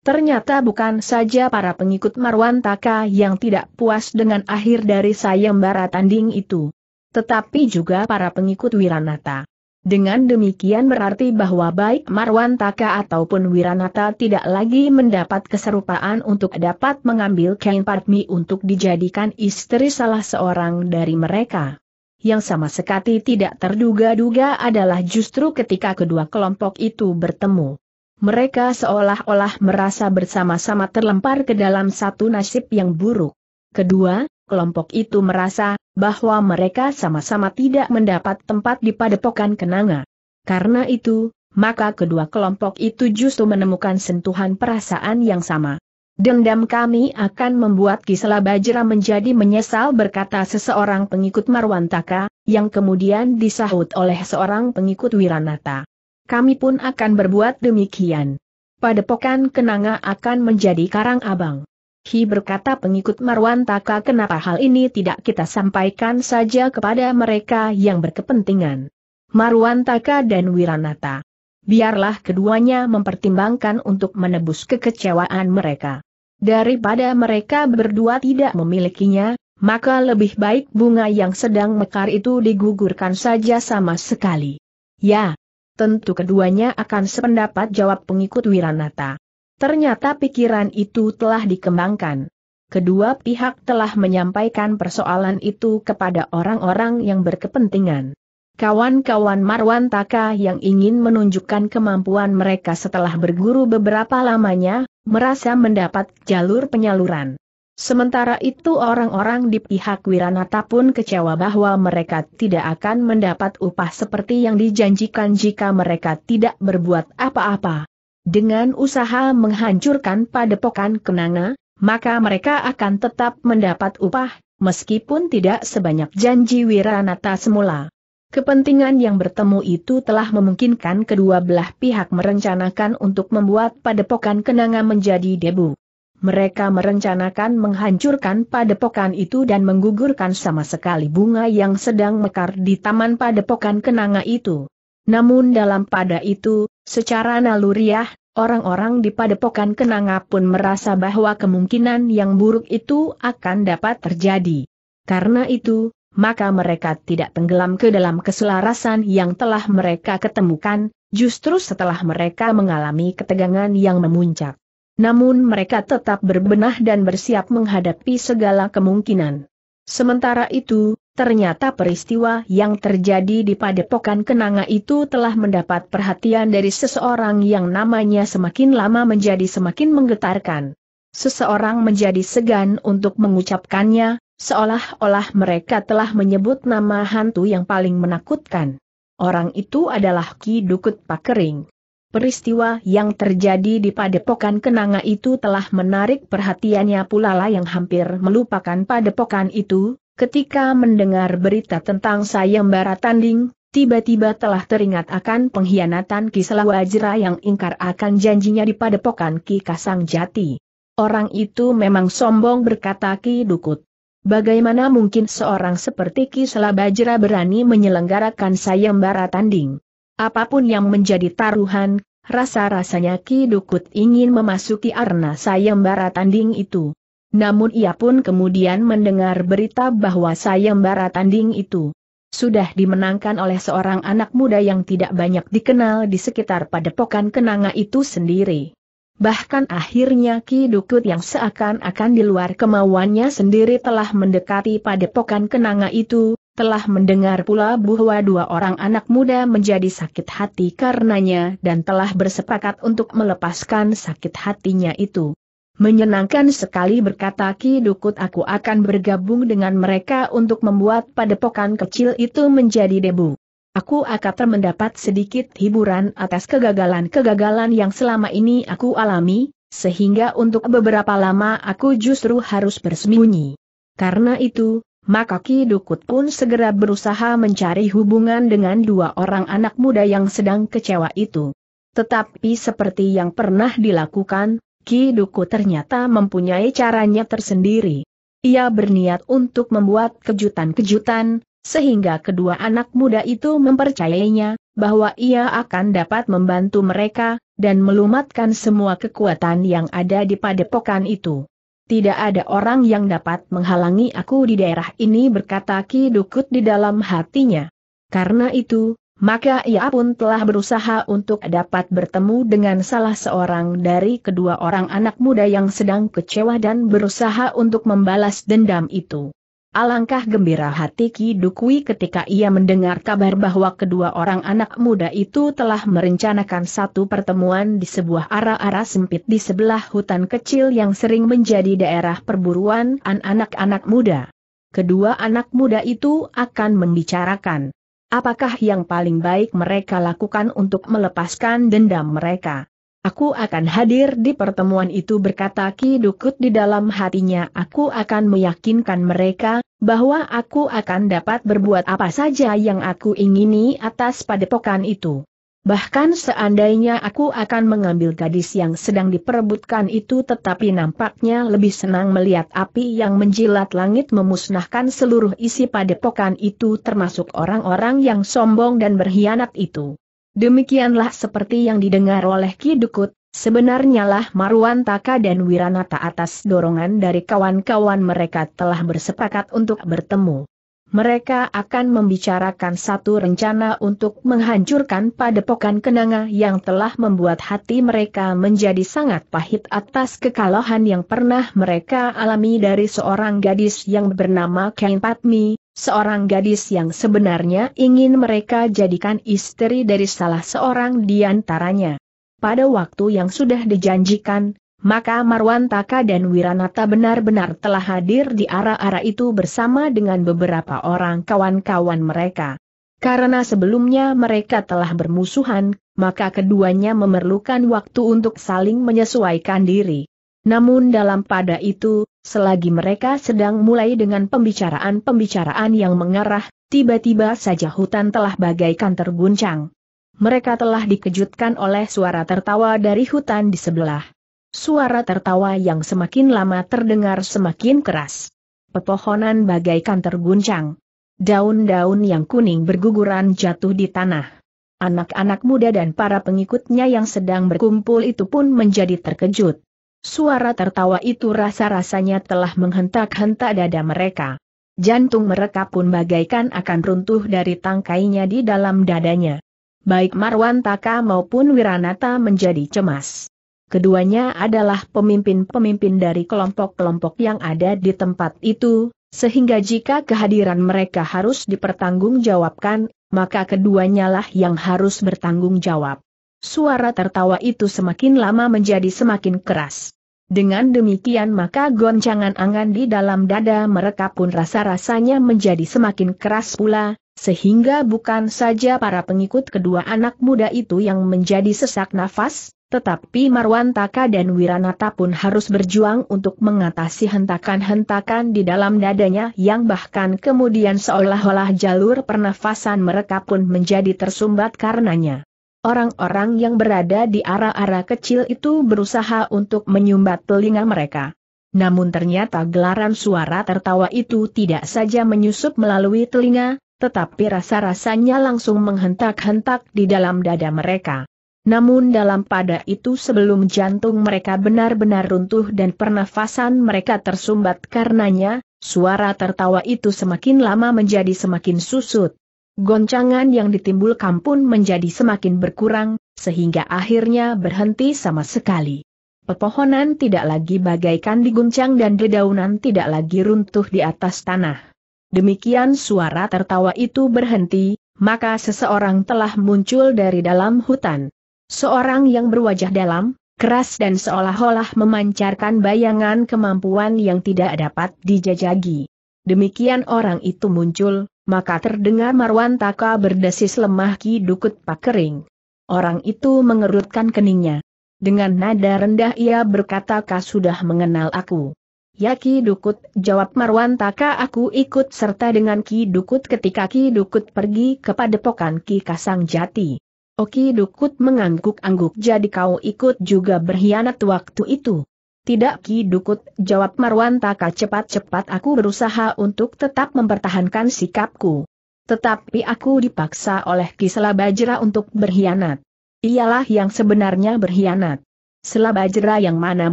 Ternyata bukan saja para pengikut Marwan Taka yang tidak puas dengan akhir dari sayembara tanding itu. Tetapi juga para pengikut Wiranata. Dengan demikian berarti bahwa baik Marwan Taka ataupun Wiranata tidak lagi mendapat keserupaan untuk dapat mengambil kain Padmi untuk dijadikan istri salah seorang dari mereka. Yang sama sekali tidak terduga-duga adalah justru ketika kedua kelompok itu bertemu. Mereka seolah-olah merasa bersama-sama terlempar ke dalam satu nasib yang buruk. Kedua, kelompok itu merasa bahwa mereka sama-sama tidak mendapat tempat di padepokan kenanga. Karena itu, maka kedua kelompok itu justru menemukan sentuhan perasaan yang sama. Dendam kami akan membuat Kisela Bajra menjadi menyesal berkata seseorang pengikut Marwantaka, yang kemudian disahut oleh seorang pengikut Wiranata. Kami pun akan berbuat demikian. Padepokan Kenanga akan menjadi karang abang. Ki berkata pengikut Marwan Taka kenapa hal ini tidak kita sampaikan saja kepada mereka yang berkepentingan. Marwan Taka dan Wiranata. Biarlah keduanya mempertimbangkan untuk menebus kekecewaan mereka. Daripada mereka berdua tidak memilikinya, maka lebih baik bunga yang sedang mekar itu digugurkan saja sama sekali. Ya, tentu keduanya akan sependapat jawab pengikut Wiranata. Ternyata pikiran itu telah dikembangkan. Kedua pihak telah menyampaikan persoalan itu kepada orang-orang yang berkepentingan. Kawan-kawan Marwan Taka yang ingin menunjukkan kemampuan mereka setelah berguru beberapa lamanya, merasa mendapat jalur penyaluran. Sementara itu orang-orang di pihak Wiranata pun kecewa bahwa mereka tidak akan mendapat upah seperti yang dijanjikan jika mereka tidak berbuat apa-apa. Dengan usaha menghancurkan padepokan Kenanga, maka mereka akan tetap mendapat upah, meskipun tidak sebanyak janji Wiranata semula. Kepentingan yang bertemu itu telah memungkinkan kedua belah pihak merencanakan untuk membuat padepokan Kenanga menjadi debu. Mereka merencanakan menghancurkan padepokan itu dan menggugurkan sama sekali bunga yang sedang mekar di taman padepokan Kenanga itu. Namun dalam pada itu, Secara naluriah, orang-orang di padepokan Kenanga pun merasa bahwa kemungkinan yang buruk itu akan dapat terjadi. Karena itu, maka mereka tidak tenggelam ke dalam keselarasan yang telah mereka ketemukan, justru setelah mereka mengalami ketegangan yang memuncak. Namun mereka tetap berbenah dan bersiap menghadapi segala kemungkinan. Sementara itu, Ternyata peristiwa yang terjadi di padepokan Kenanga itu telah mendapat perhatian dari seseorang yang namanya semakin lama menjadi semakin menggetarkan. Seseorang menjadi segan untuk mengucapkannya, seolah-olah mereka telah menyebut nama hantu yang paling menakutkan. Orang itu adalah Ki Dukut Pakering. Peristiwa yang terjadi di padepokan Kenanga itu telah menarik perhatiannya pula lah yang hampir melupakan padepokan itu, Ketika mendengar berita tentang sayembara tanding, tiba-tiba telah teringat akan pengkhianatan Selawajra yang ingkar akan janjinya di padepokan Ki Kasang Jati. Orang itu memang sombong berkata Ki Dukut. Bagaimana mungkin seorang seperti Ki Selawajra berani menyelenggarakan sayembara tanding? Apapun yang menjadi taruhan, rasa-rasanya Ki Dukut ingin memasuki arena sayembara tanding itu. Namun ia pun kemudian mendengar berita bahwa sayembara tanding itu sudah dimenangkan oleh seorang anak muda yang tidak banyak dikenal di sekitar padepokan kenanga itu sendiri. Bahkan akhirnya Ki Dukut yang seakan-akan di luar kemauannya sendiri telah mendekati padepokan kenanga itu, telah mendengar pula bahwa dua orang anak muda menjadi sakit hati karenanya dan telah bersepakat untuk melepaskan sakit hatinya itu. Menyenangkan sekali berkata Ki Dukut aku akan bergabung dengan mereka untuk membuat padepokan kecil itu menjadi debu. Aku akan mendapat sedikit hiburan atas kegagalan-kegagalan yang selama ini aku alami, sehingga untuk beberapa lama aku justru harus bersembunyi. Karena itu, maka Ki Dukut pun segera berusaha mencari hubungan dengan dua orang anak muda yang sedang kecewa itu. Tetapi seperti yang pernah dilakukan, Ki Duku ternyata mempunyai caranya tersendiri. Ia berniat untuk membuat kejutan-kejutan, sehingga kedua anak muda itu mempercayainya, bahwa ia akan dapat membantu mereka, dan melumatkan semua kekuatan yang ada di padepokan itu. Tidak ada orang yang dapat menghalangi aku di daerah ini berkata Ki Dukut di dalam hatinya. Karena itu, maka ia pun telah berusaha untuk dapat bertemu dengan salah seorang dari kedua orang anak muda yang sedang kecewa dan berusaha untuk membalas dendam itu. Alangkah gembira hati Ki Dukwi ketika ia mendengar kabar bahwa kedua orang anak muda itu telah merencanakan satu pertemuan di sebuah arah ara sempit di sebelah hutan kecil yang sering menjadi daerah perburuan anak-anak muda. Kedua anak muda itu akan membicarakan Apakah yang paling baik mereka lakukan untuk melepaskan dendam mereka? Aku akan hadir di pertemuan itu berkata Ki Dukut di dalam hatinya aku akan meyakinkan mereka, bahwa aku akan dapat berbuat apa saja yang aku ingini atas padepokan itu. Bahkan seandainya aku akan mengambil gadis yang sedang diperebutkan itu tetapi nampaknya lebih senang melihat api yang menjilat langit memusnahkan seluruh isi padepokan itu termasuk orang-orang yang sombong dan berkhianat itu. Demikianlah seperti yang didengar oleh Ki Dukut, sebenarnya lah Marwan Taka dan Wiranata atas dorongan dari kawan-kawan mereka telah bersepakat untuk bertemu. Mereka akan membicarakan satu rencana untuk menghancurkan padepokan kenanga yang telah membuat hati mereka menjadi sangat pahit atas kekalahan yang pernah mereka alami dari seorang gadis yang bernama Ken Patmi, seorang gadis yang sebenarnya ingin mereka jadikan istri dari salah seorang di antaranya. Pada waktu yang sudah dijanjikan, maka Marwan Taka dan Wiranata benar-benar telah hadir di arah-arah itu bersama dengan beberapa orang kawan-kawan mereka. Karena sebelumnya mereka telah bermusuhan, maka keduanya memerlukan waktu untuk saling menyesuaikan diri. Namun dalam pada itu, selagi mereka sedang mulai dengan pembicaraan-pembicaraan yang mengarah, tiba-tiba saja hutan telah bagaikan terguncang. Mereka telah dikejutkan oleh suara tertawa dari hutan di sebelah. Suara tertawa yang semakin lama terdengar semakin keras. Pepohonan bagaikan terguncang. Daun-daun yang kuning berguguran jatuh di tanah. Anak-anak muda dan para pengikutnya yang sedang berkumpul itu pun menjadi terkejut. Suara tertawa itu rasa-rasanya telah menghentak-hentak dada mereka. Jantung mereka pun bagaikan akan runtuh dari tangkainya di dalam dadanya. Baik Marwan Taka maupun Wiranata menjadi cemas keduanya adalah pemimpin-pemimpin dari kelompok-kelompok yang ada di tempat itu, sehingga jika kehadiran mereka harus dipertanggungjawabkan, maka keduanya lah yang harus bertanggung jawab. Suara tertawa itu semakin lama menjadi semakin keras. Dengan demikian maka goncangan angan di dalam dada mereka pun rasa-rasanya menjadi semakin keras pula, sehingga bukan saja para pengikut kedua anak muda itu yang menjadi sesak nafas, tetapi Marwan Taka dan Wiranata pun harus berjuang untuk mengatasi hentakan-hentakan di dalam dadanya yang bahkan kemudian seolah-olah jalur pernafasan mereka pun menjadi tersumbat karenanya. Orang-orang yang berada di arah-arah kecil itu berusaha untuk menyumbat telinga mereka. Namun ternyata gelaran suara tertawa itu tidak saja menyusup melalui telinga, tetapi rasa-rasanya langsung menghentak-hentak di dalam dada mereka. Namun dalam pada itu sebelum jantung mereka benar-benar runtuh dan pernafasan mereka tersumbat karenanya, suara tertawa itu semakin lama menjadi semakin susut. Goncangan yang ditimbulkan pun menjadi semakin berkurang, sehingga akhirnya berhenti sama sekali. Pepohonan tidak lagi bagaikan diguncang dan dedaunan tidak lagi runtuh di atas tanah. Demikian suara tertawa itu berhenti, maka seseorang telah muncul dari dalam hutan. Seorang yang berwajah dalam, keras dan seolah-olah memancarkan bayangan kemampuan yang tidak dapat dijajagi. Demikian orang itu muncul, maka terdengar Marwan Taka berdesis lemah ki dukut pakering. Orang itu mengerutkan keningnya. Dengan nada rendah ia berkata kau sudah mengenal aku. Ya Ki Dukut, jawab Marwan Taka aku ikut serta dengan Ki Dukut ketika Ki Dukut pergi kepada pokan Ki Kasang Jati. Oki Dukut mengangguk-angguk jadi kau ikut juga berkhianat waktu itu. Tidak Ki Dukut, jawab Marwan Taka cepat-cepat aku berusaha untuk tetap mempertahankan sikapku. Tetapi aku dipaksa oleh Ki Selabajra untuk berkhianat. Ialah yang sebenarnya berkhianat. Selabajra yang mana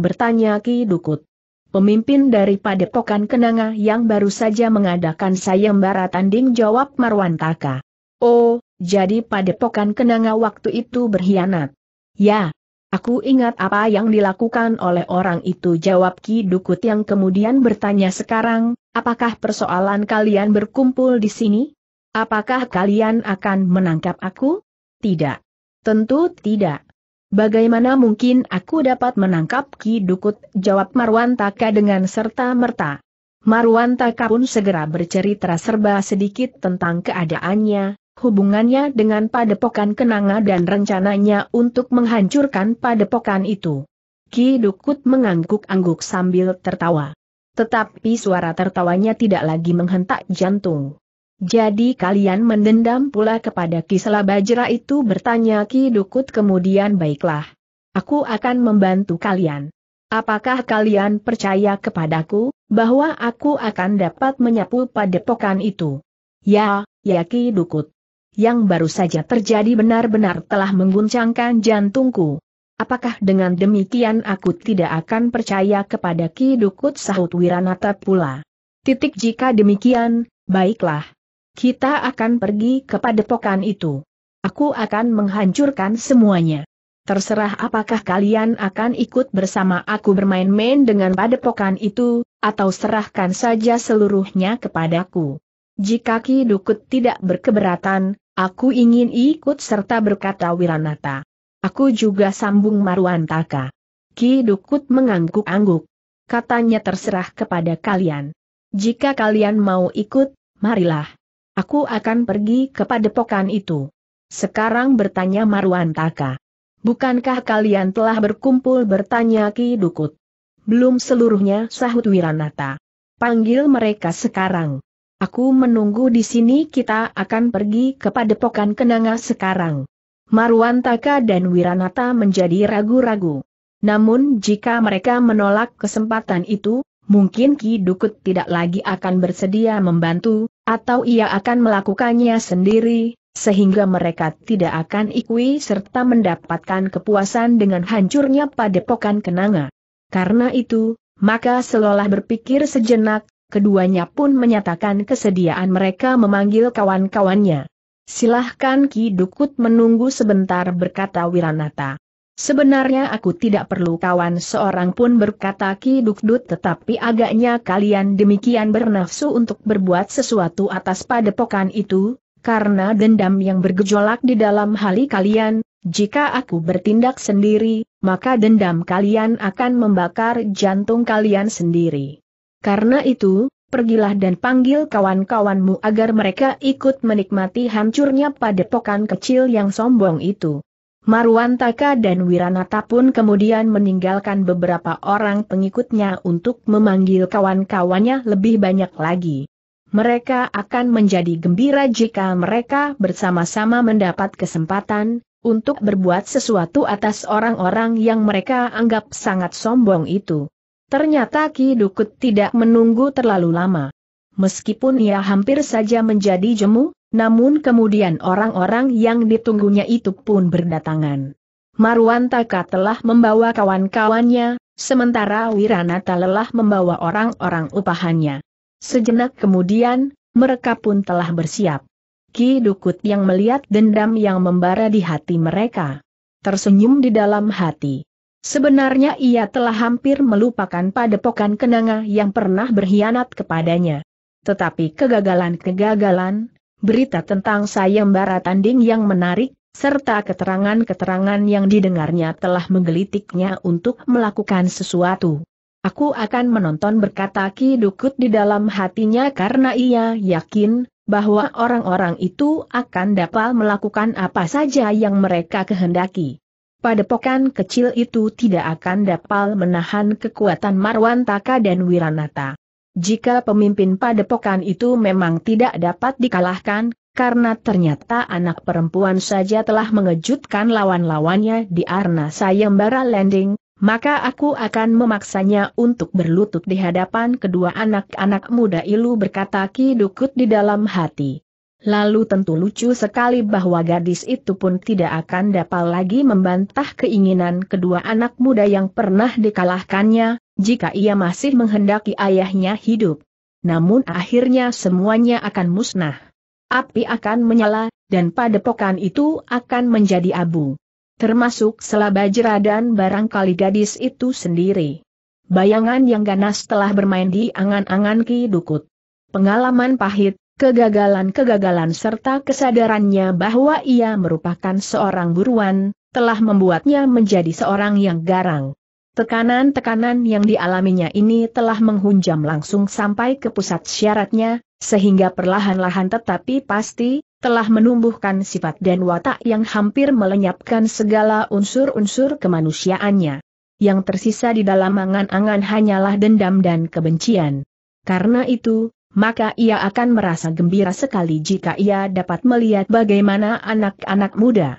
bertanya Ki Dukut. Pemimpin daripada Padepokan Kenanga yang baru saja mengadakan sayembara tanding jawab Marwan Taka. Oh, jadi padepokan kenanga waktu itu berkhianat. Ya, aku ingat apa yang dilakukan oleh orang itu jawab Ki Dukut yang kemudian bertanya sekarang, apakah persoalan kalian berkumpul di sini? Apakah kalian akan menangkap aku? Tidak. Tentu tidak. Bagaimana mungkin aku dapat menangkap Ki Dukut? Jawab Marwan dengan serta-merta. Marwan pun segera bercerita serba sedikit tentang keadaannya, hubungannya dengan padepokan Kenanga dan rencananya untuk menghancurkan padepokan itu. Ki Dukut mengangguk-angguk sambil tertawa. Tetapi suara tertawanya tidak lagi menghentak jantung. Jadi kalian mendendam pula kepada Ki Selabajra itu bertanya Ki Dukut kemudian baiklah. Aku akan membantu kalian. Apakah kalian percaya kepadaku, bahwa aku akan dapat menyapu padepokan itu? Ya, ya Ki Dukut yang baru saja terjadi benar-benar telah mengguncangkan jantungku. Apakah dengan demikian aku tidak akan percaya kepada Ki Dukut sahut Wiranata pula? Titik jika demikian, baiklah. Kita akan pergi kepada padepokan itu. Aku akan menghancurkan semuanya. Terserah apakah kalian akan ikut bersama aku bermain-main dengan padepokan itu, atau serahkan saja seluruhnya kepadaku. Jika Ki Dukut tidak berkeberatan, Aku ingin ikut serta berkata Wiranata. Aku juga sambung Marwantaka. Ki Dukut mengangguk-angguk. Katanya terserah kepada kalian. Jika kalian mau ikut, marilah. Aku akan pergi kepada padepokan itu. Sekarang bertanya Marwantaka. Bukankah kalian telah berkumpul bertanya Ki Dukut? Belum seluruhnya sahut Wiranata. Panggil mereka sekarang. Aku menunggu di sini kita akan pergi ke padepokan kenanga sekarang. Marwantaka dan Wiranata menjadi ragu-ragu. Namun jika mereka menolak kesempatan itu, mungkin Ki Dukut tidak lagi akan bersedia membantu, atau ia akan melakukannya sendiri, sehingga mereka tidak akan ikui serta mendapatkan kepuasan dengan hancurnya padepokan kenanga. Karena itu, maka selolah berpikir sejenak, keduanya pun menyatakan kesediaan mereka memanggil kawan-kawannya. Silahkan Ki Dukut menunggu sebentar berkata Wiranata. Sebenarnya aku tidak perlu kawan seorang pun berkata Ki Dukdut tetapi agaknya kalian demikian bernafsu untuk berbuat sesuatu atas padepokan itu, karena dendam yang bergejolak di dalam hali kalian, jika aku bertindak sendiri, maka dendam kalian akan membakar jantung kalian sendiri. Karena itu, pergilah dan panggil kawan-kawanmu agar mereka ikut menikmati hancurnya padepokan kecil yang sombong itu. Marwantaka dan Wiranata pun kemudian meninggalkan beberapa orang pengikutnya untuk memanggil kawan-kawannya lebih banyak lagi. Mereka akan menjadi gembira jika mereka bersama-sama mendapat kesempatan untuk berbuat sesuatu atas orang-orang yang mereka anggap sangat sombong itu. Ternyata Ki Dukut tidak menunggu terlalu lama. Meskipun ia hampir saja menjadi jemu, namun kemudian orang-orang yang ditunggunya itu pun berdatangan. Marwantaka telah membawa kawan-kawannya, sementara Wiranata lelah membawa orang-orang upahannya. Sejenak kemudian, mereka pun telah bersiap. Ki Dukut yang melihat dendam yang membara di hati mereka. Tersenyum di dalam hati sebenarnya ia telah hampir melupakan padepokan kenanga yang pernah berkhianat kepadanya. Tetapi kegagalan-kegagalan, berita tentang sayembara tanding yang menarik, serta keterangan-keterangan yang didengarnya telah menggelitiknya untuk melakukan sesuatu. Aku akan menonton berkata Ki Dukut di dalam hatinya karena ia yakin bahwa orang-orang itu akan dapat melakukan apa saja yang mereka kehendaki padepokan kecil itu tidak akan dapat menahan kekuatan Marwan Taka dan Wiranata. Jika pemimpin padepokan itu memang tidak dapat dikalahkan, karena ternyata anak perempuan saja telah mengejutkan lawan-lawannya di Arna Sayembara Landing, maka aku akan memaksanya untuk berlutut di hadapan kedua anak-anak muda ilu berkata Ki Dukut di dalam hati. Lalu tentu lucu sekali bahwa gadis itu pun tidak akan dapat lagi membantah keinginan kedua anak muda yang pernah dikalahkannya, jika ia masih menghendaki ayahnya hidup. Namun akhirnya semuanya akan musnah. Api akan menyala, dan padepokan itu akan menjadi abu. Termasuk selaba dan barangkali gadis itu sendiri. Bayangan yang ganas telah bermain di angan-angan Ki Dukut. Pengalaman pahit, Kegagalan-kegagalan serta kesadarannya bahwa ia merupakan seorang buruan, telah membuatnya menjadi seorang yang garang. Tekanan-tekanan yang dialaminya ini telah menghunjam langsung sampai ke pusat syaratnya, sehingga perlahan-lahan tetapi pasti, telah menumbuhkan sifat dan watak yang hampir melenyapkan segala unsur-unsur kemanusiaannya. Yang tersisa di dalam angan-angan hanyalah dendam dan kebencian. Karena itu, maka ia akan merasa gembira sekali jika ia dapat melihat bagaimana anak-anak muda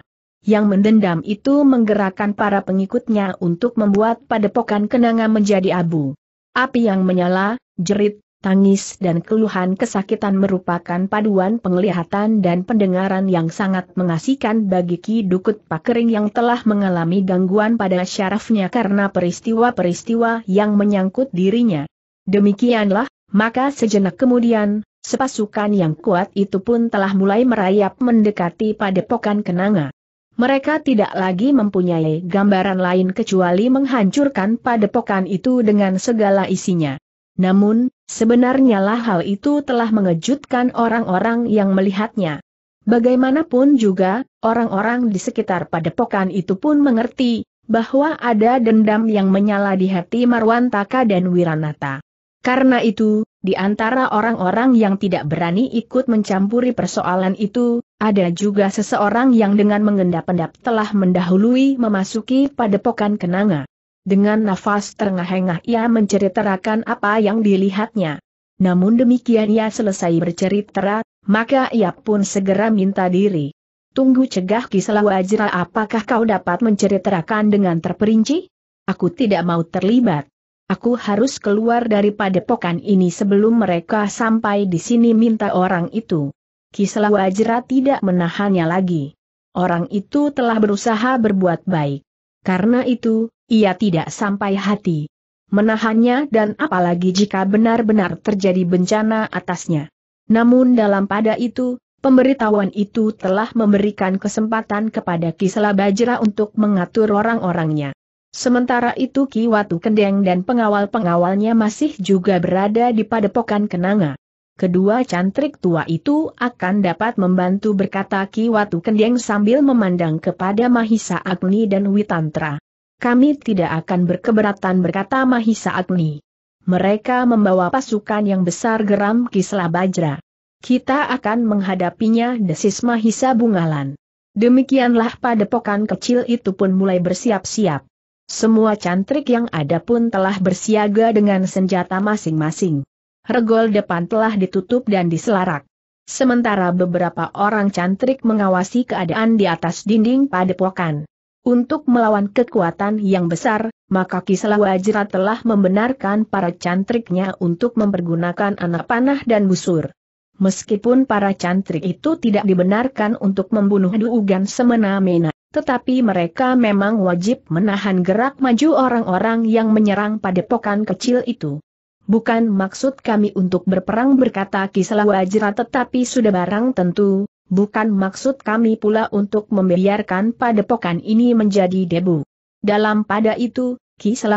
yang mendendam itu menggerakkan para pengikutnya untuk membuat padepokan kenanga menjadi abu. Api yang menyala, jerit, tangis dan keluhan kesakitan merupakan paduan penglihatan dan pendengaran yang sangat mengasihkan bagi Ki Dukut Pakering yang telah mengalami gangguan pada syarafnya karena peristiwa-peristiwa yang menyangkut dirinya. Demikianlah maka sejenak kemudian, sepasukan yang kuat itu pun telah mulai merayap mendekati padepokan kenanga. Mereka tidak lagi mempunyai gambaran lain kecuali menghancurkan padepokan itu dengan segala isinya. Namun, sebenarnya lah hal itu telah mengejutkan orang-orang yang melihatnya. Bagaimanapun juga, orang-orang di sekitar padepokan itu pun mengerti bahwa ada dendam yang menyala di hati Marwantaka dan Wiranata. Karena itu, di antara orang-orang yang tidak berani ikut mencampuri persoalan itu, ada juga seseorang yang dengan mengendap-endap telah mendahului memasuki padepokan kenanga. Dengan nafas terengah-engah ia menceritakan apa yang dilihatnya. Namun demikian ia selesai bercerita, maka ia pun segera minta diri. Tunggu cegah kisah Kislawajra apakah kau dapat menceritakan dengan terperinci? Aku tidak mau terlibat. Aku harus keluar dari padepokan ini sebelum mereka sampai di sini minta orang itu. Kislawajra Wajra tidak menahannya lagi. Orang itu telah berusaha berbuat baik. Karena itu, ia tidak sampai hati. Menahannya dan apalagi jika benar-benar terjadi bencana atasnya. Namun dalam pada itu, pemberitahuan itu telah memberikan kesempatan kepada Kisla untuk mengatur orang-orangnya. Sementara itu Ki Watu Kendeng dan pengawal-pengawalnya masih juga berada di padepokan Kenanga. Kedua cantrik tua itu akan dapat membantu berkata Ki Watu Kendeng sambil memandang kepada Mahisa Agni dan Witantra. Kami tidak akan berkeberatan berkata Mahisa Agni. Mereka membawa pasukan yang besar geram Kisla Bajra. Kita akan menghadapinya desis Mahisa Bungalan. Demikianlah padepokan kecil itu pun mulai bersiap-siap. Semua cantrik yang ada pun telah bersiaga dengan senjata masing-masing. Regol depan telah ditutup dan diselarak. Sementara beberapa orang cantrik mengawasi keadaan di atas dinding padepokan. Untuk melawan kekuatan yang besar, maka Wajra telah membenarkan para cantriknya untuk mempergunakan anak panah dan busur. Meskipun para cantrik itu tidak dibenarkan untuk membunuh Duugan semena-mena. Tetapi mereka memang wajib menahan gerak maju orang-orang yang menyerang padepokan kecil itu. Bukan maksud kami untuk berperang berkata kisah wajra, tetapi sudah barang tentu, bukan maksud kami pula untuk membiarkan padepokan ini menjadi debu. Dalam pada itu,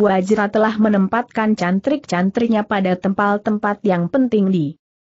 wajra telah menempatkan cantrik-cantriknya pada tempat-tempat yang penting di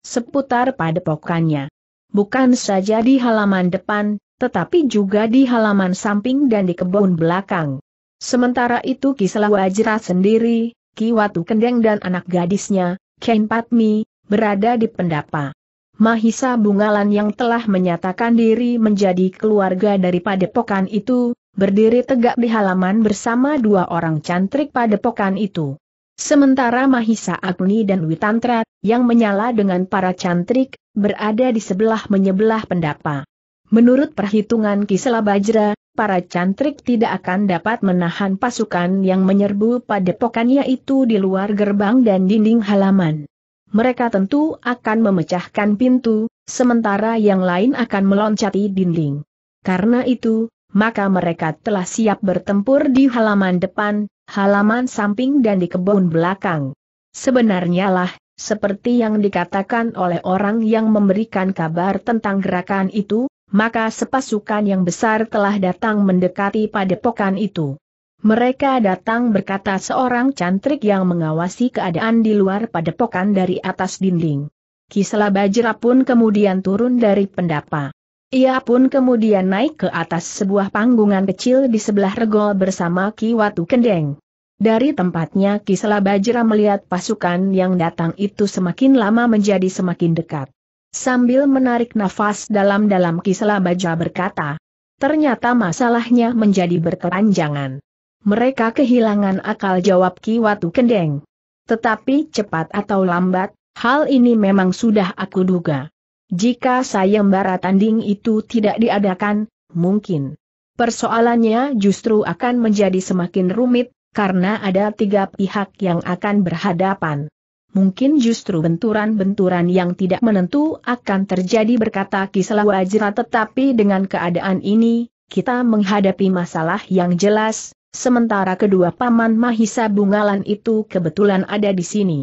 seputar padepokannya. Bukan saja di halaman depan, tetapi juga di halaman samping dan di kebun belakang. Sementara itu Kisela Wajira sendiri, Watu Kendeng dan anak gadisnya, Ken Patmi, berada di pendapa. Mahisa Bungalan yang telah menyatakan diri menjadi keluarga dari padepokan itu, berdiri tegak di halaman bersama dua orang cantrik padepokan itu. Sementara Mahisa Agni dan Witantra, yang menyala dengan para cantrik, berada di sebelah menyebelah pendapa. Menurut perhitungan Kisela Bajra, para cantrik tidak akan dapat menahan pasukan yang menyerbu padepokannya itu di luar gerbang dan dinding halaman. Mereka tentu akan memecahkan pintu, sementara yang lain akan meloncati dinding. Karena itu, maka mereka telah siap bertempur di halaman depan, halaman samping dan di kebun belakang. Sebenarnya lah, seperti yang dikatakan oleh orang yang memberikan kabar tentang gerakan itu, maka sepasukan yang besar telah datang mendekati padepokan itu. Mereka datang berkata seorang cantrik yang mengawasi keadaan di luar padepokan dari atas dinding. Kisela Bajra pun kemudian turun dari pendapa. Ia pun kemudian naik ke atas sebuah panggungan kecil di sebelah regol bersama Ki Watu Kendeng. Dari tempatnya Kisela Bajra melihat pasukan yang datang itu semakin lama menjadi semakin dekat. Sambil menarik nafas dalam-dalam Kisela Baja berkata, ternyata masalahnya menjadi berkepanjangan. Mereka kehilangan akal jawab Ki Watu Kendeng. Tetapi cepat atau lambat, hal ini memang sudah aku duga. Jika sayembara tanding itu tidak diadakan, mungkin persoalannya justru akan menjadi semakin rumit, karena ada tiga pihak yang akan berhadapan mungkin justru benturan-benturan yang tidak menentu akan terjadi berkata kisah wajra tetapi dengan keadaan ini, kita menghadapi masalah yang jelas, sementara kedua paman Mahisa Bungalan itu kebetulan ada di sini.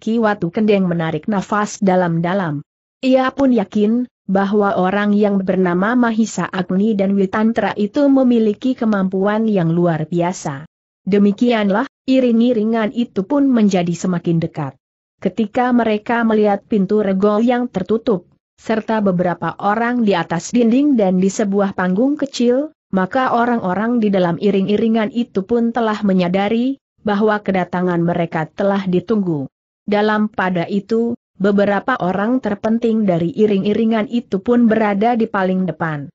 Ki Watu Kendeng menarik nafas dalam-dalam. Ia pun yakin, bahwa orang yang bernama Mahisa Agni dan Witantra itu memiliki kemampuan yang luar biasa. Demikianlah, iring-iringan itu pun menjadi semakin dekat ketika mereka melihat pintu regol yang tertutup, serta beberapa orang di atas dinding dan di sebuah panggung kecil, maka orang-orang di dalam iring-iringan itu pun telah menyadari bahwa kedatangan mereka telah ditunggu. Dalam pada itu, beberapa orang terpenting dari iring-iringan itu pun berada di paling depan.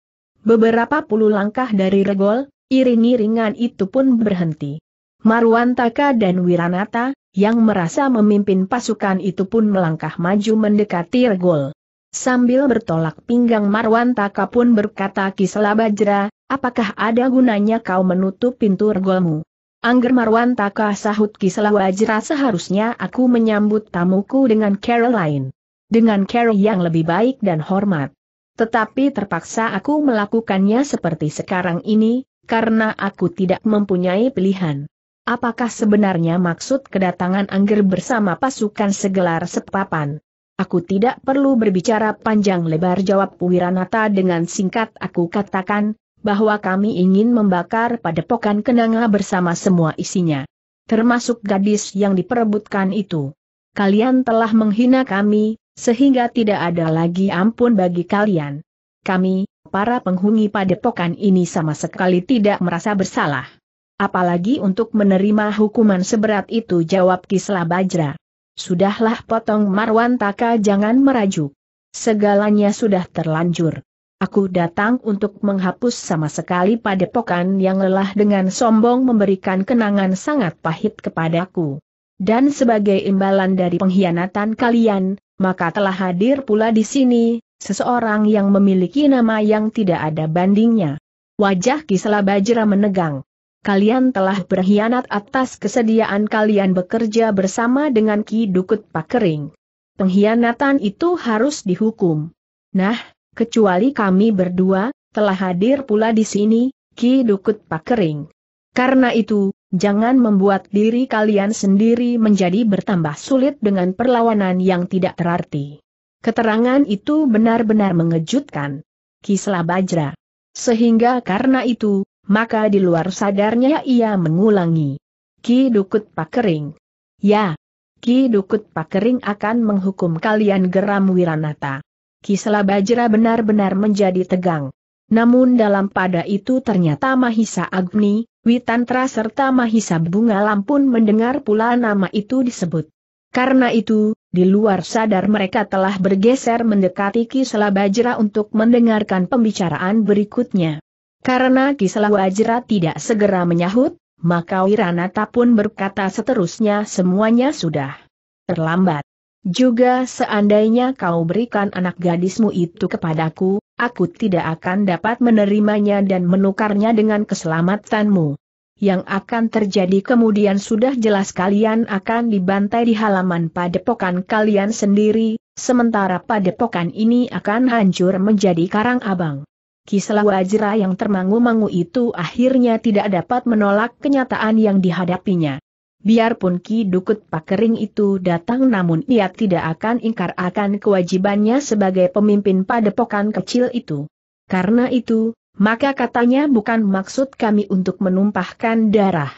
Beberapa puluh langkah dari regol, iring-iringan itu pun berhenti. Marwantaka dan Wiranata, yang merasa memimpin pasukan itu pun melangkah maju mendekati regol. Sambil bertolak pinggang Marwantaka pun berkata Kislabajra, apakah ada gunanya kau menutup pintu regolmu? Angger Marwantaka sahut Kislabajra seharusnya aku menyambut tamuku dengan lain, Dengan kerel yang lebih baik dan hormat. Tetapi terpaksa aku melakukannya seperti sekarang ini, karena aku tidak mempunyai pilihan. Apakah sebenarnya maksud kedatangan Angger bersama pasukan segelar sepapan? Aku tidak perlu berbicara panjang lebar jawab Wiranata dengan singkat aku katakan, bahwa kami ingin membakar padepokan kenanga bersama semua isinya. Termasuk gadis yang diperebutkan itu. Kalian telah menghina kami, sehingga tidak ada lagi ampun bagi kalian. Kami, para penghuni padepokan ini sama sekali tidak merasa bersalah. Apalagi untuk menerima hukuman seberat itu jawab Kisla Bajra. Sudahlah potong Marwan Taka jangan merajuk. Segalanya sudah terlanjur. Aku datang untuk menghapus sama sekali padepokan yang lelah dengan sombong memberikan kenangan sangat pahit kepadaku. Dan sebagai imbalan dari pengkhianatan kalian, maka telah hadir pula di sini, seseorang yang memiliki nama yang tidak ada bandingnya. Wajah Kisla Bajra menegang kalian telah berkhianat atas kesediaan kalian bekerja bersama dengan Ki Dukut Pakering. Pengkhianatan itu harus dihukum. Nah, kecuali kami berdua, telah hadir pula di sini, Ki Dukut Pakering. Karena itu, jangan membuat diri kalian sendiri menjadi bertambah sulit dengan perlawanan yang tidak terarti. Keterangan itu benar-benar mengejutkan. Kisla Bajra. Sehingga karena itu, maka di luar sadarnya ia mengulangi. Ki Dukut Pakering. Ya, Ki Dukut Pakering akan menghukum kalian geram Wiranata. Ki Selabajra benar-benar menjadi tegang. Namun dalam pada itu ternyata Mahisa Agni, Witantra serta Mahisa Bunga Lampun mendengar pula nama itu disebut. Karena itu, di luar sadar mereka telah bergeser mendekati Ki Selabajra untuk mendengarkan pembicaraan berikutnya. Karena Kisela Wajra tidak segera menyahut, maka Wiranata pun berkata seterusnya semuanya sudah terlambat. Juga seandainya kau berikan anak gadismu itu kepadaku, aku tidak akan dapat menerimanya dan menukarnya dengan keselamatanmu. Yang akan terjadi kemudian sudah jelas kalian akan dibantai di halaman padepokan kalian sendiri, sementara padepokan ini akan hancur menjadi karang abang. Kisah Wajira yang termangu-mangu itu akhirnya tidak dapat menolak kenyataan yang dihadapinya. Biarpun Ki Dukut Pakering itu datang namun ia tidak akan ingkar akan kewajibannya sebagai pemimpin padepokan kecil itu. Karena itu, maka katanya bukan maksud kami untuk menumpahkan darah.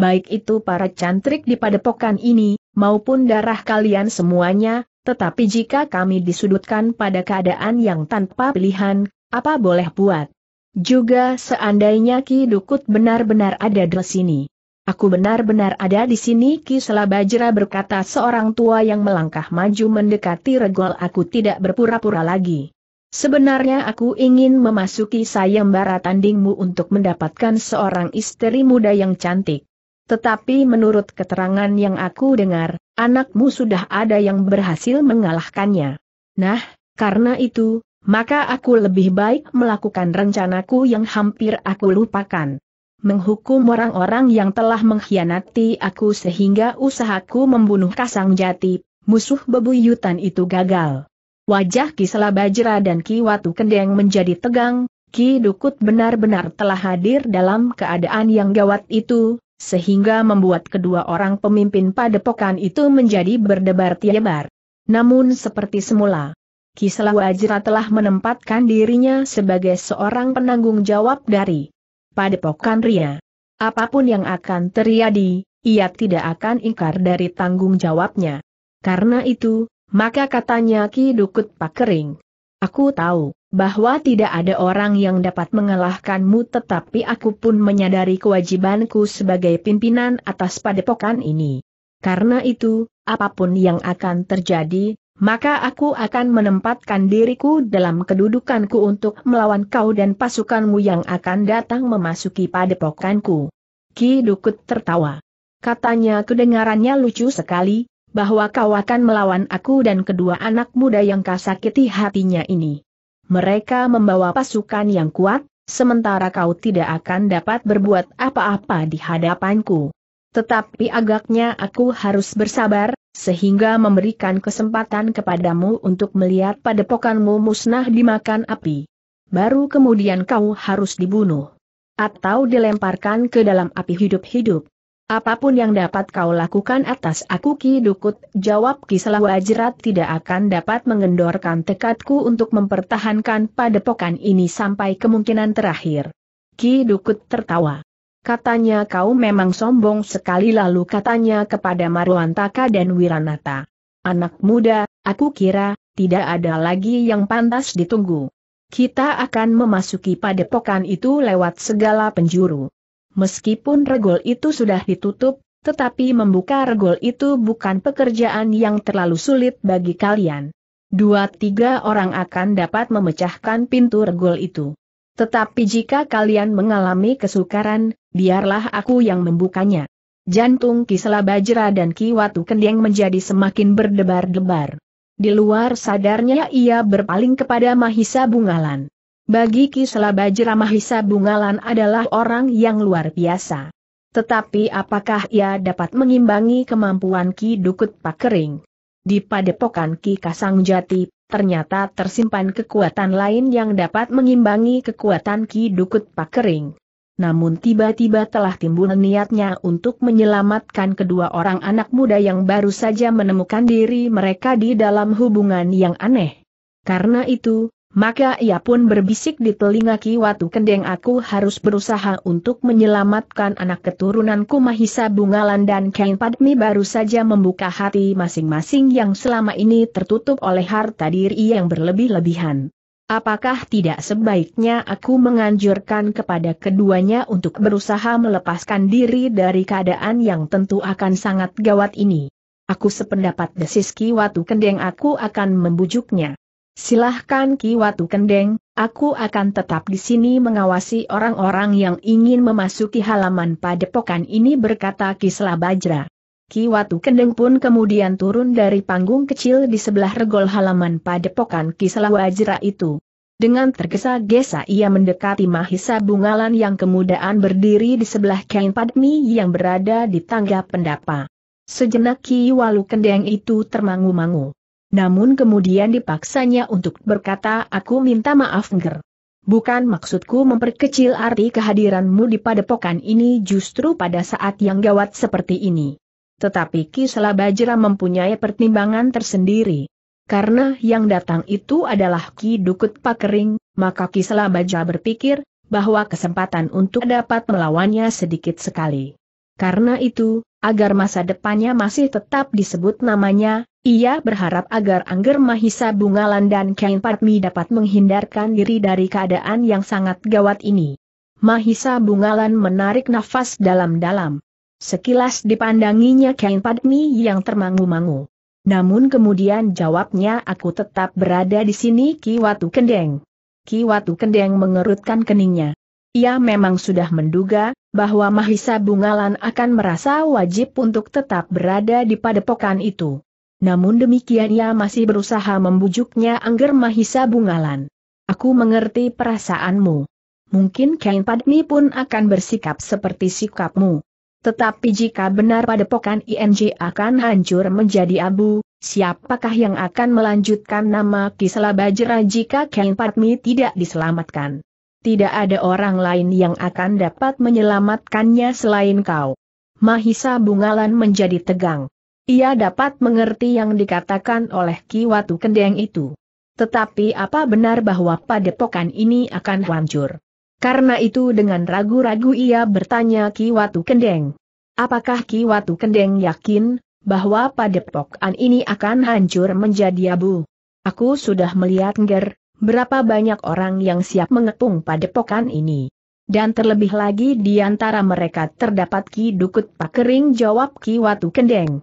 Baik itu para cantrik di padepokan ini, maupun darah kalian semuanya, tetapi jika kami disudutkan pada keadaan yang tanpa pilihan, apa boleh buat? Juga seandainya Ki Dukut benar-benar ada di sini. Aku benar-benar ada di sini Ki Selabajra berkata seorang tua yang melangkah maju mendekati regol aku tidak berpura-pura lagi. Sebenarnya aku ingin memasuki sayembara tandingmu untuk mendapatkan seorang istri muda yang cantik. Tetapi menurut keterangan yang aku dengar, anakmu sudah ada yang berhasil mengalahkannya. Nah, karena itu, maka aku lebih baik melakukan rencanaku yang hampir aku lupakan. Menghukum orang-orang yang telah mengkhianati aku sehingga usahaku membunuh Kasang Jati, musuh bebuyutan itu gagal. Wajah Ki Selabajra dan Ki Watu Kendeng menjadi tegang, Ki Dukut benar-benar telah hadir dalam keadaan yang gawat itu, sehingga membuat kedua orang pemimpin padepokan itu menjadi berdebar-tiebar. Namun seperti semula, Kislah Wajra telah menempatkan dirinya sebagai seorang penanggung jawab dari Padepokan Ria. Apapun yang akan terjadi, ia tidak akan ingkar dari tanggung jawabnya. Karena itu, maka katanya Ki Dukut Pakering. Aku tahu bahwa tidak ada orang yang dapat mengalahkanmu tetapi aku pun menyadari kewajibanku sebagai pimpinan atas padepokan ini. Karena itu, apapun yang akan terjadi, maka aku akan menempatkan diriku dalam kedudukanku untuk melawan kau dan pasukanmu yang akan datang memasuki padepokanku. Ki Dukut tertawa. Katanya kedengarannya lucu sekali, bahwa kau akan melawan aku dan kedua anak muda yang kasakiti hatinya ini. Mereka membawa pasukan yang kuat, sementara kau tidak akan dapat berbuat apa-apa di hadapanku. Tetapi agaknya aku harus bersabar, sehingga memberikan kesempatan kepadamu untuk melihat padepokanmu musnah dimakan api. Baru kemudian kau harus dibunuh. Atau dilemparkan ke dalam api hidup-hidup. Apapun yang dapat kau lakukan atas aku Ki Dukut, jawab Ki Selawajrat tidak akan dapat mengendorkan tekadku untuk mempertahankan padepokan ini sampai kemungkinan terakhir. Ki Dukut tertawa. Katanya kau memang sombong sekali lalu katanya kepada Marwantaka dan Wiranata. Anak muda, aku kira, tidak ada lagi yang pantas ditunggu. Kita akan memasuki padepokan itu lewat segala penjuru. Meskipun regol itu sudah ditutup, tetapi membuka regol itu bukan pekerjaan yang terlalu sulit bagi kalian. Dua tiga orang akan dapat memecahkan pintu regol itu. Tetapi jika kalian mengalami kesukaran, biarlah aku yang membukanya. Jantung Kisela Bajra dan Ki Watu Kendeng menjadi semakin berdebar-debar. Di luar sadarnya ia berpaling kepada Mahisa Bungalan. Bagi Kisela Bajra Mahisa Bungalan adalah orang yang luar biasa. Tetapi apakah ia dapat mengimbangi kemampuan Ki Dukut Pakering? Di padepokan Ki Kasang Jati, ternyata tersimpan kekuatan lain yang dapat mengimbangi kekuatan Ki Dukut Pakering. Namun tiba-tiba telah timbul niatnya untuk menyelamatkan kedua orang anak muda yang baru saja menemukan diri mereka di dalam hubungan yang aneh. Karena itu, maka ia pun berbisik di telinga Ki Watu Kendeng aku harus berusaha untuk menyelamatkan anak keturunanku Mahisa Bungalan dan Kain Padmi baru saja membuka hati masing-masing yang selama ini tertutup oleh harta diri yang berlebih-lebihan. Apakah tidak sebaiknya aku menganjurkan kepada keduanya untuk berusaha melepaskan diri dari keadaan yang tentu akan sangat gawat ini? Aku sependapat desis Ki Watu Kendeng aku akan membujuknya. Silahkan Ki Watu Kendeng, aku akan tetap di sini mengawasi orang-orang yang ingin memasuki halaman padepokan ini berkata Kisla Bajra. Ki Watu Kendeng pun kemudian turun dari panggung kecil di sebelah regol halaman padepokan Kisla Bajra itu. Dengan tergesa-gesa ia mendekati Mahisa Bungalan yang kemudian berdiri di sebelah kain padmi yang berada di tangga pendapa. Sejenak Ki Walu Kendeng itu termangu-mangu namun kemudian dipaksanya untuk berkata aku minta maaf Nger. Bukan maksudku memperkecil arti kehadiranmu di padepokan ini justru pada saat yang gawat seperti ini. Tetapi Ki Selabajra mempunyai pertimbangan tersendiri. Karena yang datang itu adalah Ki Dukut Pakering, maka Ki Selabajra berpikir bahwa kesempatan untuk dapat melawannya sedikit sekali. Karena itu, agar masa depannya masih tetap disebut namanya, ia berharap agar Angger Mahisa Bungalan dan Kain Patmi dapat menghindarkan diri dari keadaan yang sangat gawat ini. Mahisa Bungalan menarik nafas dalam-dalam. Sekilas dipandanginya Kain Patmi yang termangu-mangu. Namun kemudian jawabnya aku tetap berada di sini Ki Watu Kendeng. Ki Watu Kendeng mengerutkan keningnya. Ia memang sudah menduga, bahwa Mahisa Bungalan akan merasa wajib untuk tetap berada di padepokan itu. Namun demikian ia masih berusaha membujuknya Angger Mahisa Bungalan. Aku mengerti perasaanmu. Mungkin Kain Padmi pun akan bersikap seperti sikapmu. Tetapi jika benar pada padepokan INJ akan hancur menjadi abu, siapakah yang akan melanjutkan nama Kisela Bajra jika Kain Padmi tidak diselamatkan? Tidak ada orang lain yang akan dapat menyelamatkannya selain kau. Mahisa Bungalan menjadi tegang. Ia dapat mengerti yang dikatakan oleh Ki Watu Kendeng itu. Tetapi apa benar bahwa padepokan ini akan hancur? Karena itu dengan ragu-ragu ia bertanya Ki Watu Kendeng. Apakah Ki Watu Kendeng yakin bahwa padepokan ini akan hancur menjadi abu? Aku sudah melihat Nger, berapa banyak orang yang siap mengepung padepokan ini. Dan terlebih lagi di antara mereka terdapat Ki Dukut Pakering jawab Ki Watu Kendeng.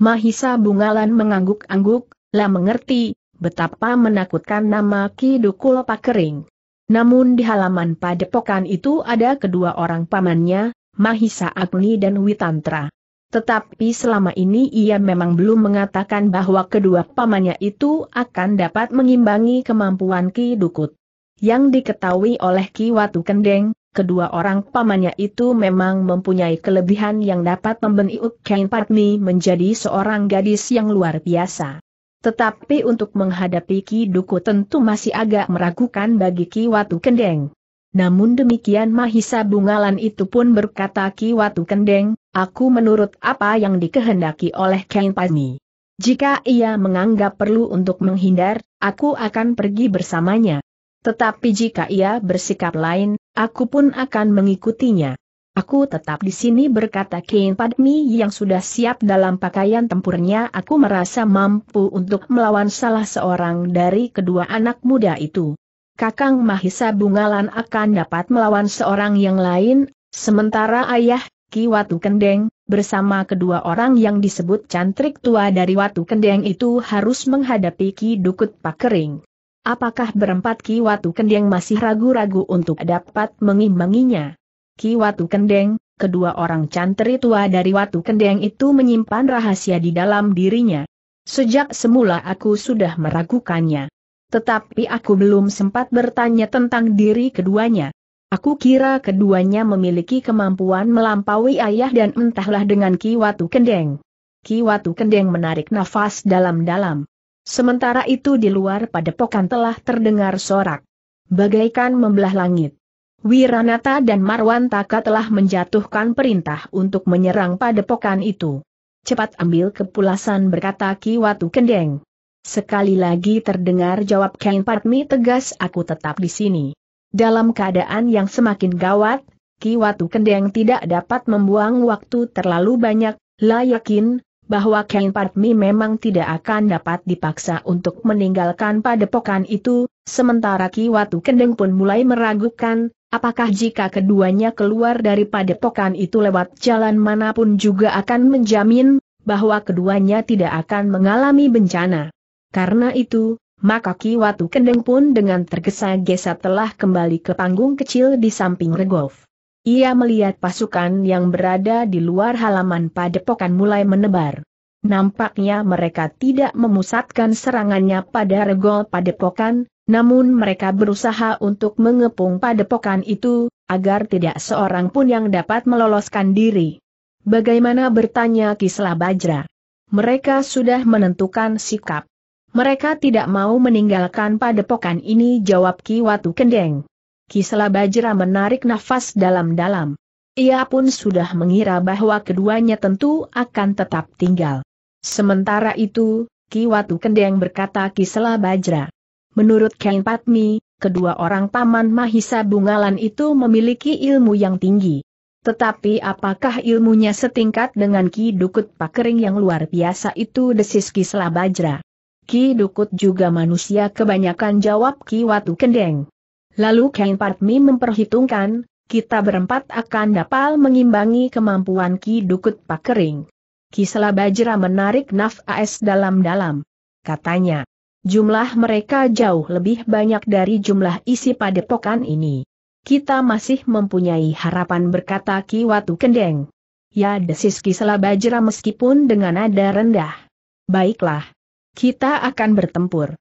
Mahisa Bungalan mengangguk-angguk, lah mengerti, betapa menakutkan nama Ki Dukul Pakering. Namun di halaman padepokan itu ada kedua orang pamannya, Mahisa Agni dan Witantra. Tetapi selama ini ia memang belum mengatakan bahwa kedua pamannya itu akan dapat mengimbangi kemampuan Ki Dukut. Yang diketahui oleh Ki Watu Kendeng, kedua orang pamannya itu memang mempunyai kelebihan yang dapat membentuk Kain Patmi menjadi seorang gadis yang luar biasa. Tetapi untuk menghadapi Ki Duku tentu masih agak meragukan bagi Ki Watu Kendeng. Namun demikian Mahisa Bungalan itu pun berkata Ki Watu Kendeng, aku menurut apa yang dikehendaki oleh Kain Patmi. Jika ia menganggap perlu untuk menghindar, aku akan pergi bersamanya. Tetapi jika ia bersikap lain, aku pun akan mengikutinya. Aku tetap di sini berkata Kain Padmi yang sudah siap dalam pakaian tempurnya aku merasa mampu untuk melawan salah seorang dari kedua anak muda itu. Kakang Mahisa Bungalan akan dapat melawan seorang yang lain, sementara ayah, Ki Watu Kendeng, bersama kedua orang yang disebut cantrik tua dari Watu Kendeng itu harus menghadapi Ki Dukut Pakering. Apakah berempat Ki Watu Kendeng masih ragu-ragu untuk dapat mengimbanginya? Ki Watu Kendeng, kedua orang cantri tua dari Watu Kendeng itu menyimpan rahasia di dalam dirinya. Sejak semula aku sudah meragukannya. Tetapi aku belum sempat bertanya tentang diri keduanya. Aku kira keduanya memiliki kemampuan melampaui ayah dan entahlah dengan Ki Watu Kendeng. Ki Watu Kendeng menarik nafas dalam-dalam. Sementara itu di luar padepokan telah terdengar sorak. Bagaikan membelah langit. Wiranata dan Marwantaka telah menjatuhkan perintah untuk menyerang padepokan itu. Cepat ambil kepulasan berkata Ki Watu Kendeng. Sekali lagi terdengar jawab Kain Patmi tegas aku tetap di sini. Dalam keadaan yang semakin gawat, Ki Watu Kendeng tidak dapat membuang waktu terlalu banyak, Layakin bahwa Ken Padmi memang tidak akan dapat dipaksa untuk meninggalkan padepokan itu, sementara Ki Watu Kendeng pun mulai meragukan, apakah jika keduanya keluar dari padepokan itu lewat jalan manapun juga akan menjamin, bahwa keduanya tidak akan mengalami bencana. Karena itu, maka Ki Watu Kendeng pun dengan tergesa-gesa telah kembali ke panggung kecil di samping Regov. Ia melihat pasukan yang berada di luar halaman padepokan mulai menebar. Nampaknya mereka tidak memusatkan serangannya pada regol padepokan, namun mereka berusaha untuk mengepung padepokan itu, agar tidak seorang pun yang dapat meloloskan diri. Bagaimana bertanya Kisla Bajra? Mereka sudah menentukan sikap. Mereka tidak mau meninggalkan padepokan ini jawab Ki Watu Kendeng. Kisela Bajra menarik nafas dalam-dalam. Ia pun sudah mengira bahwa keduanya tentu akan tetap tinggal. Sementara itu, Ki Watu Kendeng berkata Kisela Bajra. Menurut Ken Patmi, kedua orang Paman Mahisa Bungalan itu memiliki ilmu yang tinggi. Tetapi apakah ilmunya setingkat dengan Ki Dukut Pakering yang luar biasa itu desis Kisela Bajra. Ki Dukut juga manusia kebanyakan jawab Ki Watu Kendeng. Lalu Ken Padmi memperhitungkan, kita berempat akan dapat mengimbangi kemampuan Ki Dukut Pakering. Kisela Bajra menarik nafas dalam-dalam. Katanya, jumlah mereka jauh lebih banyak dari jumlah isi padepokan ini. Kita masih mempunyai harapan berkata Ki Watu Kendeng. Ya desis Kisela Bajra meskipun dengan nada rendah. Baiklah. Kita akan bertempur.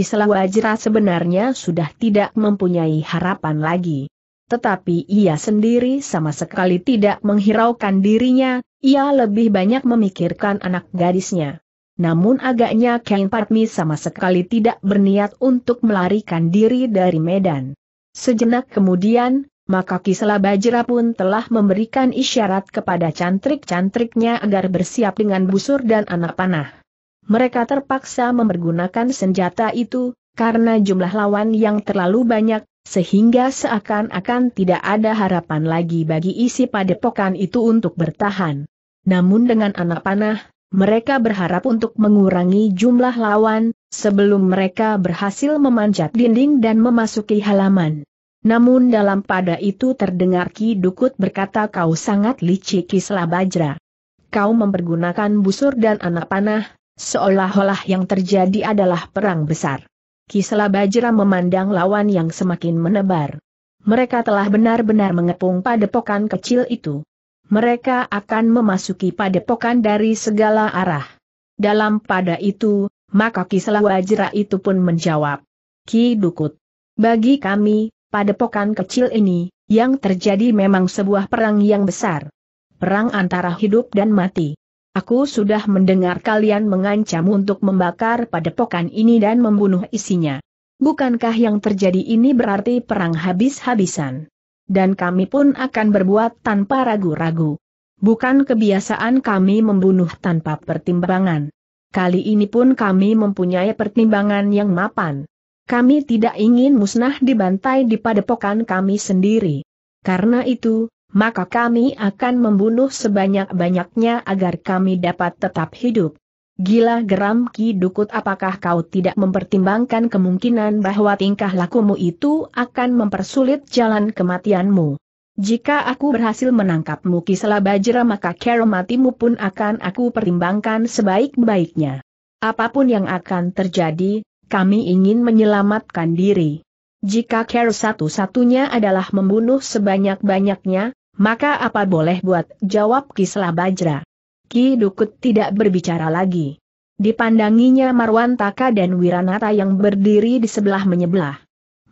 Wajra sebenarnya sudah tidak mempunyai harapan lagi. Tetapi ia sendiri sama sekali tidak menghiraukan dirinya, ia lebih banyak memikirkan anak gadisnya. Namun agaknya Kang Patmi sama sekali tidak berniat untuk melarikan diri dari Medan. Sejenak kemudian, maka Wajra pun telah memberikan isyarat kepada cantrik-cantriknya agar bersiap dengan busur dan anak panah mereka terpaksa mempergunakan senjata itu, karena jumlah lawan yang terlalu banyak, sehingga seakan-akan tidak ada harapan lagi bagi isi padepokan itu untuk bertahan. Namun dengan anak panah, mereka berharap untuk mengurangi jumlah lawan, sebelum mereka berhasil memanjat dinding dan memasuki halaman. Namun dalam pada itu terdengar Ki Dukut berkata kau sangat licik Kisla Bajra. Kau mempergunakan busur dan anak panah, Seolah-olah yang terjadi adalah perang besar. Kisela Bajra memandang lawan yang semakin menebar. Mereka telah benar-benar mengepung padepokan kecil itu. Mereka akan memasuki padepokan dari segala arah. Dalam pada itu, maka Kisela Bajra itu pun menjawab. Ki Dukut. Bagi kami, padepokan kecil ini, yang terjadi memang sebuah perang yang besar. Perang antara hidup dan mati. Aku sudah mendengar kalian mengancam untuk membakar padepokan ini dan membunuh isinya. Bukankah yang terjadi ini berarti perang habis-habisan? Dan kami pun akan berbuat tanpa ragu-ragu. Bukan kebiasaan kami membunuh tanpa pertimbangan. Kali ini pun kami mempunyai pertimbangan yang mapan. Kami tidak ingin musnah dibantai di padepokan kami sendiri. Karena itu, maka kami akan membunuh sebanyak-banyaknya agar kami dapat tetap hidup. Gila geram Ki Dukut apakah kau tidak mempertimbangkan kemungkinan bahwa tingkah lakumu itu akan mempersulit jalan kematianmu? Jika aku berhasil menangkapmu Ki Selabajra maka matimu pun akan aku pertimbangkan sebaik-baiknya. Apapun yang akan terjadi, kami ingin menyelamatkan diri. Jika kera satu-satunya adalah membunuh sebanyak-banyaknya, maka apa boleh buat, jawab Kislah Bajra. Ki Dukut tidak berbicara lagi. Dipandanginya Marwan Taka dan Wiranata yang berdiri di sebelah menyebelah.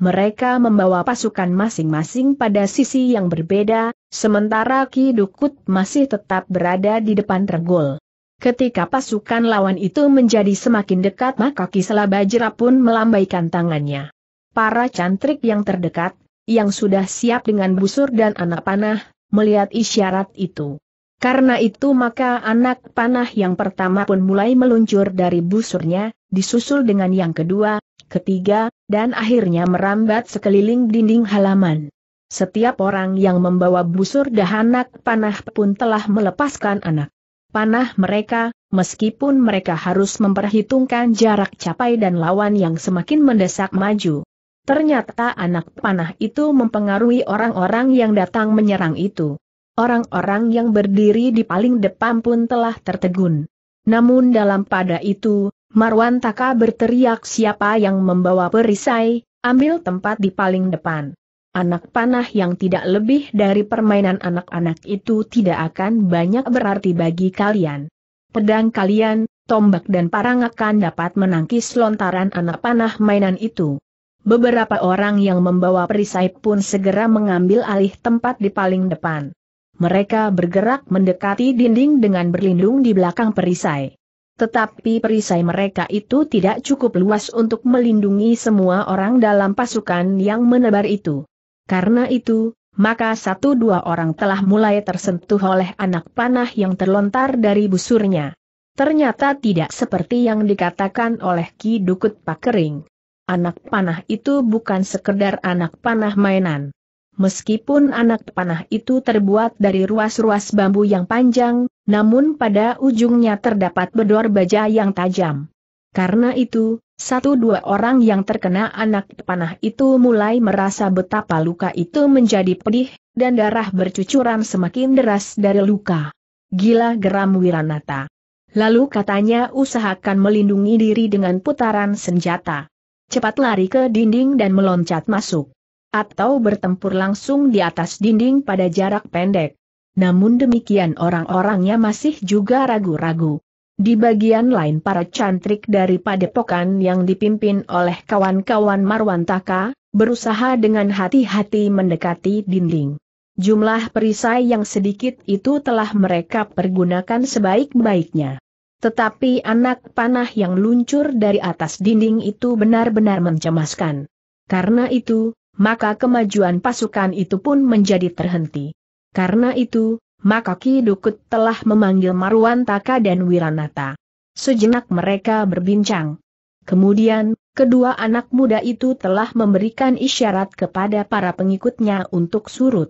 Mereka membawa pasukan masing-masing pada sisi yang berbeda, sementara Ki Dukut masih tetap berada di depan tergol. Ketika pasukan lawan itu menjadi semakin dekat maka Kisela Bajra pun melambaikan tangannya. Para cantrik yang terdekat, yang sudah siap dengan busur dan anak panah, melihat isyarat itu. Karena itu maka anak panah yang pertama pun mulai meluncur dari busurnya, disusul dengan yang kedua, ketiga, dan akhirnya merambat sekeliling dinding halaman. Setiap orang yang membawa busur anak panah pun telah melepaskan anak panah mereka, meskipun mereka harus memperhitungkan jarak capai dan lawan yang semakin mendesak maju. Ternyata anak panah itu mempengaruhi orang-orang yang datang menyerang itu. Orang-orang yang berdiri di paling depan pun telah tertegun. Namun dalam pada itu, Marwan Taka berteriak siapa yang membawa perisai, ambil tempat di paling depan. Anak panah yang tidak lebih dari permainan anak-anak itu tidak akan banyak berarti bagi kalian. Pedang kalian, tombak dan parang akan dapat menangkis lontaran anak panah mainan itu. Beberapa orang yang membawa perisai pun segera mengambil alih tempat di paling depan. Mereka bergerak mendekati dinding dengan berlindung di belakang perisai. Tetapi perisai mereka itu tidak cukup luas untuk melindungi semua orang dalam pasukan yang menebar itu. Karena itu, maka satu dua orang telah mulai tersentuh oleh anak panah yang terlontar dari busurnya. Ternyata tidak seperti yang dikatakan oleh Ki Dukut Pakering. Anak panah itu bukan sekedar anak panah mainan. Meskipun anak panah itu terbuat dari ruas-ruas bambu yang panjang, namun pada ujungnya terdapat bedor baja yang tajam. Karena itu, satu dua orang yang terkena anak panah itu mulai merasa betapa luka itu menjadi pedih, dan darah bercucuran semakin deras dari luka. Gila geram Wiranata. Lalu katanya usahakan melindungi diri dengan putaran senjata cepat lari ke dinding dan meloncat masuk. Atau bertempur langsung di atas dinding pada jarak pendek. Namun demikian orang-orangnya masih juga ragu-ragu. Di bagian lain para cantrik dari padepokan yang dipimpin oleh kawan-kawan Marwantaka, berusaha dengan hati-hati mendekati dinding. Jumlah perisai yang sedikit itu telah mereka pergunakan sebaik-baiknya. Tetapi anak panah yang luncur dari atas dinding itu benar-benar mencemaskan. Karena itu, maka kemajuan pasukan itu pun menjadi terhenti. Karena itu, maka Ki Dukut telah memanggil Marwan Taka dan Wiranata. Sejenak mereka berbincang. Kemudian, kedua anak muda itu telah memberikan isyarat kepada para pengikutnya untuk surut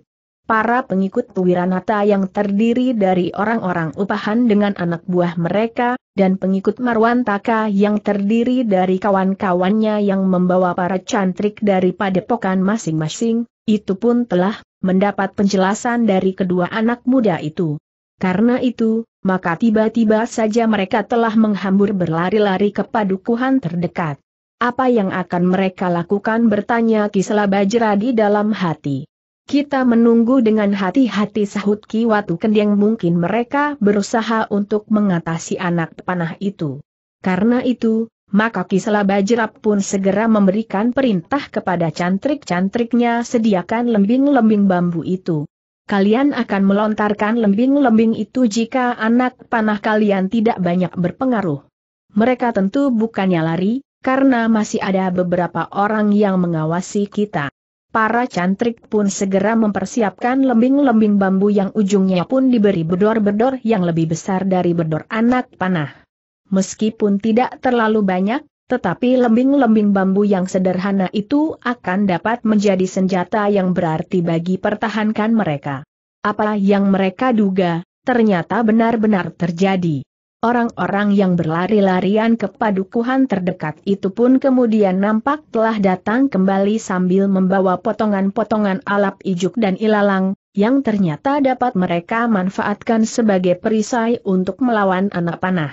para pengikut Wiranata yang terdiri dari orang-orang upahan dengan anak buah mereka, dan pengikut Marwantaka yang terdiri dari kawan-kawannya yang membawa para cantrik dari padepokan masing-masing, itu pun telah mendapat penjelasan dari kedua anak muda itu. Karena itu, maka tiba-tiba saja mereka telah menghambur berlari-lari ke padukuhan terdekat. Apa yang akan mereka lakukan bertanya Kisela Bajra di dalam hati. Kita menunggu dengan hati-hati sahut Ki Watu Kendeng mungkin mereka berusaha untuk mengatasi anak panah itu. Karena itu, maka Kisela Bajirap pun segera memberikan perintah kepada cantrik-cantriknya sediakan lembing-lembing bambu itu. Kalian akan melontarkan lembing-lembing itu jika anak panah kalian tidak banyak berpengaruh. Mereka tentu bukannya lari, karena masih ada beberapa orang yang mengawasi kita para cantrik pun segera mempersiapkan lembing-lembing bambu yang ujungnya pun diberi bedor-bedor yang lebih besar dari bedor anak panah. Meskipun tidak terlalu banyak, tetapi lembing-lembing bambu yang sederhana itu akan dapat menjadi senjata yang berarti bagi pertahankan mereka. Apa yang mereka duga, ternyata benar-benar terjadi. Orang-orang yang berlari-larian ke padukuhan terdekat itu pun kemudian nampak telah datang kembali sambil membawa potongan-potongan alap ijuk dan ilalang, yang ternyata dapat mereka manfaatkan sebagai perisai untuk melawan anak panah.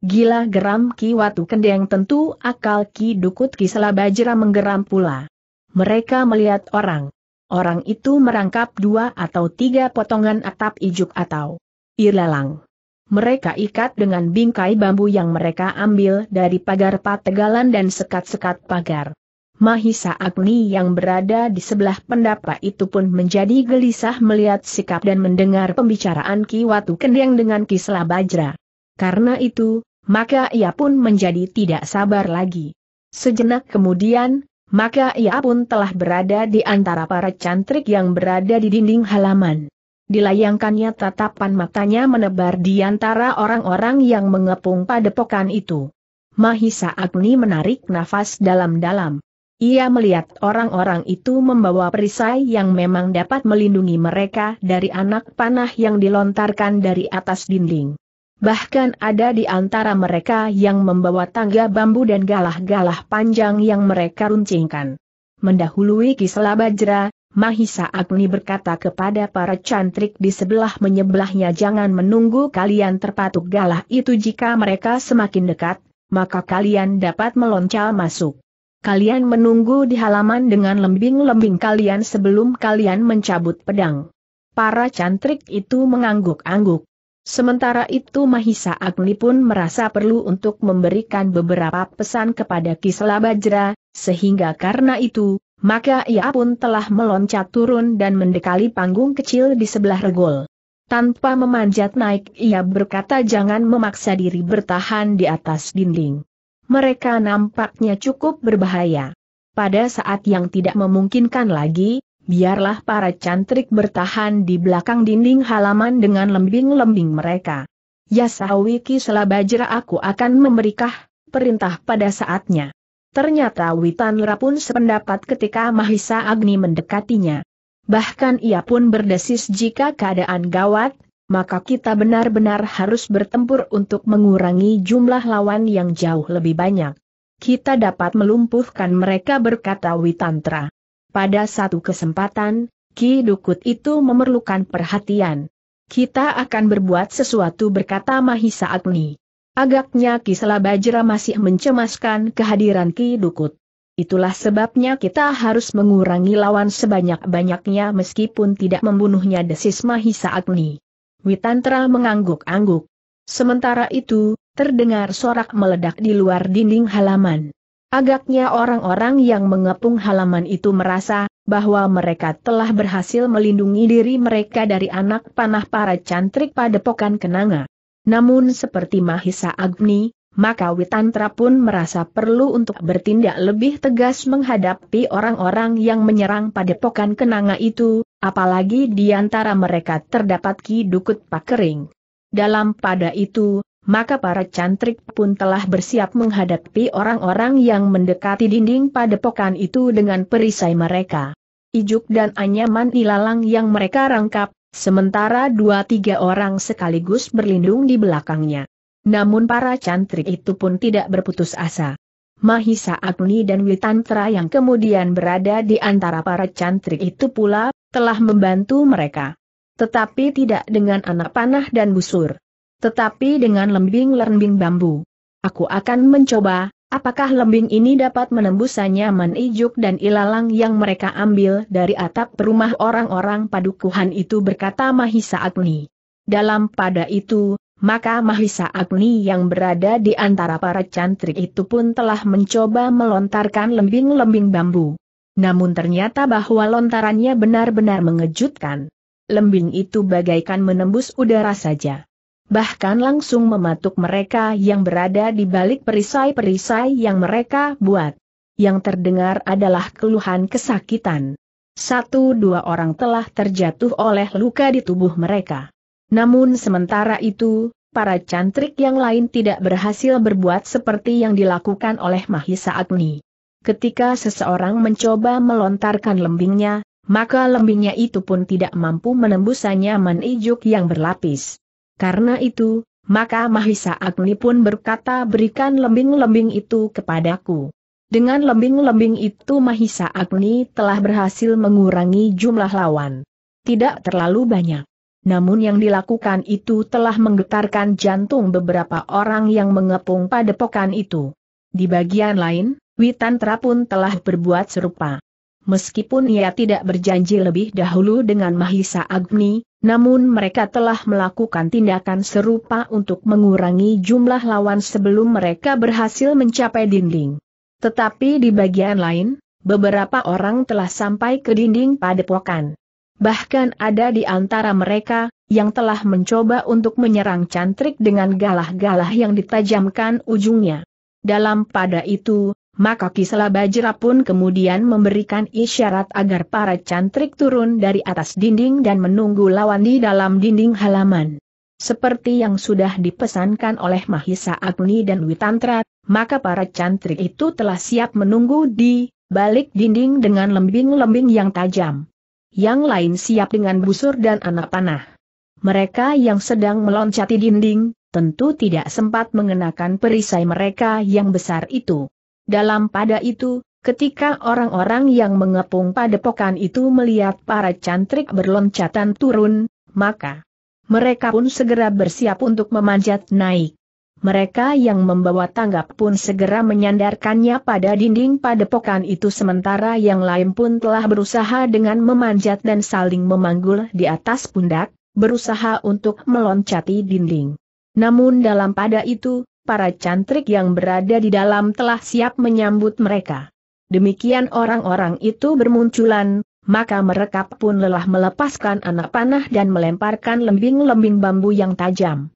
Gila geram Ki Watu Kendeng tentu akal Ki Dukut Ki Selabajra menggeram pula. Mereka melihat orang. Orang itu merangkap dua atau tiga potongan atap ijuk atau ilalang mereka ikat dengan bingkai bambu yang mereka ambil dari pagar pategalan dan sekat-sekat pagar. Mahisa Agni yang berada di sebelah pendapa itu pun menjadi gelisah melihat sikap dan mendengar pembicaraan Ki Watu Kendeng dengan Kisla Bajra. Karena itu, maka ia pun menjadi tidak sabar lagi. Sejenak kemudian, maka ia pun telah berada di antara para cantrik yang berada di dinding halaman dilayangkannya tatapan matanya menebar di antara orang-orang yang mengepung padepokan itu. Mahisa Agni menarik nafas dalam-dalam. Ia melihat orang-orang itu membawa perisai yang memang dapat melindungi mereka dari anak panah yang dilontarkan dari atas dinding. Bahkan ada di antara mereka yang membawa tangga bambu dan galah-galah panjang yang mereka runcingkan. Mendahului Bajra, Mahisa Agni berkata kepada para cantrik di sebelah menyebelahnya jangan menunggu kalian terpatuk galah itu jika mereka semakin dekat, maka kalian dapat meloncal masuk. Kalian menunggu di halaman dengan lembing-lembing kalian sebelum kalian mencabut pedang. Para cantrik itu mengangguk-angguk. Sementara itu Mahisa Agni pun merasa perlu untuk memberikan beberapa pesan kepada Kisla Bajra, sehingga karena itu, maka ia pun telah meloncat turun dan mendekali panggung kecil di sebelah regol. Tanpa memanjat naik ia berkata jangan memaksa diri bertahan di atas dinding. Mereka nampaknya cukup berbahaya. Pada saat yang tidak memungkinkan lagi, biarlah para cantrik bertahan di belakang dinding halaman dengan lembing-lembing mereka. Ya sawiki selabajra aku akan memberikah perintah pada saatnya. Ternyata Witan pun sependapat ketika Mahisa Agni mendekatinya. Bahkan ia pun berdesis jika keadaan gawat, maka kita benar-benar harus bertempur untuk mengurangi jumlah lawan yang jauh lebih banyak. Kita dapat melumpuhkan mereka berkata Witantra. Pada satu kesempatan, Ki Dukut itu memerlukan perhatian. Kita akan berbuat sesuatu berkata Mahisa Agni. Agaknya Kisela Bajra masih mencemaskan kehadiran Ki Dukut. Itulah sebabnya kita harus mengurangi lawan sebanyak-banyaknya meskipun tidak membunuhnya desis Mahisa Agni. Witantra mengangguk-angguk. Sementara itu, terdengar sorak meledak di luar dinding halaman. Agaknya orang-orang yang mengepung halaman itu merasa bahwa mereka telah berhasil melindungi diri mereka dari anak panah para cantrik padepokan kenanga. Namun seperti Mahisa Agni, maka Witantra pun merasa perlu untuk bertindak lebih tegas menghadapi orang-orang yang menyerang padepokan kenanga itu, apalagi di antara mereka terdapat Ki Dukut Pakering. Dalam pada itu, maka para cantrik pun telah bersiap menghadapi orang-orang yang mendekati dinding padepokan itu dengan perisai mereka. Ijuk dan Anyaman ilalang yang mereka rangkap, Sementara dua-tiga orang sekaligus berlindung di belakangnya. Namun para cantrik itu pun tidak berputus asa. Mahisa Agni dan Witantra yang kemudian berada di antara para cantrik itu pula, telah membantu mereka. Tetapi tidak dengan anak panah dan busur. Tetapi dengan lembing-lembing bambu. Aku akan mencoba, Apakah lembing ini dapat menembusannya anyaman dan ilalang yang mereka ambil dari atap rumah orang-orang padukuhan itu berkata Mahisa Agni. Dalam pada itu, maka Mahisa Agni yang berada di antara para cantrik itu pun telah mencoba melontarkan lembing-lembing bambu. Namun ternyata bahwa lontarannya benar-benar mengejutkan. Lembing itu bagaikan menembus udara saja bahkan langsung mematuk mereka yang berada di balik perisai-perisai yang mereka buat. Yang terdengar adalah keluhan kesakitan. Satu dua orang telah terjatuh oleh luka di tubuh mereka. Namun sementara itu, para cantrik yang lain tidak berhasil berbuat seperti yang dilakukan oleh Mahisa Agni. Ketika seseorang mencoba melontarkan lembingnya, maka lembingnya itu pun tidak mampu menembus anyaman ijuk yang berlapis. Karena itu, maka Mahisa Agni pun berkata berikan lembing-lembing itu kepadaku. Dengan lembing-lembing itu Mahisa Agni telah berhasil mengurangi jumlah lawan. Tidak terlalu banyak. Namun yang dilakukan itu telah menggetarkan jantung beberapa orang yang mengepung padepokan itu. Di bagian lain, Witantra pun telah berbuat serupa meskipun ia tidak berjanji lebih dahulu dengan Mahisa Agni, namun mereka telah melakukan tindakan serupa untuk mengurangi jumlah lawan sebelum mereka berhasil mencapai dinding. Tetapi di bagian lain, beberapa orang telah sampai ke dinding padepokan. Bahkan ada di antara mereka, yang telah mencoba untuk menyerang cantrik dengan galah-galah yang ditajamkan ujungnya. Dalam pada itu, maka Kisela Bajra pun kemudian memberikan isyarat agar para cantrik turun dari atas dinding dan menunggu lawan di dalam dinding halaman. Seperti yang sudah dipesankan oleh Mahisa Agni dan Witantra, maka para cantrik itu telah siap menunggu di balik dinding dengan lembing-lembing yang tajam. Yang lain siap dengan busur dan anak panah. Mereka yang sedang meloncati dinding, tentu tidak sempat mengenakan perisai mereka yang besar itu. Dalam pada itu, ketika orang-orang yang mengepung padepokan itu melihat para cantrik berloncatan turun, maka mereka pun segera bersiap untuk memanjat naik. Mereka yang membawa tanggap pun segera menyandarkannya pada dinding padepokan itu sementara yang lain pun telah berusaha dengan memanjat dan saling memanggul di atas pundak, berusaha untuk meloncati dinding. Namun dalam pada itu, para cantrik yang berada di dalam telah siap menyambut mereka. Demikian orang-orang itu bermunculan, maka mereka pun lelah melepaskan anak panah dan melemparkan lembing-lembing bambu yang tajam.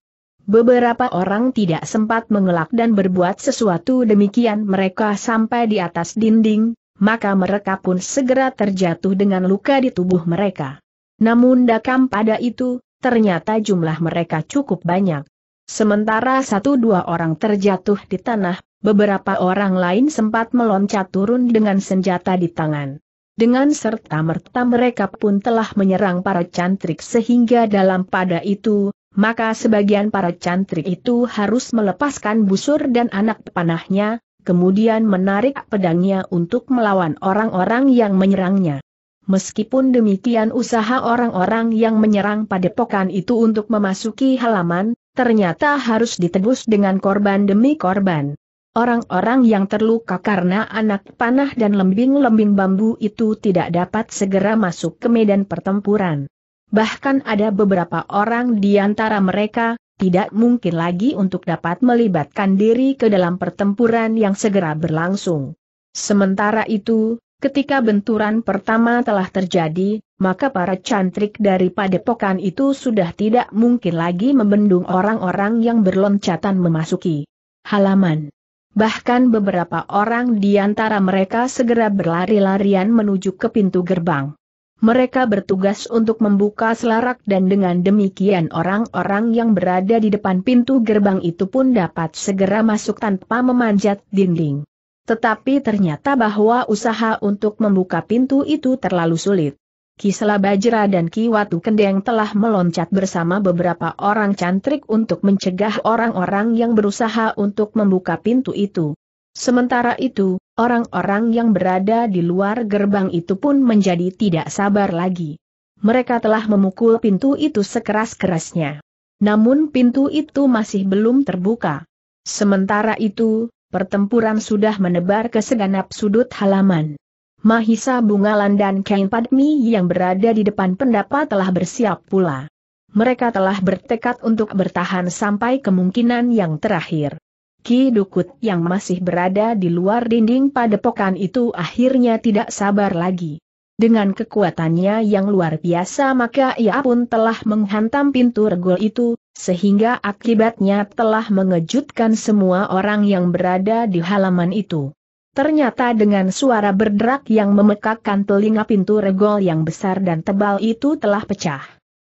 Beberapa orang tidak sempat mengelak dan berbuat sesuatu demikian mereka sampai di atas dinding, maka mereka pun segera terjatuh dengan luka di tubuh mereka. Namun dakam pada itu, ternyata jumlah mereka cukup banyak. Sementara satu dua orang terjatuh di tanah, beberapa orang lain sempat meloncat turun dengan senjata di tangan. Dengan serta merta mereka pun telah menyerang para cantrik sehingga dalam pada itu, maka sebagian para cantrik itu harus melepaskan busur dan anak panahnya, kemudian menarik pedangnya untuk melawan orang-orang yang menyerangnya. Meskipun demikian usaha orang-orang yang menyerang padepokan itu untuk memasuki halaman, ternyata harus ditebus dengan korban demi korban. Orang-orang yang terluka karena anak panah dan lembing-lembing bambu itu tidak dapat segera masuk ke medan pertempuran. Bahkan ada beberapa orang di antara mereka, tidak mungkin lagi untuk dapat melibatkan diri ke dalam pertempuran yang segera berlangsung. Sementara itu, ketika benturan pertama telah terjadi, maka para cantrik dari padepokan itu sudah tidak mungkin lagi membendung orang-orang yang berloncatan memasuki halaman. Bahkan beberapa orang di antara mereka segera berlari-larian menuju ke pintu gerbang. Mereka bertugas untuk membuka selarak dan dengan demikian orang-orang yang berada di depan pintu gerbang itu pun dapat segera masuk tanpa memanjat dinding. Tetapi ternyata bahwa usaha untuk membuka pintu itu terlalu sulit. Kisela Bajra dan Ki Watu Kendeng telah meloncat bersama beberapa orang cantrik untuk mencegah orang-orang yang berusaha untuk membuka pintu itu. Sementara itu, orang-orang yang berada di luar gerbang itu pun menjadi tidak sabar lagi. Mereka telah memukul pintu itu sekeras-kerasnya. Namun pintu itu masih belum terbuka. Sementara itu, pertempuran sudah menebar ke segenap sudut halaman. Mahisa Bungalan dan Kain Padmi yang berada di depan pendapat telah bersiap pula. Mereka telah bertekad untuk bertahan sampai kemungkinan yang terakhir. Ki Dukut yang masih berada di luar dinding padepokan itu akhirnya tidak sabar lagi. Dengan kekuatannya yang luar biasa maka ia pun telah menghantam pintu regol itu, sehingga akibatnya telah mengejutkan semua orang yang berada di halaman itu. Ternyata dengan suara berderak yang memekakkan telinga pintu regol yang besar dan tebal itu telah pecah.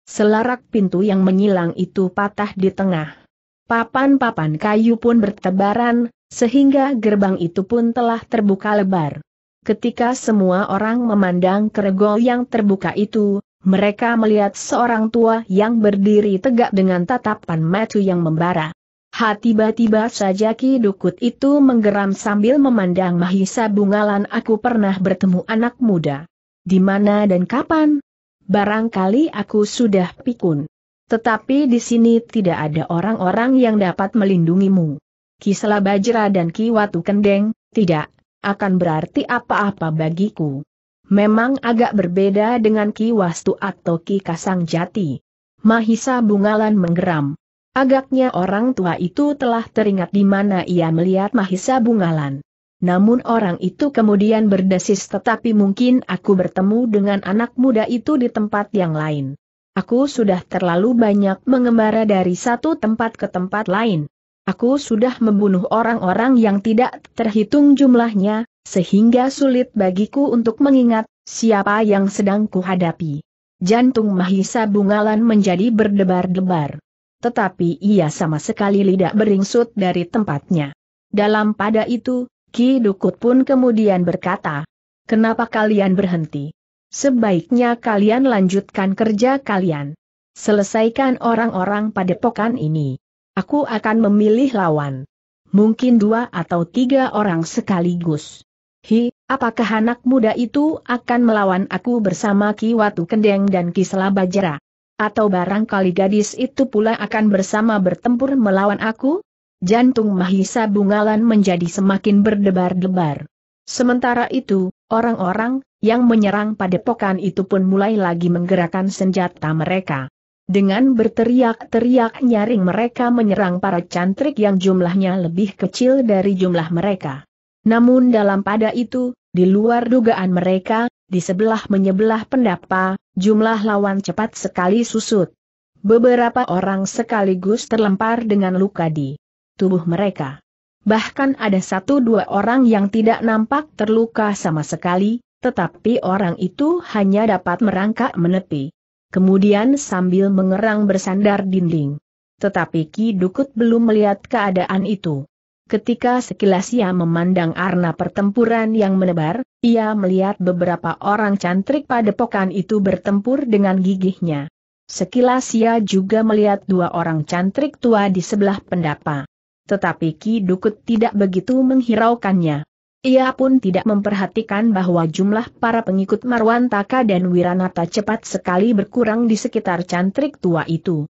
Selarak pintu yang menyilang itu patah di tengah. Papan-papan kayu pun bertebaran, sehingga gerbang itu pun telah terbuka lebar. Ketika semua orang memandang ke regol yang terbuka itu, mereka melihat seorang tua yang berdiri tegak dengan tatapan mata yang membara. Ha tiba-tiba saja Ki Dukut itu menggeram sambil memandang Mahisa Bungalan aku pernah bertemu anak muda. Di mana dan kapan? Barangkali aku sudah pikun. Tetapi di sini tidak ada orang-orang yang dapat melindungimu. Ki Selabajra dan Ki Watu Kendeng, tidak, akan berarti apa-apa bagiku. Memang agak berbeda dengan Ki Wastu atau Ki Kasang Jati. Mahisa Bungalan menggeram. Agaknya orang tua itu telah teringat di mana ia melihat Mahisa Bungalan. Namun orang itu kemudian berdesis tetapi mungkin aku bertemu dengan anak muda itu di tempat yang lain. Aku sudah terlalu banyak mengembara dari satu tempat ke tempat lain. Aku sudah membunuh orang-orang yang tidak terhitung jumlahnya, sehingga sulit bagiku untuk mengingat siapa yang sedang kuhadapi. Jantung Mahisa Bungalan menjadi berdebar-debar tetapi ia sama sekali tidak beringsut dari tempatnya. Dalam pada itu, Ki Dukut pun kemudian berkata, Kenapa kalian berhenti? Sebaiknya kalian lanjutkan kerja kalian. Selesaikan orang-orang pada pokan ini. Aku akan memilih lawan. Mungkin dua atau tiga orang sekaligus. Hi, apakah anak muda itu akan melawan aku bersama Ki Watu Kendeng dan Ki Selabajara? Atau barangkali gadis itu pula akan bersama bertempur melawan aku? Jantung Mahisa Bungalan menjadi semakin berdebar-debar. Sementara itu, orang-orang yang menyerang padepokan itu pun mulai lagi menggerakkan senjata mereka. Dengan berteriak-teriak nyaring mereka menyerang para cantrik yang jumlahnya lebih kecil dari jumlah mereka. Namun dalam pada itu, di luar dugaan mereka, di sebelah menyebelah pendapa, jumlah lawan cepat sekali susut. Beberapa orang sekaligus terlempar dengan luka di tubuh mereka. Bahkan ada satu dua orang yang tidak nampak terluka sama sekali, tetapi orang itu hanya dapat merangkak menepi. Kemudian sambil mengerang bersandar dinding. Tetapi Ki Dukut belum melihat keadaan itu. Ketika sekilas ia memandang arna pertempuran yang menebar, ia melihat beberapa orang cantrik padepokan itu bertempur dengan gigihnya. Sekilas ia juga melihat dua orang cantrik tua di sebelah pendapa. Tetapi Ki Dukut tidak begitu menghiraukannya. Ia pun tidak memperhatikan bahwa jumlah para pengikut Marwantaka dan Wiranata cepat sekali berkurang di sekitar cantrik tua itu.